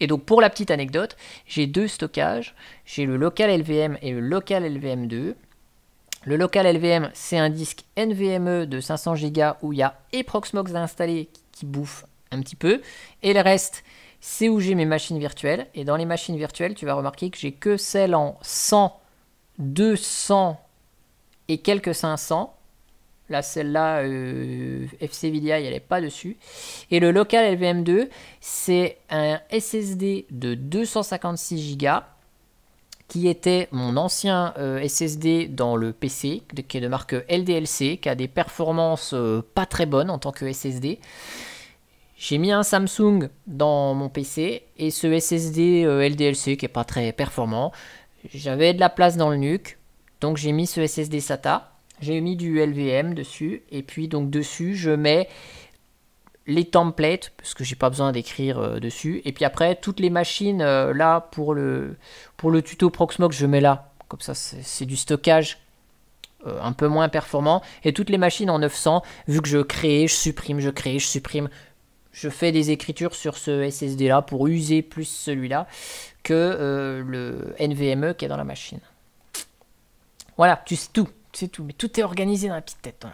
Et donc pour la petite anecdote, j'ai deux stockages, j'ai le local LVM et le local LVM2. Le local LVM, c'est un disque NVMe de 500 Go où il y a Eproxmox Proxmox installé qui bouffe un petit peu. Et le reste, c'est où j'ai mes machines virtuelles. Et dans les machines virtuelles, tu vas remarquer que j'ai que celles en 100, 200 et quelques 500 Là, celle-là, euh, il y' elle pas dessus. Et le local LVM2, c'est un SSD de 256 Go qui était mon ancien euh, SSD dans le PC, qui est de marque LDLC, qui a des performances euh, pas très bonnes en tant que SSD. J'ai mis un Samsung dans mon PC et ce SSD euh, LDLC qui est pas très performant. J'avais de la place dans le NUC, donc j'ai mis ce SSD SATA j'ai mis du LVM dessus. Et puis, donc, dessus, je mets les templates, parce que j'ai pas besoin d'écrire euh, dessus. Et puis après, toutes les machines, euh, là, pour le, pour le tuto Proxmox, je mets là. Comme ça, c'est du stockage euh, un peu moins performant. Et toutes les machines en 900, vu que je crée, je supprime, je crée, je supprime. Je fais des écritures sur ce SSD-là pour user plus celui-là que le NVMe qui est dans la machine. Voilà, tu sais tout c'est tout. Mais tout est organisé dans la petite tête. Hein.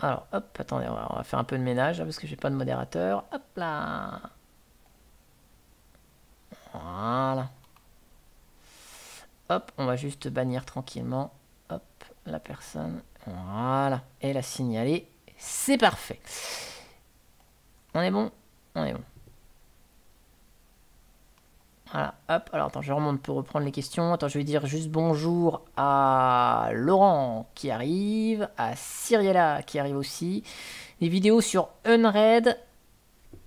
Alors, hop, attendez, on va, faire un peu de ménage, hein, parce que j'ai pas de modérateur. Hop là Voilà. Hop, on va juste bannir tranquillement, hop, la personne, voilà, et la signalé. c'est parfait. On est bon On est bon. Voilà, hop, alors attends, je remonte pour reprendre les questions. Attends, je vais dire juste bonjour à Laurent qui arrive, à Cyriella qui arrive aussi. Les vidéos sur Unred.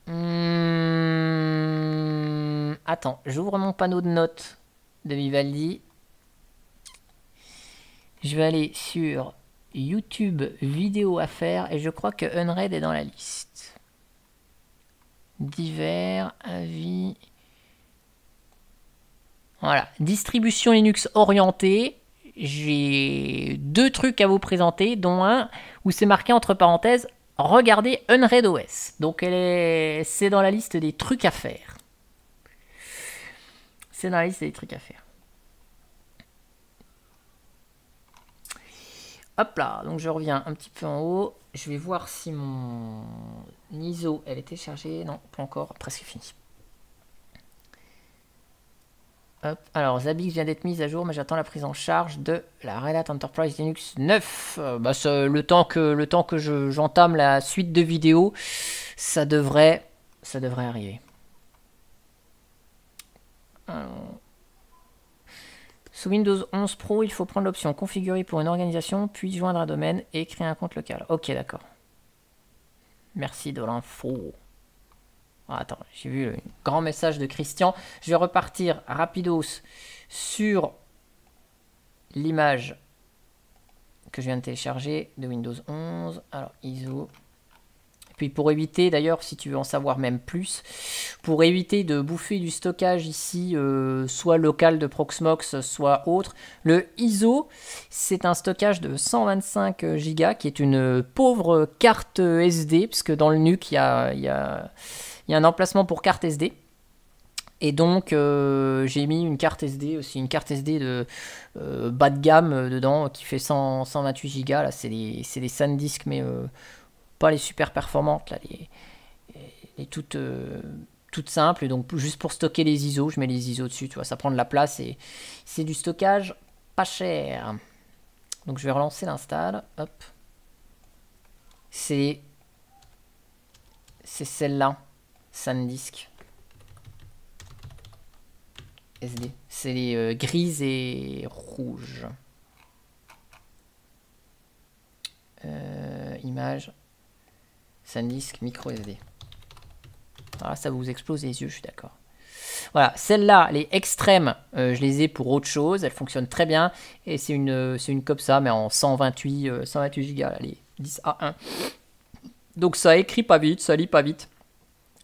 Hmm, attends, j'ouvre mon panneau de notes de Vivaldi. Je vais aller sur YouTube vidéo à faire et je crois que Unred est dans la liste. Divers avis. Voilà, distribution Linux orientée. J'ai deux trucs à vous présenter, dont un où c'est marqué entre parenthèses regardez Unraid OS. Donc elle est, c'est dans la liste des trucs à faire. C'est dans la liste des trucs à faire. Hop là, donc je reviens un petit peu en haut. Je vais voir si mon ISO, elle était chargée. Non, pas encore, presque fini. Alors, Zabbix vient d'être mise à jour, mais j'attends la prise en charge de la Red Hat Enterprise Linux 9. Euh, bah, le temps que, le que j'entame la suite de vidéos, ça devrait, ça devrait arriver. Sous Windows 11 Pro, il faut prendre l'option Configurer pour une organisation, puis joindre un domaine et créer un compte local. Ok, d'accord. Merci de l'info. Ah, attends, j'ai vu un grand message de Christian. Je vais repartir rapidos sur l'image que je viens de télécharger de Windows 11. Alors, ISO. puis pour éviter, d'ailleurs, si tu veux en savoir même plus, pour éviter de bouffer du stockage ici, euh, soit local de Proxmox, soit autre, le ISO, c'est un stockage de 125 Go qui est une pauvre carte SD, puisque dans le NUC, il y a il y a un emplacement pour carte SD. Et donc euh, j'ai mis une carte SD aussi, une carte SD de euh, bas de gamme euh, dedans qui fait 128 Go. Là, c'est des c'est mais pas les super performantes, là, les, les toutes, toutes simples. donc juste pour stocker les ISO, je mets les ISO dessus, tu vois, ça prend de la place et c'est du stockage pas cher. Donc je vais relancer l'install. Hop. C'est, c'est celle-là. SanDisk. SD. C'est les euh, grises et rouges. Euh, image. SanDisk micro SD. Ah, ça vous explose les yeux, je suis d'accord. Voilà, celle là les extrêmes, euh, je les ai pour autre chose. Elles fonctionnent très bien. Et c'est une, c'est une ça, mais en 128, 128 Go, les 10 A1. Donc ça écrit pas vite, ça lit pas vite.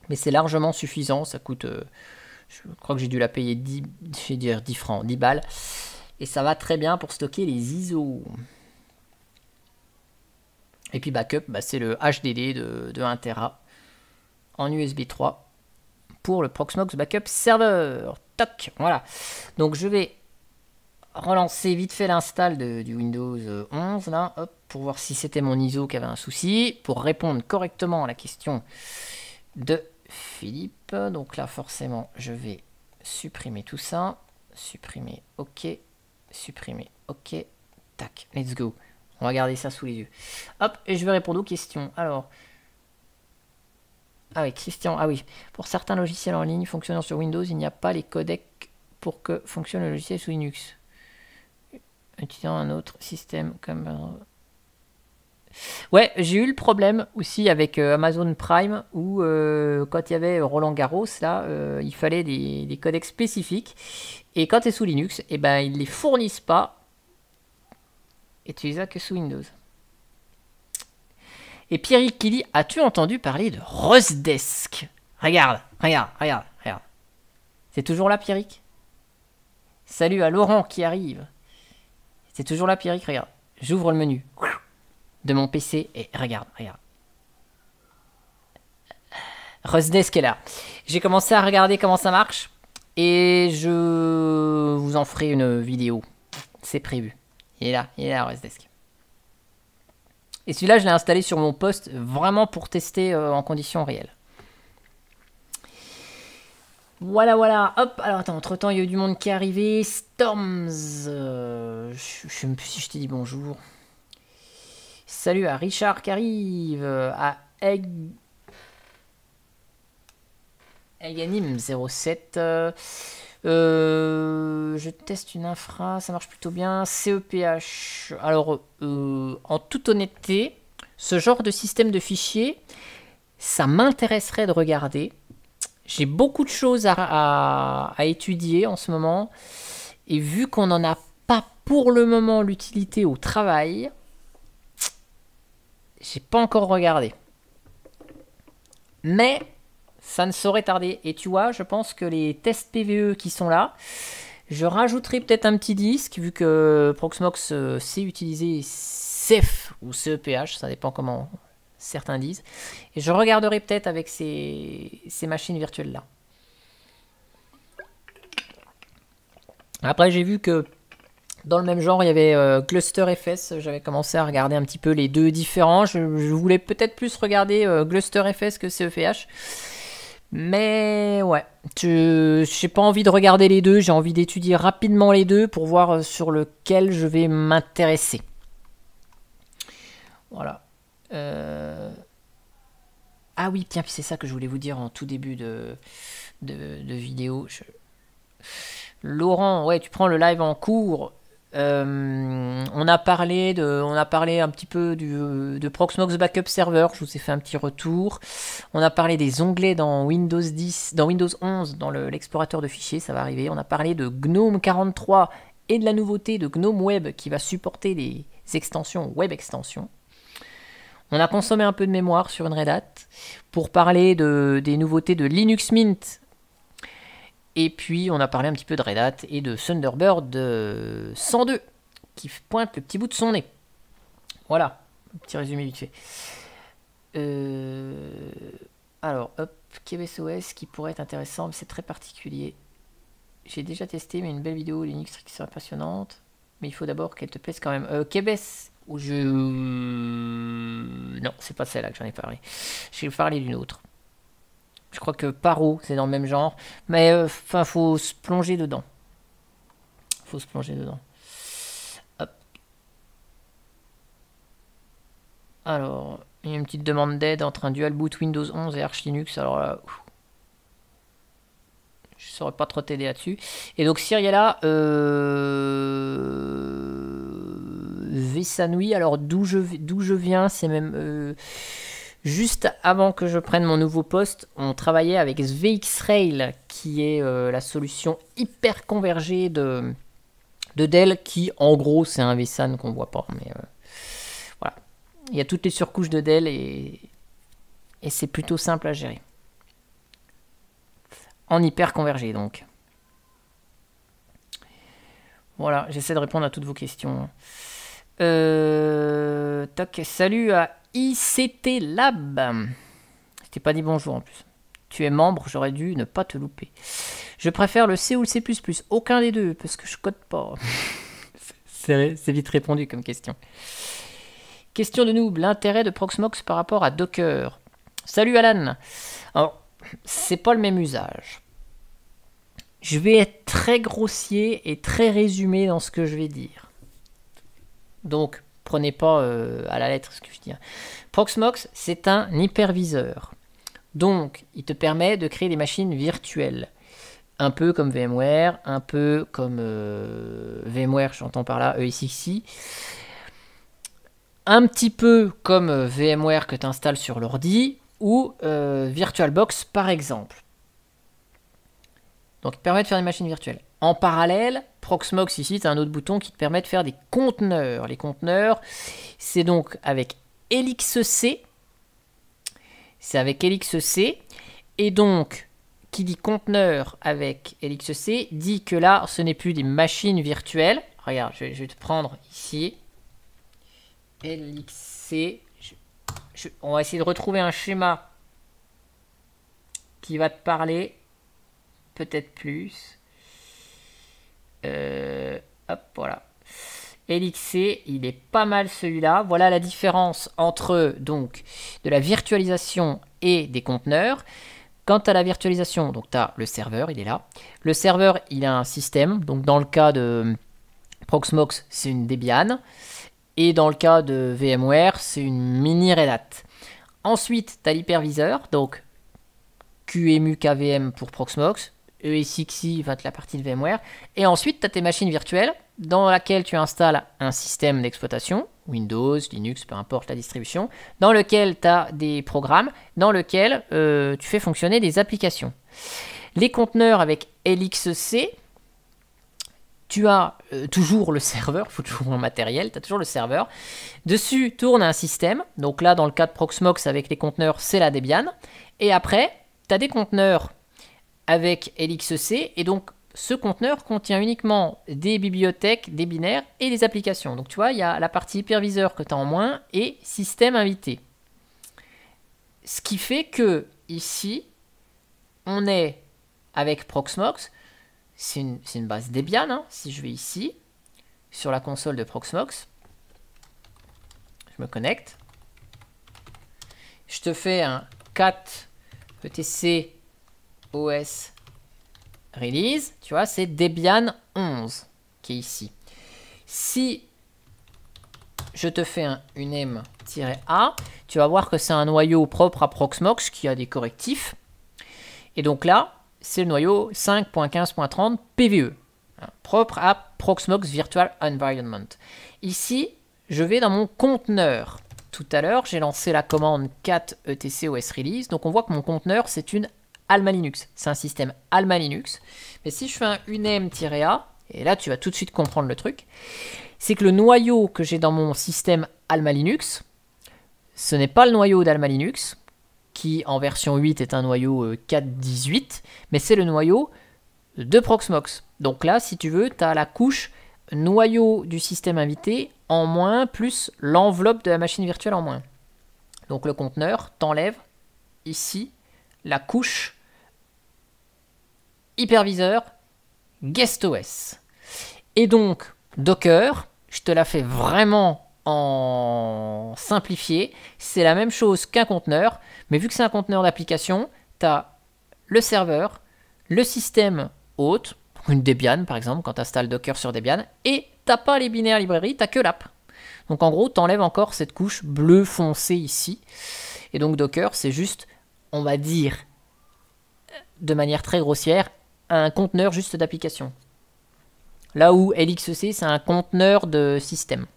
Mais c'est largement suffisant, ça coûte, euh, je crois que j'ai dû la payer 10, je francs, 10 balles. Et ça va très bien pour stocker les ISO. Et puis backup, bah, c'est le HDD de, de 1 Tera en USB 3 pour le Proxmox Backup Server. Toc, voilà. Donc je vais relancer vite fait l'install du Windows 11 euh, là, pour voir si c'était mon ISO qui avait un souci, pour répondre correctement à la question de Philippe. Donc là, forcément, je vais supprimer tout ça. Supprimer, ok. Supprimer, ok. Tac, let's go. On va garder ça sous les yeux. Hop, et je vais répondre aux questions. Alors, ah oui, Christian, ah oui. Pour certains logiciels en ligne fonctionnant sur Windows, il n'y a pas les codecs pour que fonctionne le logiciel sous Linux. Utilisant un autre système comme... Ouais, j'ai eu le problème aussi avec euh, Amazon Prime où euh, quand il y avait Roland Garros, là, euh, il fallait des, codecs spécifiques. Et quand tu es sous Linux, et eh ben, ils ne les fournissent pas. Et tu les as que sous Windows. Et Pierre Killy, as-tu entendu parler de Rosdesk Regarde, regarde, regarde, regarde. C'est toujours là, Pierrick Salut à Laurent qui arrive. C'est toujours là, Pierrick, regarde. J'ouvre le menu de mon PC et regarde, regarde. Rosnesk est là. J'ai commencé à regarder comment ça marche et je vous en ferai une vidéo. C'est prévu. Il est là, il est là Rosnesk. Et celui-là, je l'ai installé sur mon poste vraiment pour tester euh, en conditions réelles. Voilà, voilà. Hop, alors attends, entre temps, il y a eu du monde qui est arrivé. Storms. Euh, je, ne sais même plus si je t'ai dit bonjour. Salut à Richard qui arrive, à Eganim07. Euh, je teste une infra, ça marche plutôt bien. CEPH. Alors, euh, en toute honnêteté, ce genre de système de fichiers, ça m'intéresserait de regarder. J'ai beaucoup de choses à, étudier en ce moment. Et vu qu'on n'en a pas pour le moment l'utilité au travail, j'ai pas encore regardé. Mais ça ne saurait tarder. Et tu vois, je pense que les tests PVE qui sont là, je rajouterai peut-être un petit disque, vu que Proxmox euh, sait utiliser CEF ou CEPH, ça dépend comment certains disent. Et je regarderai peut-être avec ces machines virtuelles-là. Après, j'ai vu que dans le même genre, il y avait euh, FS. J'avais commencé à regarder un petit peu les deux différents. Je, voulais peut-être plus regarder euh, FS que CEFH. Mais ouais, n'ai pas envie de regarder les deux. J'ai envie d'étudier rapidement les deux pour voir euh, sur lequel je vais m'intéresser. Voilà. Euh, ah oui, tiens, c'est ça que je voulais vous dire en tout début de, vidéo. Laurent, ouais, tu prends le live en cours euh, on, a parlé de, on a parlé un petit peu du, de Proxmox Backup Server, je vous ai fait un petit retour. On a parlé des onglets dans Windows 10, dans Windows 11, dans l'explorateur de fichiers, ça va arriver. On a parlé de GNOME 43 et de la nouveauté de GNOME Web qui va supporter les extensions Web Extensions. On a consommé un peu de mémoire sur une Red pour parler de, des nouveautés de Linux Mint et puis on a parlé un petit peu de Red Hat et de Thunderbird 102 euh, qui pointe le petit bout de son nez. Voilà, petit résumé vite fait. Euh, alors, hop, KBSOS qui pourrait être intéressant, mais c'est très particulier. J'ai déjà testé, mais une belle vidéo Linux qui serait passionnante. Mais il faut d'abord qu'elle te plaise quand même. Euh, KBS, ou je. Euh, non, c'est pas celle-là que j'en ai parlé. vais parler d'une autre. Je crois que Paro, c'est dans le même genre. Mais euh, enfin, faut se plonger dedans. Faut se plonger dedans. Alors, il y a une petite demande d'aide entre un dual boot Windows 11 et Arch Linux. Alors là, Je je saurais pas trop t'aider là-dessus. Et donc Cyriella, euh... Vessanoui, alors d'où je, d'où je viens, c'est même... Euh, Juste avant que je prenne mon nouveau poste, on travaillait avec VX Rail, qui est euh, la solution hyper convergée de, Dell, qui en gros c'est un VSAN qu'on voit pas. Mais euh, voilà. Il y a toutes les surcouches de Dell et, c'est plutôt simple à gérer. En hyper convergé donc. Voilà, j'essaie de répondre à toutes vos questions. Euh, salut à ICT Lab. Je t'ai pas dit bonjour en plus. Tu es membre, j'aurais dû ne pas te louper. Je préfère le C ou le C++, aucun des deux, parce que je code pas. C'est vite répondu comme question. Question de noob, l'intérêt de Proxmox par rapport à Docker. Salut Alan Alors, c'est pas le même usage. Je vais être très grossier et très résumé dans ce que je vais dire. Donc, prenez pas euh, à la lettre ce que je dis. Proxmox, c'est un hyperviseur. Donc, il te permet de créer des machines virtuelles. Un peu comme VMware, un peu comme euh, VMware, j'entends par là, ESXi. Un petit peu comme euh, VMware que tu installes sur l'ordi ou VirtualBox par exemple. Donc, il permet de faire des machines virtuelles. En parallèle, Proxmox ici, tu as un autre bouton qui te permet de faire des conteneurs. Les conteneurs, c'est donc avec LXC. C'est avec LXC. Et donc, qui dit conteneur avec LXC, dit que là, ce n'est plus des machines virtuelles. Regarde, je, vais te prendre ici. LXC. on va essayer de retrouver un schéma qui va te parler. Peut-être plus. Euh, hop, voilà. LXC, il est pas mal celui-là. Voilà la différence entre donc de la virtualisation et des conteneurs. Quant à la virtualisation, donc tu as le serveur, il est là. Le serveur, il a un système. Donc dans le cas de Proxmox, c'est une Debian. Et dans le cas de VMware, c'est une mini Red Hat. Ensuite, tu as l'hyperviseur, donc QEMU KVM pour Proxmox, ESXi, être la partie de VMware. Et ensuite, tu as tes machines virtuelles dans laquelle tu installes un système d'exploitation, Windows, Linux, peu importe la distribution, dans lequel tu as des programmes, dans lequel euh, tu fais fonctionner des applications. Les conteneurs avec LXC, tu as euh, toujours le serveur, il faut toujours un matériel, tu as toujours le serveur. Dessus tourne un système, donc là dans le cas de Proxmox avec les conteneurs, c'est la Debian. Et après, tu as des conteneurs avec LXC. Et donc, ce conteneur contient uniquement des bibliothèques, des binaires et des applications. Donc, tu vois, il y a la partie hyperviseur que tu as en moins et système invité. Ce qui fait que, ici, on est avec Proxmox. C'est une, base Debian. Hein, si je vais ici, sur la console de Proxmox, je me connecte. Je te fais un cat etc OS release, tu vois, c'est Debian 11 qui est ici. Si je te fais un m a tu vas voir que c'est un noyau propre à Proxmox qui a des correctifs. Et donc là, c'est le noyau 5.15.30 PVE, e, hein, propre à Proxmox Virtual Environment. Ici, je vais dans mon conteneur. Tout à l'heure, j'ai lancé la commande cat etc os release, donc on voit que mon conteneur, c'est une Alma Linux. C'est un système Alma Linux. Mais si je fais un m a et là tu vas tout de suite comprendre le truc, c'est que le noyau que j'ai dans mon système Alma Linux, ce n'est pas le noyau d'Alma Linux, qui en version 8 est un noyau 4.18, euh, mais c'est le noyau de Proxmox. Donc là, si tu veux, tu as la couche noyau du système invité en moins, plus l'enveloppe de la machine virtuelle en moins. Donc le conteneur t'enlève ici la couche hyperviseur, guest OS. Et donc, Docker, je te la fais vraiment en simplifié. C'est la même chose qu'un conteneur, mais vu que c'est un conteneur d'application, tu as le serveur, le système hôte, une Debian par exemple, quand tu installes Docker sur Debian, et t'as pas les binaires librairies, t'as que l'app. Donc en gros, tu enlèves encore cette couche bleu foncé ici. Et donc Docker, c'est juste, on va dire, de manière très grossière, un conteneur juste d'application. Là où LXC, e c'est un conteneur de système.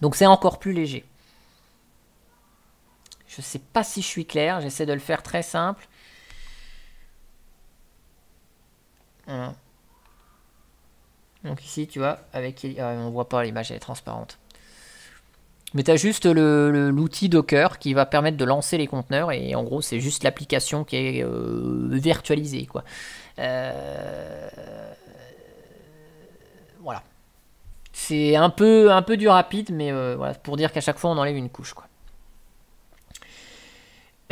Donc c'est encore plus léger. Je ne sais pas si je suis clair, j'essaie de le faire très simple. Donc ici, tu vois, avec, euh, on voit pas l'image, elle est transparente. Mais tu as juste l'outil le, l'outil Docker qui va permettre de lancer les conteneurs et en gros c'est juste l'application qui est euh, virtualisée. Quoi. Euh, voilà. C'est un peu, un peu du rapide, mais euh, voilà, pour dire qu'à chaque fois on enlève une couche. Quoi.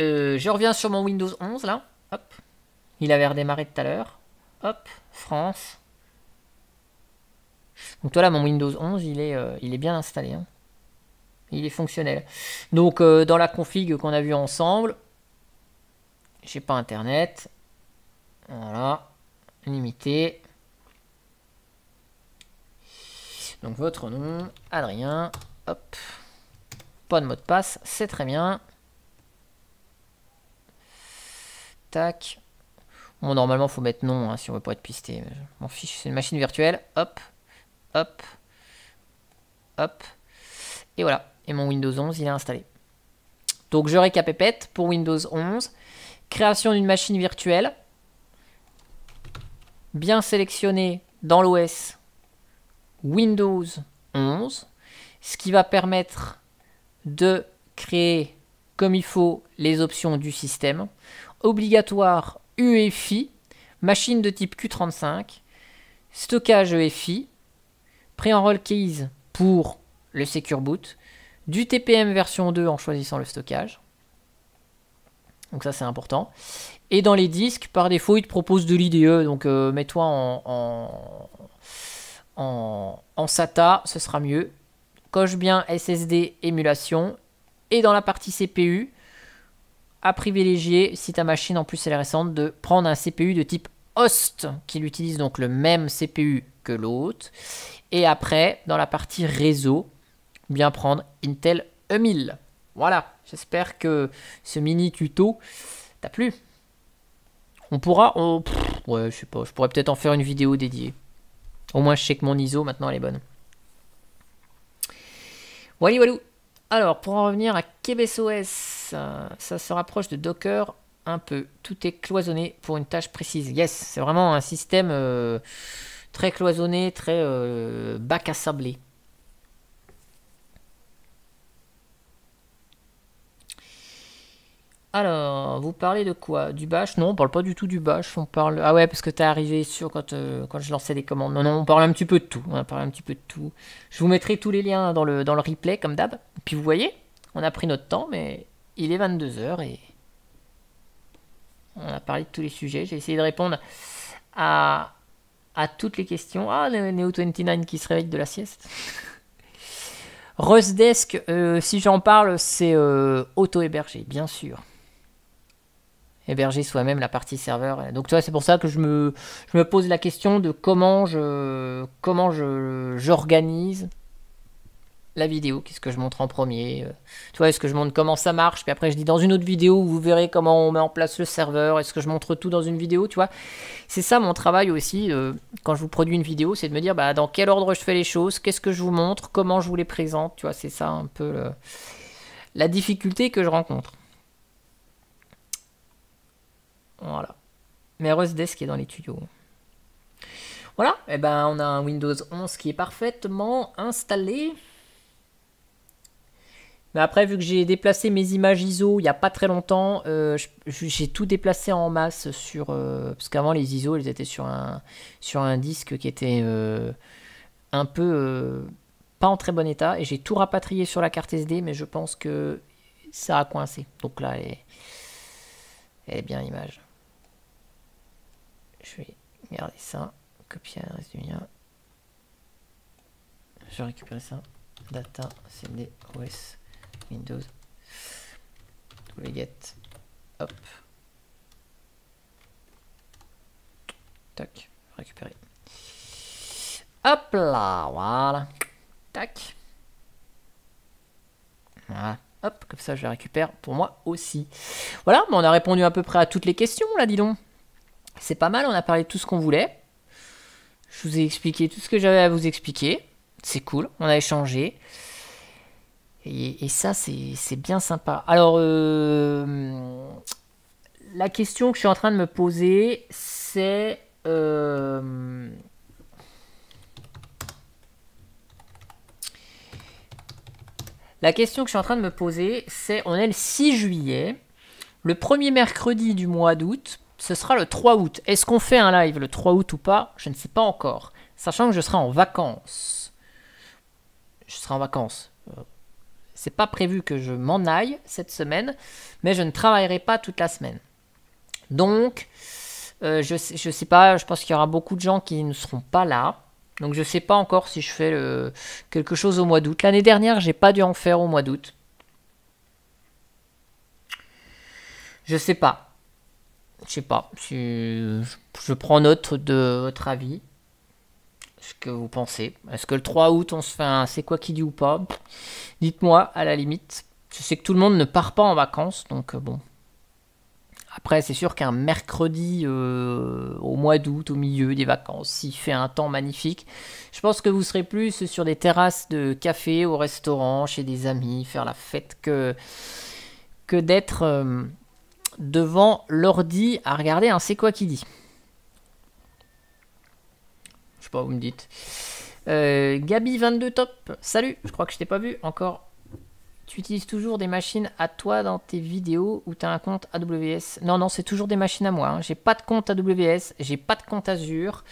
Euh, je reviens sur mon Windows 11 là. Hop. Il avait redémarré tout à l'heure. Hop. France. Donc toi là, mon Windows 11, il est, il est bien installé. Hein. Il est fonctionnel. Donc dans la config qu'on a vue ensemble, j'ai pas Internet. Voilà. Limité. Donc votre nom, Adrien. Hop. Pas de mot de passe, c'est très bien. Tac. Bon, normalement, faut mettre nom hein, si on veut pas être pisté. Je m'en fiche, c'est une machine virtuelle. Hop, hop, hop. Et voilà. Et mon Windows 11, il est installé. Donc, je récapépète pour Windows 11. Création d'une machine virtuelle bien sélectionné dans l'OS Windows 11, ce qui va permettre de créer comme il faut les options du système. Obligatoire UEFI, machine de type Q35, stockage UEFI, pré-enroll keys pour le Secure Boot, du TPM version 2 en choisissant le stockage. Donc ça c'est important. Et dans les disques, par défaut, il te propose de l'IDE. Donc euh, mets-toi en, en, SATA, ce sera mieux. Coche bien SSD émulation. Et dans la partie CPU, à privilégier, si ta machine en plus elle est récente, de prendre un CPU de type host, qui utilise donc le même CPU que l'autre. Et après, dans la partie réseau, bien prendre Intel E1000. Voilà, j'espère que ce mini tuto t'a plu. On pourra. ouais, je sais pas. Je pourrais peut-être en faire une vidéo dédiée. Au moins, je sais que mon ISO maintenant elle est bonne. Walou, Walou. Alors, pour en revenir à KBSOS, euh, ça se rapproche de Docker un peu. Tout est cloisonné pour une tâche précise. Yes, c'est vraiment un système euh, très cloisonné, très euh, bac à sabler. Alors, vous parlez de quoi Du bash Non, on parle pas du tout du bash. On parle. Ah ouais, parce que t'es arrivé sur euh, quand, je lançais des commandes. Non, non, on parle un petit peu de tout. On parle un petit peu de tout. Je vous mettrai tous les liens dans le, dans le replay, comme d'hab. Puis vous voyez, on a pris notre temps, mais il est 22h et. On a parlé de tous les sujets. J'ai essayé de répondre à, toutes les questions. Ah, le Neo29 qui se réveille de la sieste. Rustdesk, euh, si j'en parle, c'est euh, auto-hébergé, bien sûr héberger soi-même la partie serveur. Donc tu vois, c'est pour ça que je me, me pose la question de comment je comment je j'organise la vidéo, qu'est-ce que je montre en premier, euh, tu vois, est-ce que je montre comment ça marche, puis après je dis dans une autre vidéo, vous verrez comment on met en place le serveur, est-ce que je montre tout dans une vidéo, tu vois. C'est ça mon travail aussi, euh, quand je vous produis une vidéo, c'est de me dire bah, dans quel ordre je fais les choses, qu'est-ce que je vous montre, comment je vous les présente, tu vois, c'est ça un peu la difficulté que je rencontre. Voilà. Mais heureuse qui est dans les tuyaux. Voilà, et eh ben on a un Windows 11 qui est parfaitement installé. Mais après, vu que j'ai déplacé mes images ISO il n'y a pas très longtemps, euh, j'ai tout déplacé en masse sur. Euh, parce qu'avant, les ISO, elles étaient sur un, sur un disque qui était euh, un peu pas en très bon état. Et j'ai tout rapatrié sur la carte SD, mais je pense que ça a coincé. Donc là, elle est, elle est bien l'image. Je vais garder ça, copier l'adresse du lien. Je vais récupérer ça. Data cd OS Windows get? hop tac récupérer hop là voilà tac voilà hop comme ça je récupère pour moi aussi voilà mais on a répondu à peu près à toutes les questions là dis donc c'est pas mal, on a parlé de tout ce qu'on voulait. Je vous ai expliqué tout ce que j'avais à vous expliquer. C'est cool, on a échangé. Et, ça, c'est bien sympa. Alors, euh, la question que je suis en train de me poser, c'est... Euh, la question que je suis en train de me poser, c'est on est le 6 juillet. Le premier mercredi du mois d'août, ce sera le 3 août. Est-ce qu'on fait un live le 3 août ou pas Je ne sais pas encore. Sachant que je serai en vacances. Je serai en vacances. Euh, c'est pas prévu que je m'en aille cette semaine, mais je ne travaillerai pas toute la semaine. Donc, euh, je, ne sais pas, je pense qu'il y aura beaucoup de gens qui ne seront pas là. Donc je ne sais pas encore si je fais quelque chose au mois d'août. L'année dernière, j'ai pas dû en faire au mois d'août. Je sais pas je sais pas. Je prends note de votre avis. Ce que vous pensez. Est-ce que le 3 août, on se fait un c'est quoi qui dit ou pas Dites-moi, à la limite. Je sais que tout le monde ne part pas en vacances, donc euh, bon. Après, c'est sûr qu'un mercredi euh, au mois d'août, au milieu des vacances, s'il fait un temps magnifique, je pense que vous serez plus sur des terrasses de café, au restaurant, chez des amis, faire la fête que, que d'être. Euh, devant l'ordi à regarder un C'est quoi qui dit Je sais pas, vous me dites. Euh, Gabi22 Top, salut, je crois que je t'ai pas vu encore. Tu utilises toujours des machines à toi dans tes vidéos ou tu as un compte AWS Non, non, c'est toujours des machines à moi. Hein. J'ai pas de compte AWS, j'ai pas de compte Azure.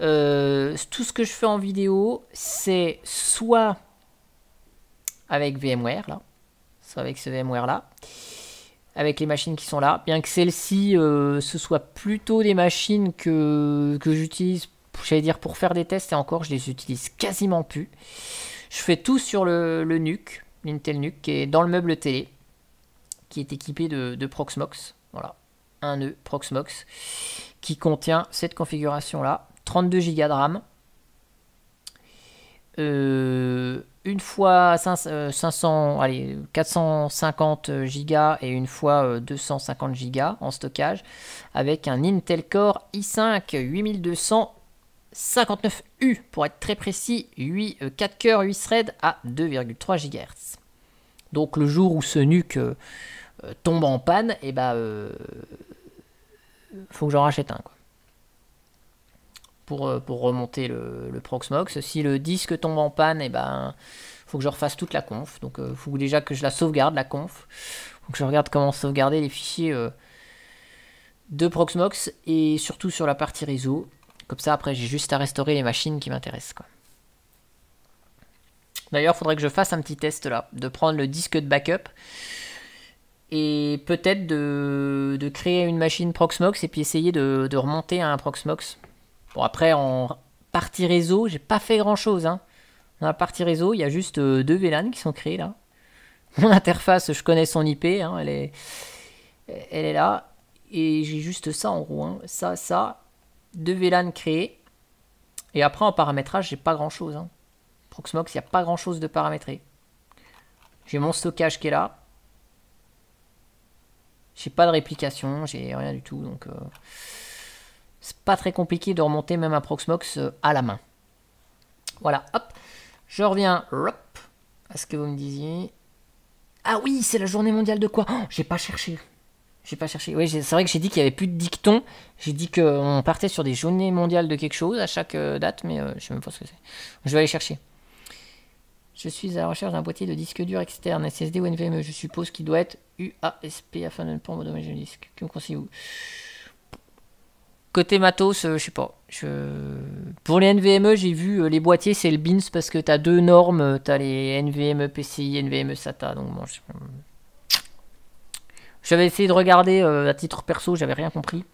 Euh, tout ce que je fais en vidéo, c'est soit avec VMware, là, soit avec ce VMware là, avec les machines qui sont là. Bien que celles-ci, euh, ce soit plutôt des machines que, j'utilise, j'allais dire, pour faire des tests, et encore, je les utilise quasiment plus. Je fais tout sur le, le NUC, l'Intel NUC, qui est dans le meuble télé, qui est équipé de, de Proxmox. Voilà, un nœud Proxmox, qui contient cette configuration-là. 32 Go de RAM. Euh, une fois 500, euh, allez, 450 Go et une fois 250 euh, Go en stockage avec un Intel Core i5 8259U pour être très précis, 8, 4 coeurs, 8 threads à 2,3 GHz. Donc le jour où ce nuque euh, tombe en panne, et eh bah ben, faut que j'en rachète un quoi. Euh, pour, remonter le, Proxmox. Si le disque tombe en panne, il eh ben faut que je refasse toute la conf. Donc il euh, faut déjà que je la sauvegarde, la conf. donc je regarde comment sauvegarder les fichiers euh, de Proxmox et surtout sur la partie réseau. Comme ça, après, j'ai juste à restaurer les machines qui m'intéressent. D'ailleurs, il faudrait que je fasse un petit test là, de prendre le disque de backup et peut-être de, créer une machine Proxmox et puis essayer de, de remonter à un Proxmox Bon, après, en partie réseau, j'ai pas fait grand chose. Hein. Dans la partie réseau, il y a juste euh, deux VLAN qui sont créés là. Mon interface, je connais son IP, hein, elle, est, elle est là. Et j'ai juste ça en gros. Hein. Ça, ça, deux VLAN créés. Et après, en paramétrage, j'ai pas grand chose. Hein. Proxmox, il n'y a pas grand chose de paramétré. J'ai mon stockage qui est là. J'ai pas de réplication, j'ai rien du tout. Donc. Euh, c'est pas très compliqué de remonter même un Proxmox euh, à la main. Voilà, hop. Je reviens hop, à ce que vous me disiez. Ah oui, c'est la journée mondiale de quoi oh, J'ai pas cherché. J'ai pas cherché. Oui, c'est vrai que j'ai dit qu'il n'y avait plus de dicton. J'ai dit qu'on partait sur des journées mondiales de quelque chose à chaque euh, date, mais euh, je sais même pas ce que c'est. Je vais aller chercher. Je suis à la recherche d'un boîtier de disque dur externe, SSD ou NVMe. Je suppose qu'il doit être UASP afin de ne pas endommager le disque. Que me conseillez-vous Côté matos, euh, je sais pas. Pour les NVMe, j'ai vu euh, les boîtiers, c'est le BINS parce que tu as deux normes. Euh, tu as les NVMe PCI, NVMe SATA. Donc j'avais essayé de regarder à titre perso, j'avais rien compris.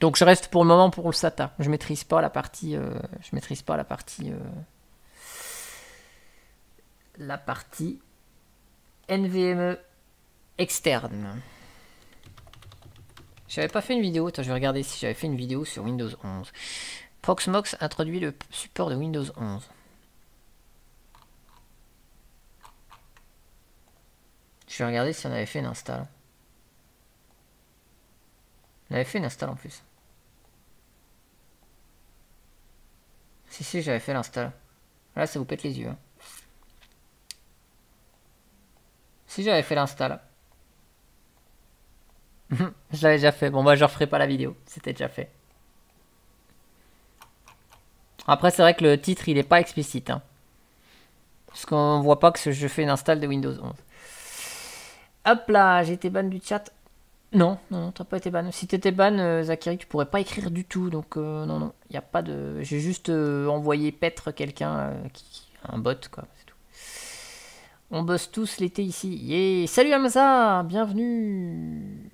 Donc je reste pour le moment pour le SATA. Je maîtrise pas la partie. je maîtrise pas la partie. la partie NVMe externe. J'avais pas fait une vidéo, attends, je vais regarder si j'avais fait une vidéo sur Windows 11. Proxmox introduit le support de Windows 11. Je vais regarder si on avait fait une install. On avait fait une install en plus. Si, si, j'avais fait l'install. Là, ça vous pète les yeux. Hein. Si j'avais fait l'install. Mhm. je l'avais déjà fait. Bon, bah, je referai pas la vidéo. C'était déjà fait. Après, c'est vrai que le titre, il est pas explicite. Hein. Parce qu'on voit pas que je fais une install de Windows 11. Hop là, j'ai été ban du chat. Non, non, non, t'as pas été ban. Si t'étais ban, euh, Zachary, tu pourrais pas écrire du tout. Donc, euh, non, non, il a pas de. J'ai juste euh, envoyé paître quelqu'un, qui... un bot, quoi. C'est tout. On bosse tous l'été ici. Salut Hamza, bienvenue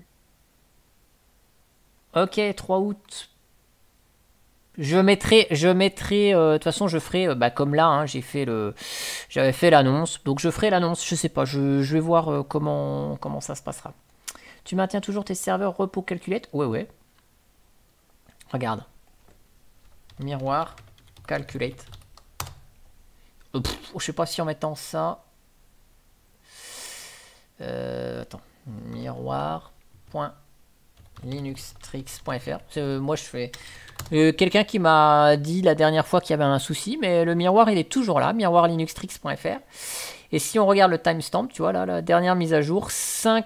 Ok, 3 août. Je mettrai, je mettrai, euh, de toute façon, je ferai, euh, bah, comme là, hein, j'ai fait le, j'avais fait l'annonce, donc je ferai l'annonce. Je sais pas, je, vais voir euh, comment, comment ça se passera. Tu maintiens toujours tes serveurs repos calculate Ouais, ouais. Regarde. Miroir, calculate. Je je sais pas si en mettant ça. attends. Miroir. Point linuxtrix.fr. Euh, moi, je fais. Euh, quelqu'un qui m'a dit la dernière fois qu'il y avait un souci, mais le miroir, il est toujours là, miroirlinuxtrix.fr. Et si on regarde le timestamp, tu vois, là, la dernière mise à jour, 5.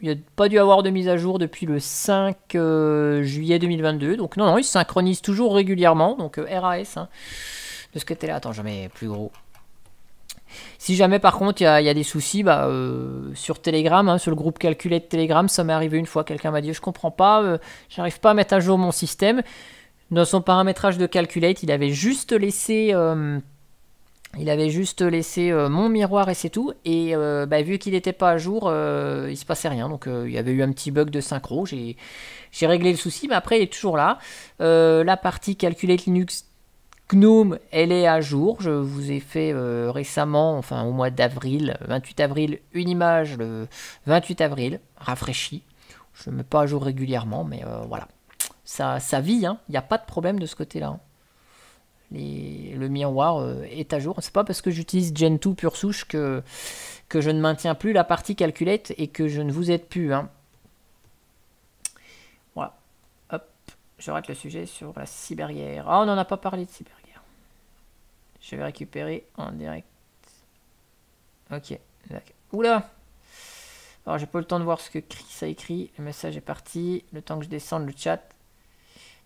Il n'y a pas dû avoir de mise à jour depuis le 5 euh, juillet 2022. Donc, non, non, il synchronise toujours régulièrement. Donc, RAS. Hein, de ce côté-là. Attends, je plus gros. Si jamais par contre il y, a des soucis, bah, euh, sur Telegram, hein, sur le groupe Calculate Telegram, ça m'est arrivé une fois, quelqu'un m'a dit je comprends pas, euh, j'arrive pas à mettre à jour mon système. Dans son paramétrage de calculate, il avait juste laissé, euh, il avait juste laissé mon miroir et c'est tout. Et bah, vu qu'il n'était pas à jour, il se passait rien. Donc il y avait eu un petit bug de synchro. J'ai réglé le souci, mais après il est toujours là. la partie calculate Linux GNOME, elle est à jour. Je vous ai fait euh, récemment, enfin au mois d'avril, 28 avril, une image le 28 avril, rafraîchie. Je ne mets pas à jour régulièrement, mais euh, voilà. Ça, ça vit, hein. il n'y a pas de problème de ce côté-là. Hein. le miroir euh, est à jour. C'est pas parce que j'utilise Gentoo pure souche que, que je ne maintiens plus la partie calculette et que je ne vous aide plus. Hein. Voilà. Hop, je le sujet sur la cyberrière. Ah, on n'en a pas parlé de cyber. Je vais récupérer en direct. Ok, Oula Alors, j'ai pas le temps de voir ce que a écrit. Le message est parti. Le temps que je descende le chat.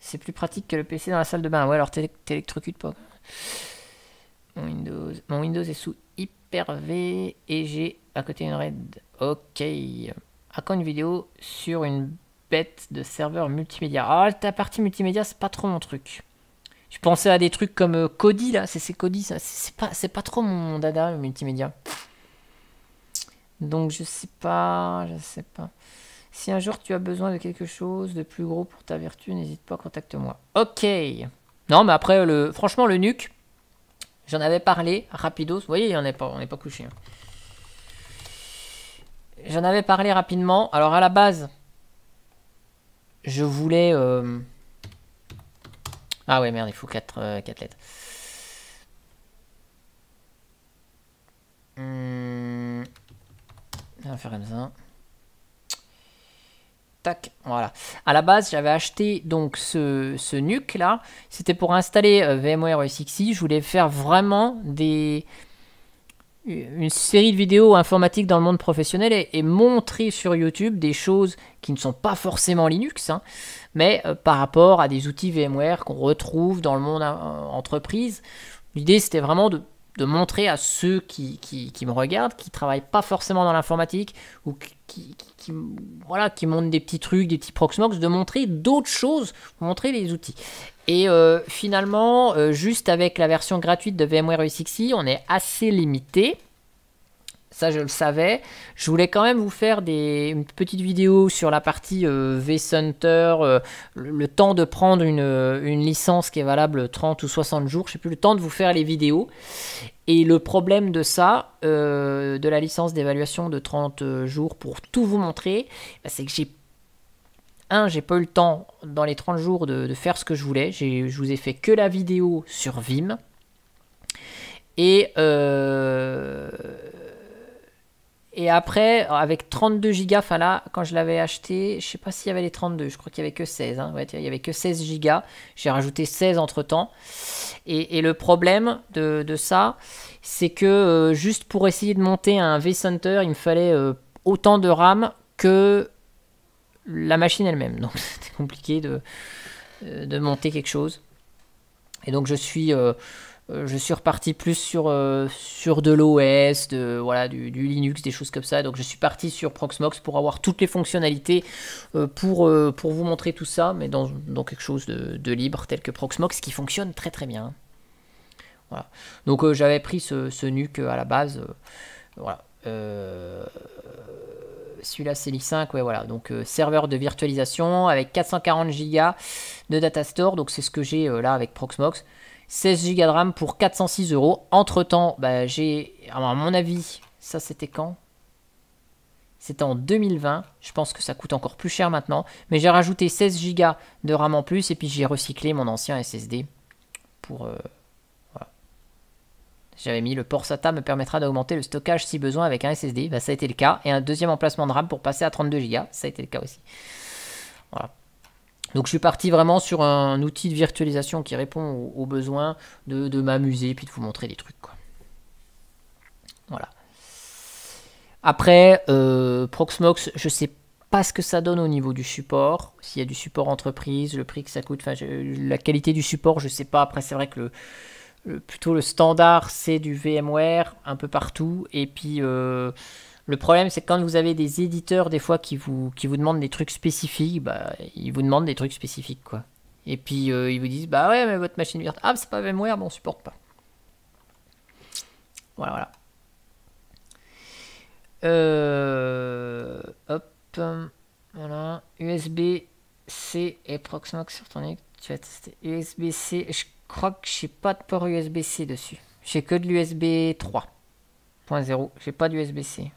C'est plus pratique que le PC dans la salle de bain. Ouais, alors t'électrocutes pas. Mon Windows. Mon Windows est sous Hyper V et j'ai à côté une RAID. Ok. À quand une vidéo sur une bête de serveur multimédia Ah, ta partie multimédia, c'est pas trop mon truc. Je pensais à des trucs comme euh, Cody, là. C'est Cody, ça. C'est pas, pas trop mon dada, multimédia. Donc, je sais pas. Je sais pas. Si un jour tu as besoin de quelque chose de plus gros pour ta vertu, n'hésite pas, contacte-moi. Ok. Non, mais après, le, franchement, le nuque, j'en avais parlé, rapidos. Vous voyez, on n'est pas, on pas couché. Hein. J'en avais parlé rapidement. Alors, à la base, je voulais. Euh, ah ouais, merde, il faut 4, 4 euh, lettres. Hmm. On va faire comme ça. Tac, voilà. À la base, j'avais acheté donc ce, ce là. C'était pour installer euh, VMware VMware si Je voulais faire vraiment des, une série de vidéos informatiques dans le monde professionnel et, montrer sur YouTube des choses qui ne sont pas forcément Linux, hein, mais euh, par rapport à des outils VMware qu'on retrouve dans le monde euh, entreprise. L'idée, c'était vraiment de de montrer à ceux qui, qui, me regardent, qui travaillent pas forcément dans l'informatique, ou qui, qui, voilà, qui montent des petits trucs, des petits Proxmox, de montrer d'autres choses, montrer les outils. Et euh, finalement, euh, juste avec la version gratuite de VMware ESXi, on est assez limité ça je le savais. Je voulais quand même vous faire des, une petite vidéo sur la partie euh, V-Center, euh, le, temps de prendre une, euh, licence qui est valable 30 ou 60 jours, je sais plus, le temps de vous faire les vidéos. Et le problème de ça, de la licence d'évaluation de 30 jours pour tout vous montrer, bah, c'est que j'ai un, j'ai pas eu le temps dans les 30 jours de, faire ce que je voulais. Je vous ai fait que la vidéo sur Vim. Et euh, et après, avec 32 gigas, enfin là, quand je l'avais acheté, je ne sais pas s'il y avait les 32, je crois qu'il n'y avait que 16. Hein. il y avait que 16 gigas. J'ai rajouté 16 entre temps. Et, le problème de, ça, c'est que euh, juste pour essayer de monter un V-Center, il me fallait euh, autant de RAM que la machine elle-même. Donc c'était compliqué euh, de, monter quelque chose. Et donc je suis. Euh, je suis reparti plus sur, euh, sur de l'OS, voilà, du, Linux, des choses comme ça. Donc je suis parti sur Proxmox pour avoir toutes les fonctionnalités euh, pour, pour vous montrer tout ça, mais dans, quelque chose de, libre tel que Proxmox qui fonctionne très très bien. Donc j'avais pris ce, ce à la base. Celui-là c'est l'i5, ouais voilà. Donc serveur de virtualisation avec 440 Go de data store. Donc c'est ce que j'ai là avec Proxmox. 16 Go de RAM pour 406 euros. Entre temps, bah, j'ai, à mon avis, ça c'était quand C'était en 2020. Je pense que ça coûte encore plus cher maintenant. Mais j'ai rajouté 16 Go de RAM en plus et puis j'ai recyclé mon ancien SSD pour. Euh, voilà. J'avais mis le port SATA me permettra d'augmenter le stockage si besoin avec un SSD. Bah, ça a été le cas. Et un deuxième emplacement de RAM pour passer à 32 Go. Ça a été le cas aussi. Voilà. Donc je suis parti vraiment sur un outil de virtualisation qui répond aux, besoins de, m'amuser et puis de vous montrer des trucs. Quoi. Voilà. Après, euh, Proxmox, je ne sais pas ce que ça donne au niveau du support. S'il y a du support entreprise, le prix que ça coûte, la qualité du support, je ne sais pas. Après, c'est vrai que plutôt le standard, c'est du VMware un peu partout. Et puis. Euh, le problème, c'est quand vous avez des éditeurs, des fois, qui vous, qui vous demandent des trucs spécifiques, bah, ils vous demandent des trucs spécifiques, quoi. Et puis, euh, ils vous disent, bah ouais, mais votre machine verte, ah, c'est pas VMware, bon, on supporte pas. Voilà, euh, hop, voilà. USB-C et Proxmox sur ton tu vas tester. USB-C, je crois que j'ai pas de port USB-C dessus. J'ai que de l'USB 3.0, j'ai pas d'USB-C.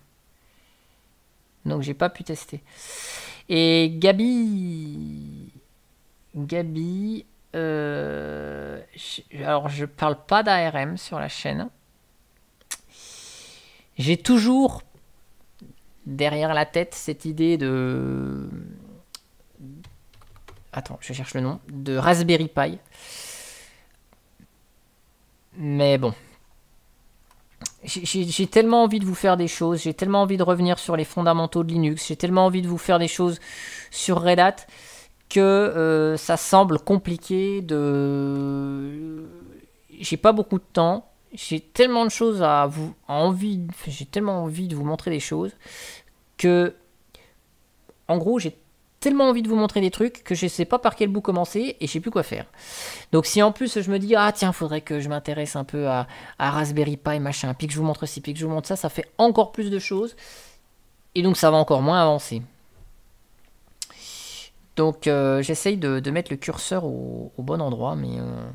Donc j'ai pas pu tester. Et Gabi. Gabi. Euh, alors je parle pas d'ARM sur la chaîne. J'ai toujours derrière la tête cette idée de. Attends, je cherche le nom. De Raspberry Pi. Mais bon, j'ai tellement envie de vous faire des choses, j'ai tellement envie de revenir sur les fondamentaux de Linux, j'ai tellement envie de vous faire des choses sur Red Hat que euh, ça semble compliqué de... J'ai pas beaucoup de temps, j'ai tellement de choses à vous... envie, j'ai tellement envie de vous montrer des choses que... En gros, j'ai tellement envie de vous montrer des trucs que je sais pas par quel bout commencer et je sais plus quoi faire. Donc si en plus je me dis ah tiens faudrait que je m'intéresse un peu à, à, Raspberry Pi machin, puis que je vous montre ci, puis que je vous montre ça, ça fait encore plus de choses et donc ça va encore moins avancer. Donc euh, j'essaye de, mettre le curseur au, au bon endroit mais... Euh,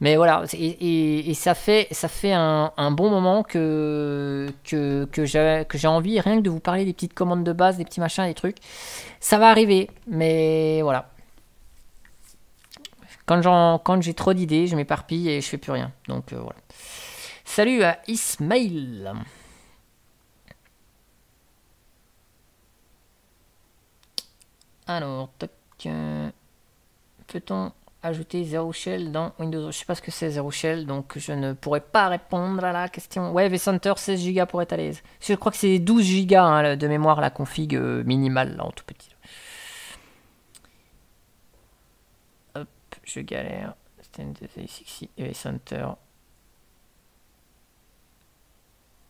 Mais voilà, et, ça fait, ça fait un, bon moment que, que, que j'ai envie rien que de vous parler des petites commandes de base, des petits machins, des trucs. Ça va arriver, mais voilà. Quand j'ai trop d'idées, je m'éparpille et je fais plus rien. Donc euh, voilà. Salut à Ismail. Alors, peut-on ajouter Zero Shell dans Windows. Je ne sais pas ce que c'est Zero Shell, donc je ne pourrais pas répondre à la question. Ouais, vCenter 16 Go pour être à l'aise. Je crois que c'est 12 Go hein, de mémoire la config euh, minimale là, en tout petit. Hop, je galère. stm Center.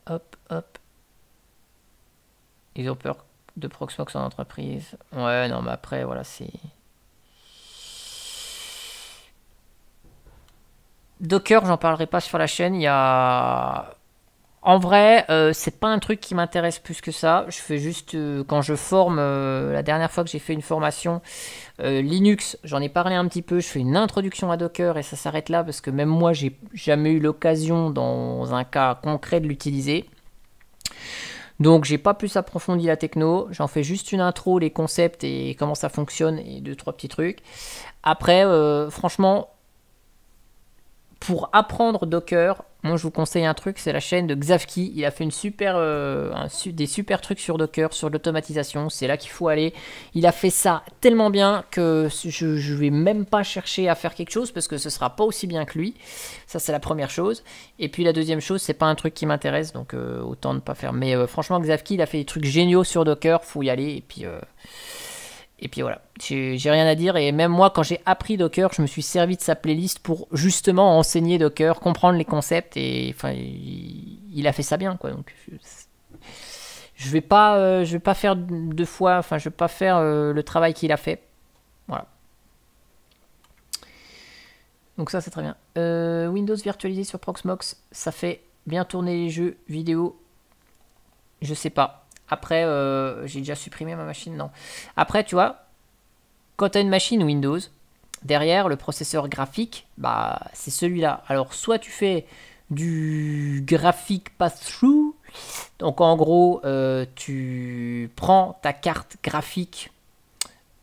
Hop, hop. Ils ont peur de Proxmox en entreprise. Ouais, non, mais après, voilà, c'est. Docker, j'en parlerai pas sur la chaîne. Il y a. En vrai, euh, c'est pas un truc qui m'intéresse plus que ça. Je fais juste euh, quand je forme. Euh, la dernière fois que j'ai fait une formation Linux, j'en ai parlé un petit peu. Je fais une introduction à Docker et ça s'arrête là parce que même moi, j'ai jamais eu l'occasion dans un cas concret de l'utiliser. Donc j'ai pas plus approfondi la techno, j'en fais juste une intro, les concepts et comment ça fonctionne et deux trois petits trucs. Après, franchement, pour apprendre Docker, moi je vous conseille un truc, c'est la chaîne de Xavki. Il a fait euh, des super trucs sur Docker, sur l'automatisation. C'est là qu'il faut aller. Il a fait ça tellement bien que je ne vais même pas chercher à faire quelque chose parce que ce sera pas aussi bien que lui. Ça c'est la première chose. Et puis la deuxième chose, c'est pas un truc qui m'intéresse, donc euh, autant ne pas faire. Mais euh, franchement, Xavki, il a fait des trucs géniaux sur Docker. Faut y aller et puis. Et puis voilà, j'ai rien à dire. Et même moi, quand j'ai appris Docker, je me suis servi de sa playlist pour justement enseigner Docker, comprendre les concepts. Et enfin, il, a fait ça bien, quoi. Donc, je vais pas, euh, je vais pas faire deux fois. Enfin, je vais pas faire euh, le travail qu'il a fait. Voilà. Donc ça, c'est très bien. Euh, Windows virtualisé sur Proxmox, ça fait bien tourner les jeux vidéo. Je sais pas. Après, euh, j'ai déjà supprimé ma machine, non. Après, tu vois, quand tu as une machine Windows, derrière, le processeur graphique, bah, c'est celui-là. Alors, soit tu fais du graphique pass-through, donc en gros, euh, tu prends ta carte graphique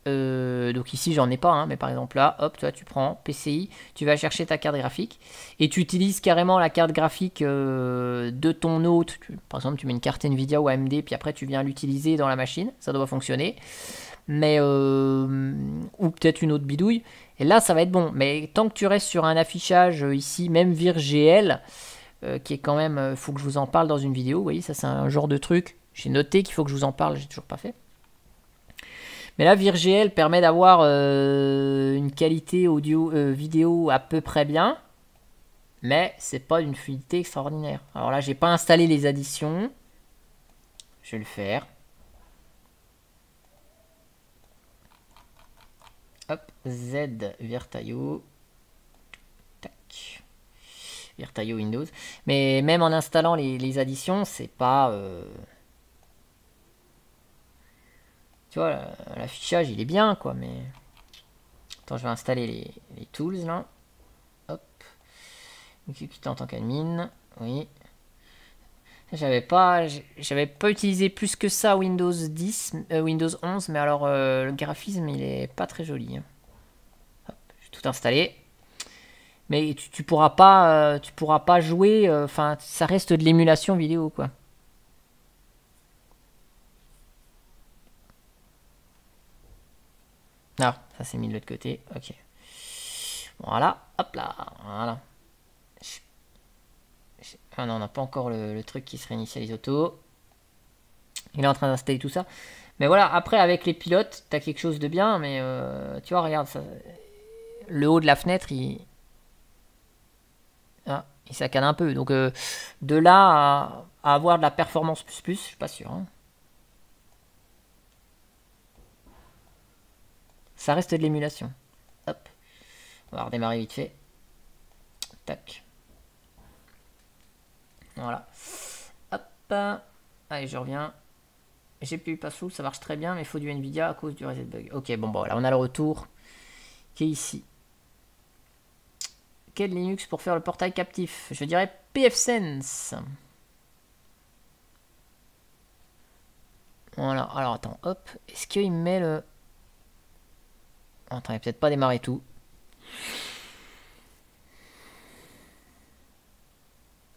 euh, donc ici j'en ai pas, hein, mais par exemple là, hop, toi tu prends PCI, tu vas chercher ta carte graphique et tu utilises carrément la carte graphique euh, de ton hôte. par exemple, tu mets une carte Nvidia ou AMD, puis après tu viens l'utiliser dans la machine, ça doit fonctionner. Mais euh, ou peut-être une autre bidouille. Et là, ça va être bon. Mais tant que tu restes sur un affichage ici, même VirGL, qui est quand même, faut que je vous en parle dans une vidéo. Vous voyez, ça c'est un genre de truc. J'ai noté qu'il faut que je vous en parle, j'ai toujours pas fait. Mais là, VirGL permet d'avoir euh, une qualité audio euh, vidéo à peu près bien, mais c'est pas d'une fluidité extraordinaire. Alors là, j'ai pas installé les additions. Je vais le faire. Hop, Z Virtaio. Tac. Virtaio Windows. Mais même en installant les, additions, c'est pas. Euh, l'affichage, il est bien, quoi, mais... Attends, je vais installer les, tools, là. Hop. en tant qu'admin. Oui. J'avais pas, j'avais pas utilisé plus que ça Windows 10, euh, Windows 11, mais alors euh, le graphisme il est pas très joli. Hein. tout installé. Mais tu, pourras pas, euh, tu pourras pas jouer. Enfin, ça reste de l'émulation vidéo quoi. Ah, ça s'est mis de l'autre côté. Ok. Voilà. Hop là. Voilà. Ah non, on n'a pas encore le, truc qui se réinitialise auto. Il est en train d'installer tout ça. Mais voilà, après avec les pilotes, as quelque chose de bien, mais euh, tu vois, regarde, ça, le haut de la fenêtre, il, ah, il saccade un peu. Donc euh, de là à, avoir de la performance plus plus, je suis pas sûr. Hein. Ça reste de l'émulation. Hop. On va redémarrer vite fait. Tac. Voilà. Hop. Allez, je reviens. J'ai plus pas sous, ça marche très bien, mais il faut du Nvidia à cause du reset bug. Ok, bon, bon, voilà, on a le retour qui est ici. Quel Linux pour faire le portail captif Je dirais pfSense. Voilà, alors attends, hop. Est-ce qu'il met le Attends, peut-être pas démarrer tout.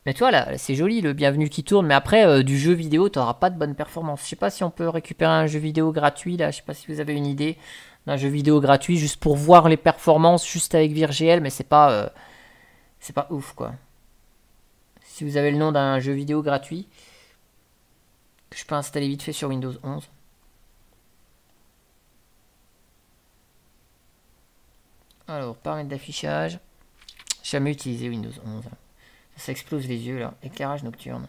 Mais toi, là, c'est joli le bienvenu qui tourne, mais après, euh, du jeu vidéo, t'auras pas de bonne performance. Je sais pas si on peut récupérer un jeu vidéo gratuit, là, je sais pas si vous avez une idée d'un jeu vidéo gratuit, juste pour voir les performances, juste avec virgil mais c'est pas... Euh, c'est pas ouf, quoi. Si vous avez le nom d'un jeu vidéo gratuit, que je peux installer vite fait sur Windows 11. Alors, paramètres d'affichage. Jamais utilisé Windows 11. Ça explose les yeux là. Éclairage nocturne.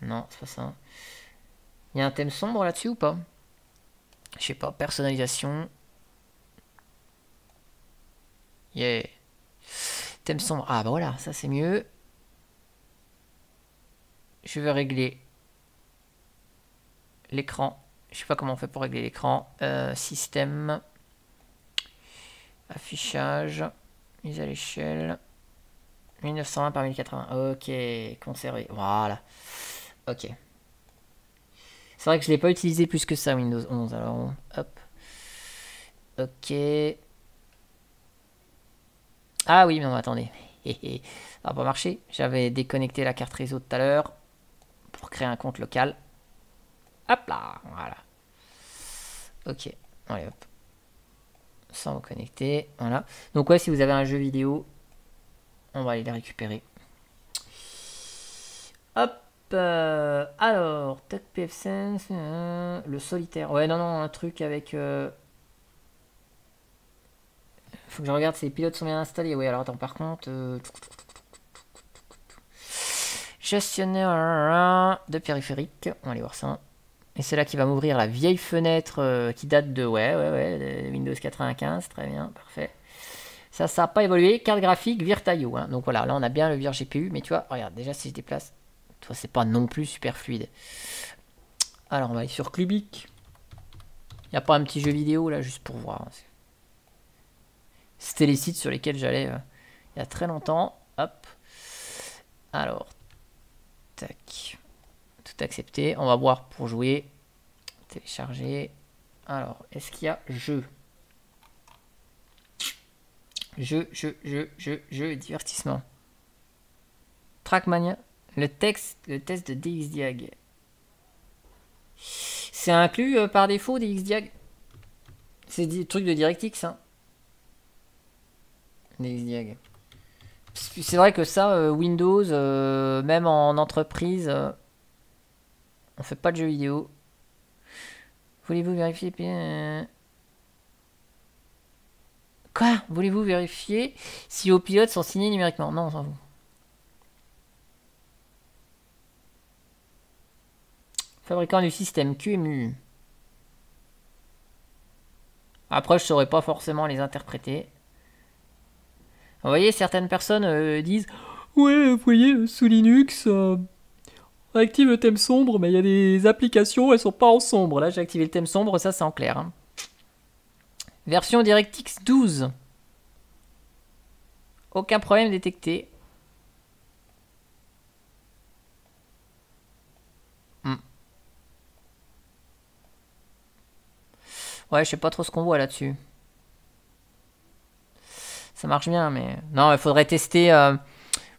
Non, c'est pas ça. Il y a un thème sombre là-dessus ou pas Je sais pas. Personnalisation. Yeah. Thème sombre. Ah bah voilà, ça c'est mieux. Je veux régler l'écran. Je sais pas comment on fait pour régler l'écran. Euh, système. Affichage, mise à l'échelle. 1920 par 1080. Ok, conservé. Voilà. Ok. C'est vrai que je ne l'ai pas utilisé plus que ça, Windows 11. Alors, hop. Ok. Ah oui, mais attendez. ça va pas marcher. J'avais déconnecté la carte réseau tout à l'heure pour créer un compte local. Hop là, voilà. Ok, allez hop sans vous connecter. Voilà. Donc ouais, si vous avez un jeu vidéo, on va aller les récupérer. Hop. Euh, alors, Tech PFSense, euh, le solitaire. Ouais, non, non, un truc avec... Euh, faut que je regarde si les pilotes sont bien installés. Oui, alors attends, par contre... Gestionnaire de périphérique. On va aller voir ça. Et c'est là qui va m'ouvrir la vieille fenêtre euh, qui date de ouais, ouais, ouais, Windows 95, très bien, parfait. Ça, ça n'a pas évolué. Carte graphique, Virtaio. Hein. Donc voilà, là on a bien le Vir GPU, mais tu vois, regarde, déjà si je déplace, toi c'est pas non plus super fluide. Alors on va aller sur Clubic. Il n'y a pas un petit jeu vidéo là, juste pour voir. Hein. C'était les sites sur lesquels j'allais euh, il y a très longtemps. Hop. Alors, tac accepté On va voir pour jouer. Télécharger. Alors, est-ce qu'il y a jeu Jeu, jeu, jeu, jeu, jeu, divertissement. Trackmania. Le texte, le test de DXDiag. C'est inclus euh, par défaut DXDiag. C'est des trucs de DirectX, hein. DXDiag. C'est vrai que ça, euh, Windows, euh, même en entreprise on fait pas de jeux vidéo. Voulez-vous vérifier Quoi Voulez-vous vérifier si vos pilotes sont signés numériquement Non, on s'en Fabricant du système QMU. Après, je ne saurais pas forcément les interpréter. Vous voyez, certaines personnes euh, disent Ouais, vous voyez, sous Linux, euh, Active le thème sombre, mais il y a des applications, elles sont pas en sombre. Là, j'ai activé le thème sombre, ça c'est en clair. version Version DirectX 12. Aucun problème détecté. Hmm. Ouais, je sais pas trop ce qu'on voit là-dessus. Ça marche bien, mais... Non, il faudrait tester... Euh,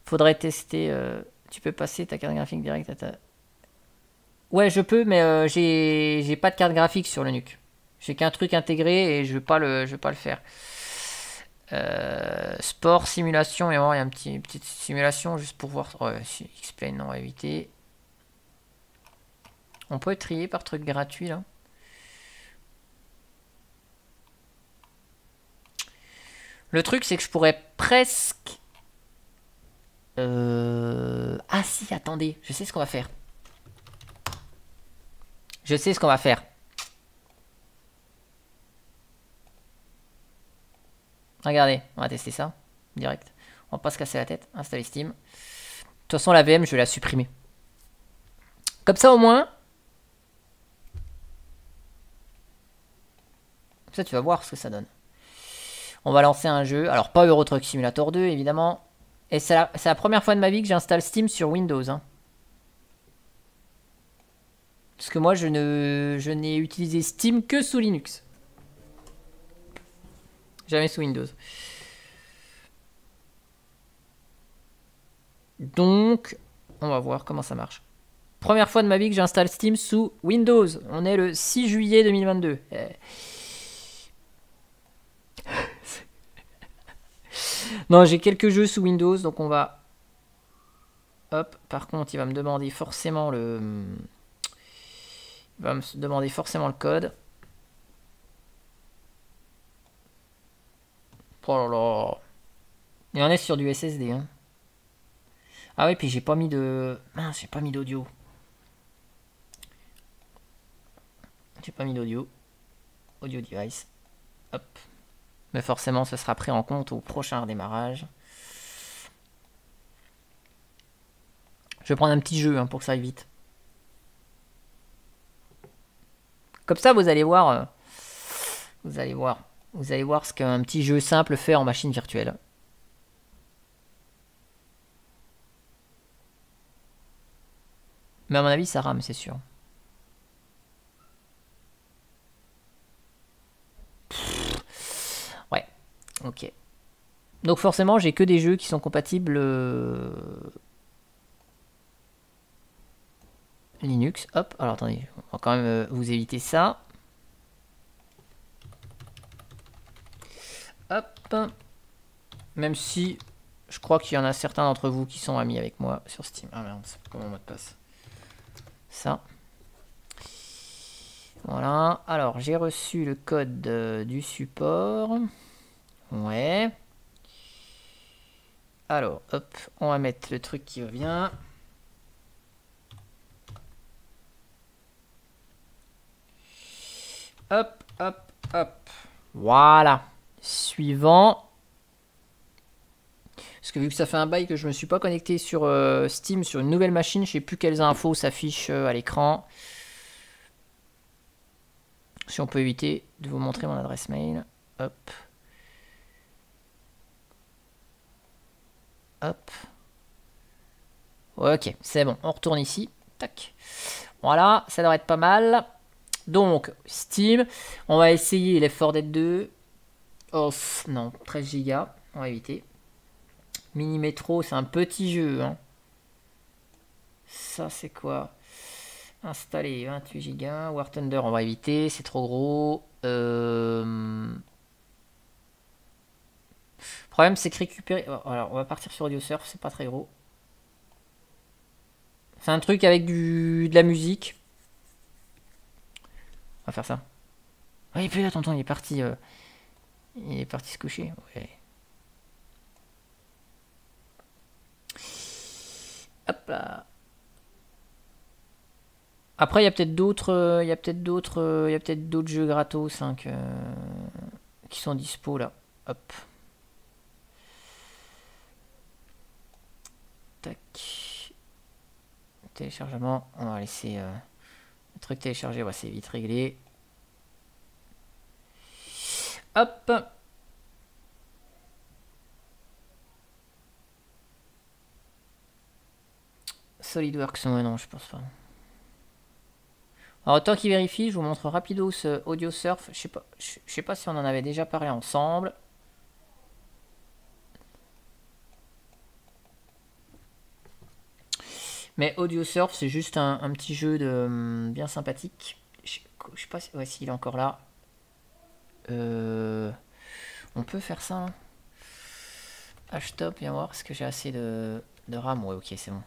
faudrait tester... Euh, tu peux passer ta carte graphique directe à ta... Ouais, je peux, mais euh, j'ai pas de carte graphique sur le nuque. J'ai qu'un truc intégré et je le vais, pas le faire. Euh, sport, simulation, et il y a un petit, une petite simulation juste pour voir. explain, euh, non, on va éviter. On peut trier par truc gratuit là. Le truc, c'est que je pourrais presque euh... Ah si, attendez, je sais ce qu'on va faire. Je sais ce qu'on va faire. Regardez, on va tester ça, direct. On va pas se casser la tête, installer hein, Steam. De toute façon, la VM, je vais la supprimer. Comme ça, au moins... Comme ça, tu vas voir ce que ça donne. On va lancer un jeu. Alors, pas Euro Truck Simulator 2, évidemment. Et c'est la, première fois de ma vie que j'installe Steam sur Windows. Hein. Parce que moi, je ne, je n'ai utilisé Steam que sous Linux. Jamais sous Windows. Donc, on va voir comment ça marche. Première fois de ma vie que j'installe Steam sous Windows. On est le 6 juillet 2022. Eh. Non, j'ai quelques jeux sous Windows, donc on va... Hop, par contre, il va me demander forcément le... Il va me demander forcément le code. Oh là là. Il en sur du SSD. Hein. Ah oui, puis j'ai pas mis de... Mince, j'ai pas mis d'audio. J'ai pas mis d'audio. Audio device. Hop. Mais forcément, ce sera pris en compte au prochain redémarrage. Je vais prendre un petit jeu hein, pour que ça aille vite. Comme ça, vous allez voir. Euh, vous allez voir. Vous allez voir ce qu'un petit jeu simple fait en machine virtuelle. Mais à mon avis, ça rame, c'est sûr. Ok. Donc forcément, j'ai que des jeux qui sont compatibles euh, Linux. Hop, alors attendez, on va quand même euh, vous éviter ça. Hop. Même si je crois qu'il y en a certains d'entre vous qui sont amis avec moi sur Steam. Ah merde, c'est pas mon mot de passe. Ça. Voilà. Alors, j'ai reçu le code euh, du support. Ouais. Alors, hop, on va mettre le truc qui revient. Hop, hop, hop. Voilà. Suivant. Parce que vu que ça fait un bail que je ne me suis pas connecté sur euh, Steam, sur une nouvelle machine, je ne sais plus quelles infos s'affichent euh, à l'écran. Si on peut éviter de vous montrer mon adresse mail. Hop. Hop. Ok, c'est bon. On retourne ici. Tac. Voilà, ça devrait être pas mal. Donc, Steam. On va essayer les d'être 2. Oh non, 13 Go. On va éviter. Mini Metro, c'est un petit jeu. Hein. Ça, c'est quoi Installer 28 gigas. War Thunder, on va éviter. C'est trop gros. Euh problème, c'est que récupérer... Alors, oh, on va partir sur Audiosurf, c'est pas très gros. C'est un truc avec du... de la musique. On va faire ça. Oui, ah, il est tonton, il est parti... Euh, il est parti se coucher, Hop là. Après, il y a peut-être d'autres, euh, il y a peut-être d'autres, euh, il y a peut-être d'autres jeux gratos qui sont dispo là. Hop. téléchargement, on va laisser euh, le truc téléchargé, ouais, c'est vite réglé. Hop SolidWorks, ouais, non, je pense pas. Alors, autant qu'il vérifie, je vous montre rapido ce Audio Surf. Je sais pas, je sais pas si on en avait déjà parlé ensemble. Mais Audio Surf, c'est juste un, petit jeu de, hum, bien sympathique. Je, sais pas si, s'il est encore là. Euh, on peut faire ça. Hashtop, hein. h viens voir, est-ce que j'ai assez de, de RAM Ouais, ok, c'est bon.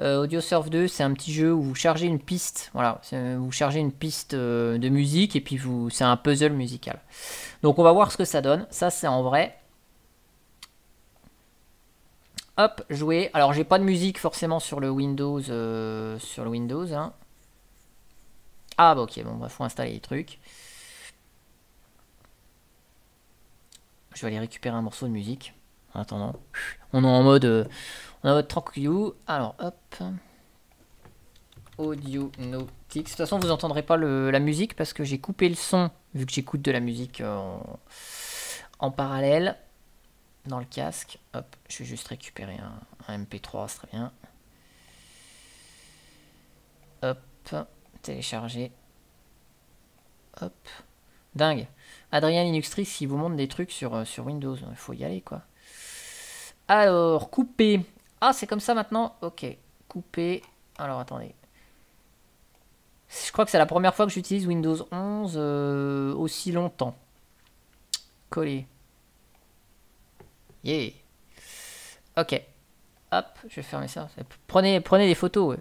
Euh, Audio Surf 2, c'est un petit jeu où vous chargez une piste, voilà, euh, vous chargez une piste de musique et puis vous, c'est un puzzle musical. Donc on va voir ce que ça donne. Ça, c'est en vrai. Hop, jouer. Alors j'ai pas de musique forcément sur le Windows. Euh, sur le Windows. Hein. Ah bah ok, bon il bah, faut installer les trucs. Je vais aller récupérer un morceau de musique. En attendant. On est en mode. Euh, on a tranquillou. Alors hop. Audio Nautics. De toute façon, vous entendrez pas la musique parce que j'ai coupé le son vu que j'écoute de la musique en, en parallèle dans le casque. Hop, je vais juste récupérer un, MP3, c'est très bien. Hop, télécharger. Hop, dingue. Adrien Linuxtrix, s'il vous montre des trucs sur, euh, sur Windows. Il faut y aller, quoi. Alors, couper. Ah, c'est comme ça maintenant Ok, couper. Alors, attendez. Je crois que c'est la première fois que j'utilise Windows 11 euh, aussi longtemps. Coller. Yeah. Ok. Hop, je vais fermer ça. Prenez, prenez des photos,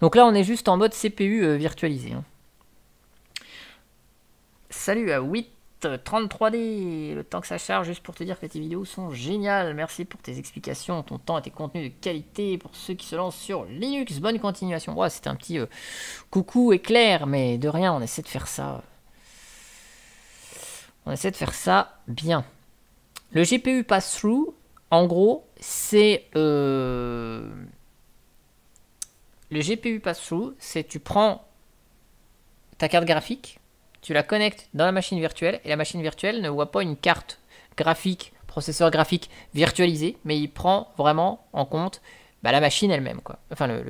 Donc là, on est juste en mode CPU euh, virtualisé. Hein. Salut à 833 d le temps que ça charge, juste pour te dire que tes vidéos sont géniales. Merci pour tes explications, ton temps et tes contenus de qualité pour ceux qui se lancent sur Linux. Bonne continuation. c'était un petit euh, coucou éclair, mais de rien, on essaie de faire ça. On essaie de faire ça bien. Le GPU pass-through, en gros, c'est... Euh, le GPU pass-through, c'est tu prends ta carte graphique, tu la connectes dans la machine virtuelle, et la machine virtuelle ne voit pas une carte graphique, processeur graphique virtualisé, mais il prend vraiment en compte bah, la machine elle-même, quoi. Enfin, la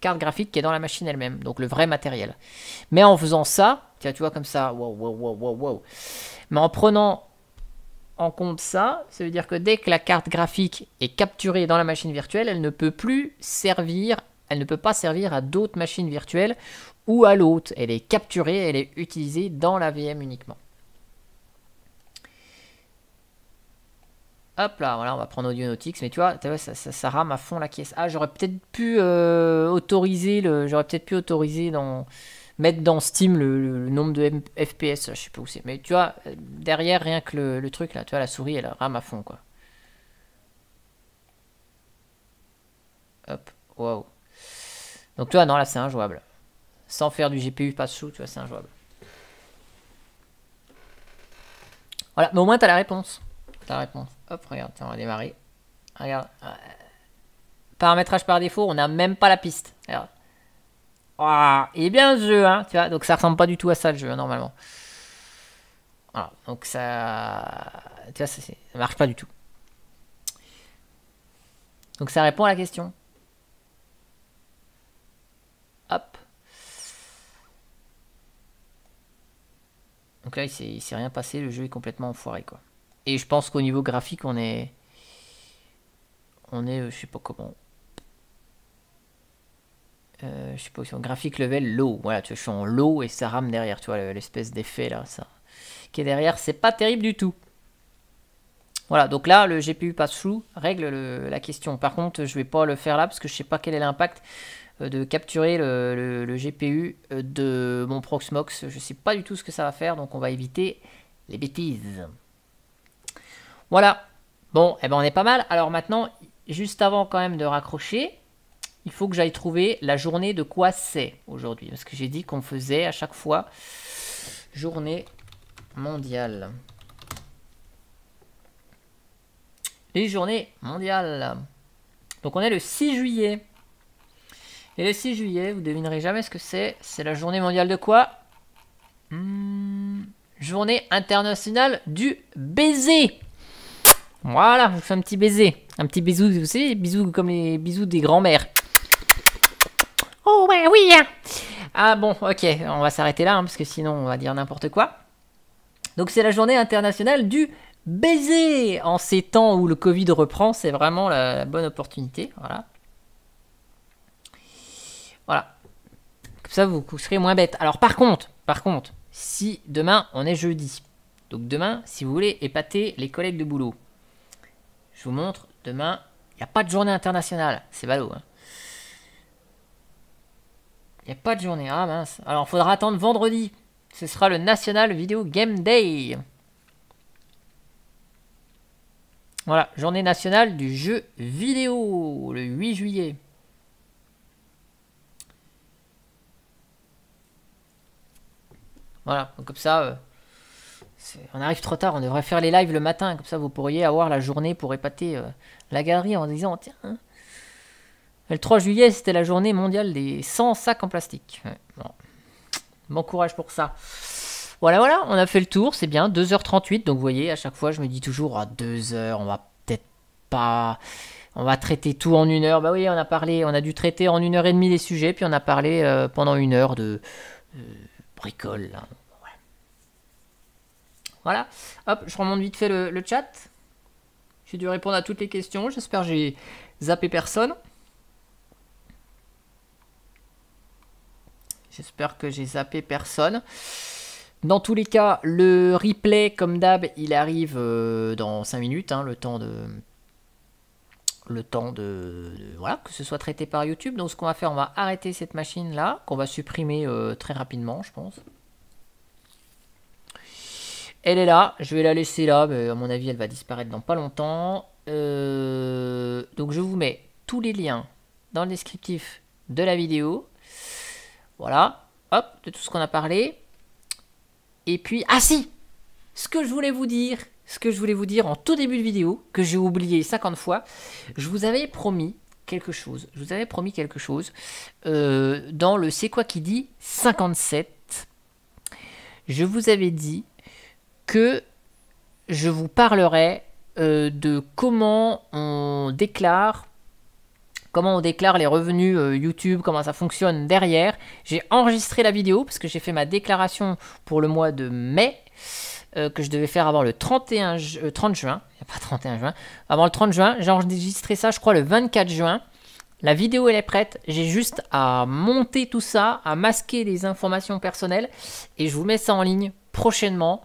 carte graphique qui est dans la machine elle-même, donc le vrai matériel. Mais en faisant ça, tu vois comme ça, wow, wow, wow, wow, wow. Mais en prenant en compte ça, ça veut dire que dès que la carte graphique est capturée dans la machine virtuelle, elle ne peut plus servir, elle ne peut pas servir à d'autres machines virtuelles ou à l'autre. Elle est capturée, elle est utilisée dans la VM uniquement. Hop là, voilà, on va prendre Audionautics, mais tu vois, ça, ça, rame à fond la caisse. Ah, j'aurais peut-être pu euh, autoriser le, j'aurais peut-être pu autoriser dans, mettre dans Steam le, nombre de FPS, je sais pas où c'est, mais tu vois, derrière, rien que le, truc là, tu vois, la souris, elle rame à fond, quoi. Hop, waouh. Donc, tu vois, non, là, c'est injouable. Sans faire du GPU pas sous, tu vois, c'est injouable. Voilà, mais au moins, t'as la réponse. As la réponse. Hop, regarde, on va démarrer. Regarde. Paramétrage par défaut, on n'a même pas la piste. Regarde. Ah, il est bien le jeu, hein, tu vois. Donc ça ressemble pas du tout à ça le jeu, hein, normalement. Voilà, donc ça. Tu vois, ça, marche pas du tout. Donc ça répond à la question. Hop. Donc là, il s'est rien passé, le jeu est complètement enfoiré, quoi. Et je pense qu'au niveau graphique, on est. On est, euh, je sais pas comment. Euh, je sais pas, on graphique level, low. Voilà, tu vois, je suis en low et ça rame derrière, tu vois, l'espèce d'effet là, ça, qui est derrière, c'est pas terrible du tout. Voilà, donc là, le GPU pass-through règle la question. Par contre, je vais pas le faire là parce que je sais pas quel est l'impact euh, de capturer le, GPU euh, de mon Proxmox. Je sais pas du tout ce que ça va faire, donc on va éviter les bêtises. Voilà. Bon, eh ben on est pas mal. Alors maintenant, juste avant quand même de raccrocher, il faut que j'aille trouver la journée de quoi c'est aujourd'hui. Parce que j'ai dit qu'on faisait à chaque fois journée mondiale. Les journées mondiales. Donc on est le 6 juillet. Et le 6 juillet, vous devinerez jamais ce que c'est. C'est la journée mondiale de quoi hmm, Journée internationale du baiser. Voilà, vous fais un petit baiser. Un petit bisou, vous savez, bisou comme les bisous des grands-mères. Oh ouais, oui hein. Ah bon, ok, on va s'arrêter là, hein, parce que sinon on va dire n'importe quoi. Donc c'est la journée internationale du baiser en ces temps où le Covid reprend, c'est vraiment la, bonne opportunité. Voilà. Voilà. Comme ça, vous, vous serez moins bête. Alors par contre, par contre, si demain on est jeudi, donc demain, si vous voulez épater les collègues de boulot, je vous montre, demain, il n'y a pas de journée internationale. C'est ballot. Hein. Il n'y a pas de journée, ah mince. Alors, faudra attendre vendredi. Ce sera le National Video Game Day. Voilà, journée nationale du jeu vidéo, le 8 juillet. Voilà, comme ça, euh, on arrive trop tard, on devrait faire les lives le matin, comme ça vous pourriez avoir la journée pour épater euh, la galerie en disant, tiens, hein, le 3 juillet, c'était la journée mondiale des 100 sacs en plastique. bon. bon courage pour ça. Voilà, voilà, on a fait le tour, c'est bien, 2h38, donc vous voyez, à chaque fois je me dis toujours, à 2h, ah, on va peut-être pas... On va traiter tout en une heure. Bah oui, on a parlé, on a dû traiter en une heure et demie les sujets, puis on a parlé euh, pendant une heure de euh, bricole. Voilà. Hop, je remonte vite fait le, le chat. J'ai dû répondre à toutes les questions. J'espère que j'ai zappé personne. J'espère que j'ai zappé personne. Dans tous les cas, le replay, comme d'hab, il arrive euh, dans 5 minutes, hein, le temps de... Le temps de, Voilà, que ce soit traité par YouTube. Donc ce qu'on va faire, on va arrêter cette machine-là, qu'on va supprimer euh, très rapidement, je pense. Elle est là, je vais la laisser là, mais à mon avis, elle va disparaître dans pas longtemps. Euh, donc je vous mets tous les liens dans le descriptif de la vidéo. Voilà, hop, de tout ce qu'on a parlé. Et puis, ah si Ce que je voulais vous dire, ce que je voulais vous dire en tout début de vidéo, que j'ai oublié 50 fois, je vous avais promis quelque chose. Je vous avais promis quelque chose euh, dans le C'est quoi qui dit 57. Je vous avais dit que je vous parlerais euh, de comment on déclare comment on déclare les revenus euh, YouTube, comment ça fonctionne derrière. J'ai enregistré la vidéo parce que j'ai fait ma déclaration pour le mois de mai euh, que je devais faire avant le 31 euh, juin. Il 30 juin. Pas 31 juin. Avant le 30 juin, j'ai enregistré ça, je crois, le 24 juin. La vidéo, elle est prête. J'ai juste à monter tout ça, à masquer les informations personnelles. Et je vous mets ça en ligne prochainement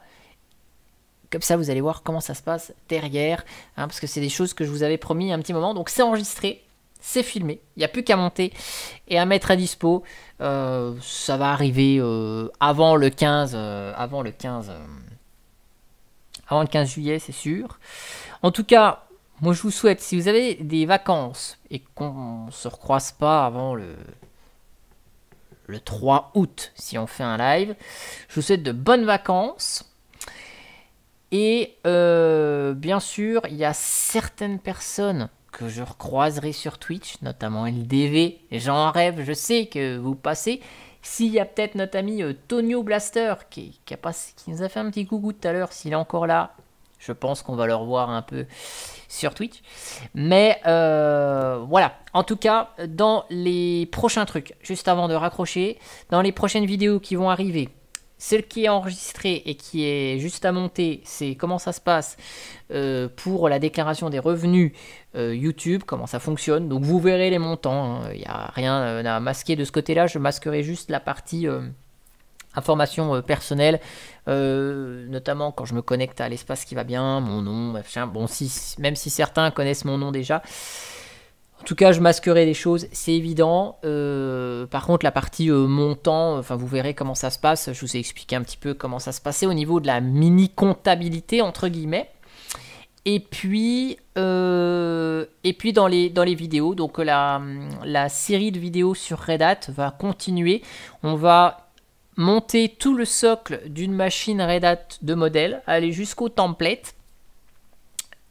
comme ça vous allez voir comment ça se passe derrière, hein, parce que c'est des choses que je vous avais promis un petit moment, donc c'est enregistré, c'est filmé, il n'y a plus qu'à monter et à mettre à dispo. Euh, ça va arriver euh, avant le 15, euh, avant le 15, avant le 15 juillet, c'est sûr. En tout cas, moi je vous souhaite, si vous avez des vacances et qu'on se recroise pas avant le le 3 août, si on fait un live, je vous souhaite de bonnes vacances. Et bien sûr, il y a certaines personnes que je recroiserai sur Twitch, notamment LDV, j'en rêve, je sais que vous passez. S'il y a peut-être notre ami euh, Tonio Blaster qui, qui nous a fait un petit coucou tout à l'heure, s'il est encore là, je pense qu'on va le revoir un peu sur Twitch. Mais euh, voilà, en tout cas, dans les prochains trucs, juste avant de raccrocher, dans les prochaines vidéos qui vont arriver, celle qui est enregistrée et qui est juste à monter, c'est comment ça se passe euh, pour la déclaration des revenus euh, YouTube, comment ça fonctionne. Donc vous verrez les montants, hein. il n'y a rien à euh, masquer de ce côté-là, je masquerai juste la partie information personnelle, notamment quand je me connecte à l'espace qui va bien, mon nom, Bon, si, même si certains connaissent mon nom déjà, en tout cas, je masquerai les choses, c'est évident. Euh, par contre, la partie euh, montant, enfin, vous verrez comment ça se passe. Je vous ai expliqué un petit peu comment ça se passait au niveau de la mini comptabilité entre guillemets. Et puis, euh, et puis dans les, dans les vidéos, donc la, la série de vidéos sur Red Hat va continuer. On va monter tout le socle d'une machine Red Hat de modèle, aller jusqu'au template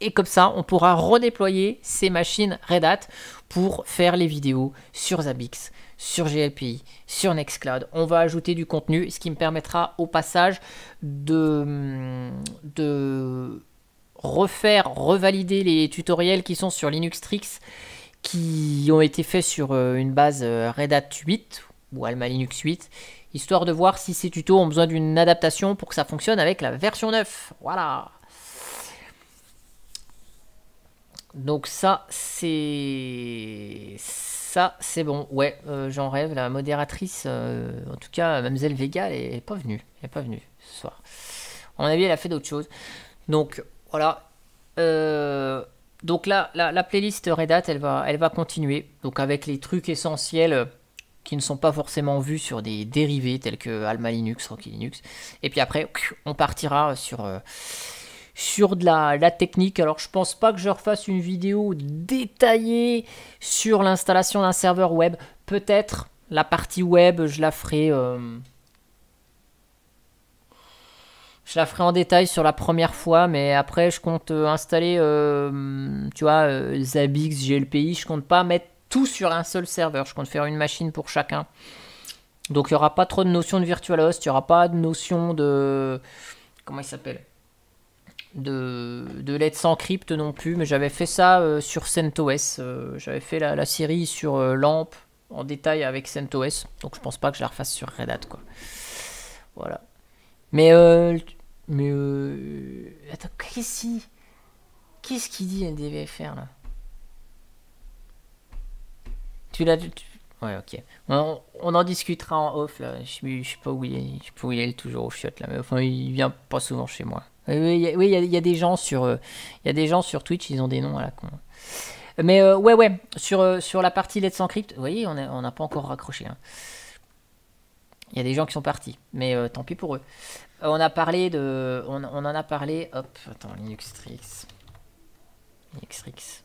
et comme ça, on pourra redéployer ces machines Red Hat pour faire les vidéos sur Zabbix, sur GLPI, sur Nextcloud. On va ajouter du contenu, ce qui me permettra au passage de, mm, refaire, revalider les tutoriels qui sont sur Linux Trix, qui ont été faits sur euh, une base euh, Red Hat 8 ou Alma Linux 8 histoire de voir si ces tutos ont besoin d'une adaptation pour que ça fonctionne avec la version 9. Voilà. Donc ça, c'est ça, c'est bon. Ouais, euh, j'en rêve. La modératrice, euh, en tout cas, Mlle Vega, elle n'est pas venue. Elle est pas venue ce soir. on mon avis, elle a fait d'autres choses. Donc voilà. Euh, donc là, la, la, playlist Red Hat, elle va, elle va continuer. Donc avec les trucs essentiels qui ne sont pas forcément vus sur des dérivés tels que Alma Linux, Rocky Linux. Et puis après, on partira sur sur de la, technique. Alors je pense pas que je refasse une vidéo détaillée sur l'installation d'un serveur web. Peut-être la partie web, je la ferai. Euh, je la ferai en détail sur la première fois, mais après je compte euh, installer, euh, tu vois, Zabbix, GLPI. Je compte pas mettre tout sur un seul serveur. Je compte faire une machine pour chacun. Donc il n'y aura pas trop de notion de virtual host, il n'y aura pas de notion de... Comment il s'appelle de, de sans crypte non plus, mais j'avais fait ça euh, sur CentOS. Euh, j'avais fait la, série sur lampe euh, LAMP en détail avec CentOS, donc je pense pas que je la refasse sur Red Hat. Quoi. Voilà. Mais. mais. attends, qu'est-ce qu'il qu'est-ce qu'il dit NDVFR là Tu l'as. Ouais, ok. On, en discutera en off là. Je, sais pas où il est. il est toujours au fiotte, là, mais enfin, il vient pas souvent chez moi. Oui, il y, a, des gens sur, il euh, y des gens sur Twitch, ils ont des noms à la con. Mais euh, ouais, ouais, sur, euh, sur la partie Let's Encrypt, vous voyez, on n'a pas encore raccroché. Hein. Il y a des gens qui sont partis, mais tant pis pour eux. on a parlé de, on, en a parlé. Hop, attends, Linux Trix, Linux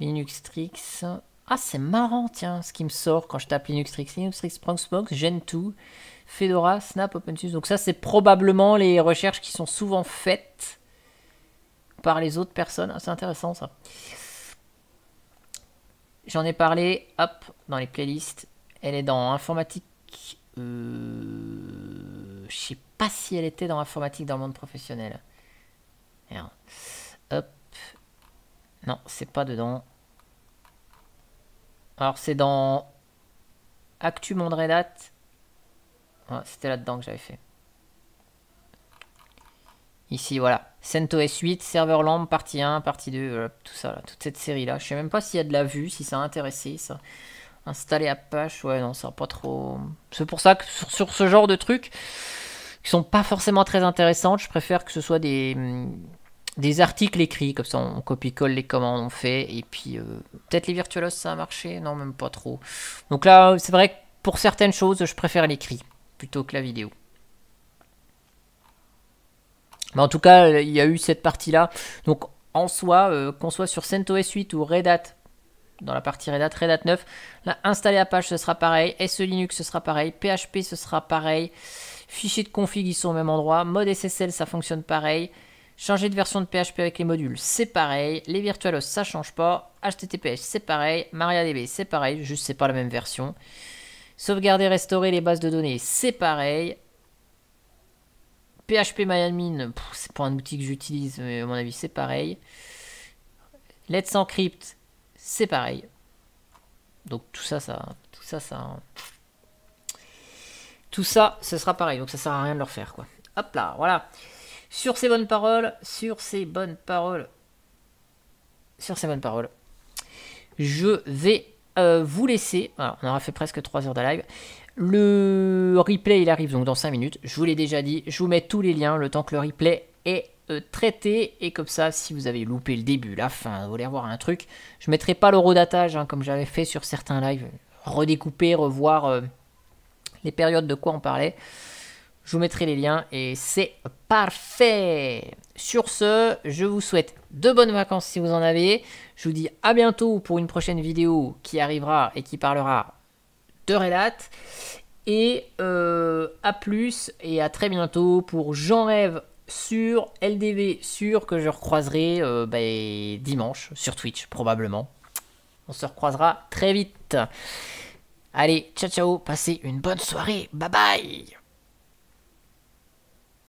Linux Trix. Ah, c'est marrant, tiens, ce qui me sort quand je tape Linux Trix, Linux Trix, tout Fedora, Snap, OpenSUSE. Donc ça, c'est probablement les recherches qui sont souvent faites par les autres personnes. Ah, c'est intéressant ça. J'en ai parlé, hop, dans les playlists. Elle est dans informatique. Euh... Je sais pas si elle était dans informatique dans le monde professionnel. Hop. Non, c'est pas dedans. Alors c'est dans Actu Monde Red c'était là-dedans que j'avais fait. Ici, voilà. CentOS 8, serveur LAMP, partie 1, partie 2, tout ça, toute cette série-là. Je sais même pas s'il y a de la vue, si ça a intéressé, ça. Installer Apache, ouais, non, ça n'a pas trop... C'est pour ça que sur, ce genre de trucs, qui sont pas forcément très intéressantes, je préfère que ce soit des, mm, des articles écrits, comme ça on copie-colle les commandes, on fait, et puis euh, peut-être les virtualos, ça a marché, non, même pas trop. Donc là, c'est vrai que pour certaines choses, je préfère l'écrit plutôt que la vidéo. Mais en tout cas, il y a eu cette partie-là. Donc en soi, euh, qu'on soit sur CentOS 8 ou Red Hat, dans la partie Red Hat, Red Hat 9, là, installer Apache, ce sera pareil. SE Linux, ce sera pareil. PHP, ce sera pareil. Fichiers de config, ils sont au même endroit. Mode SSL, ça fonctionne pareil. Changer de version de PHP avec les modules, c'est pareil. Les virtualos, ça change pas. HTTPS, c'est pareil. MariaDB, c'est pareil. Juste, c'est pas la même version. Sauvegarder, restaurer les bases de données, c'est pareil. PHP MyAdmin, c'est pas un outil que j'utilise, mais à mon avis, c'est pareil. Let's Encrypt, c'est pareil. Donc tout ça, ça, tout ça, ça, tout ça, ce sera pareil. Donc ça sert à rien de leur faire. quoi. Hop là, voilà. Sur ces bonnes paroles, sur ces bonnes paroles, sur ces bonnes paroles, je vais euh, vous laisser, on aura fait presque 3 heures de live, le replay il arrive donc dans 5 minutes, je vous l'ai déjà dit, je vous mets tous les liens le temps que le replay est euh, traité, et comme ça si vous avez loupé le début, la fin, vous voulez revoir un truc, je mettrai pas le redatage hein, comme j'avais fait sur certains lives, redécouper, revoir euh, les périodes de quoi on parlait. Je vous mettrai les liens et c'est parfait. Sur ce, je vous souhaite de bonnes vacances si vous en avez. Je vous dis à bientôt pour une prochaine vidéo qui arrivera et qui parlera de relate Et euh, à plus et à très bientôt pour J'en rêve sur LDV, sur que je recroiserai euh, ben, dimanche sur Twitch probablement. On se recroisera très vite. Allez, ciao ciao, passez une bonne soirée, bye bye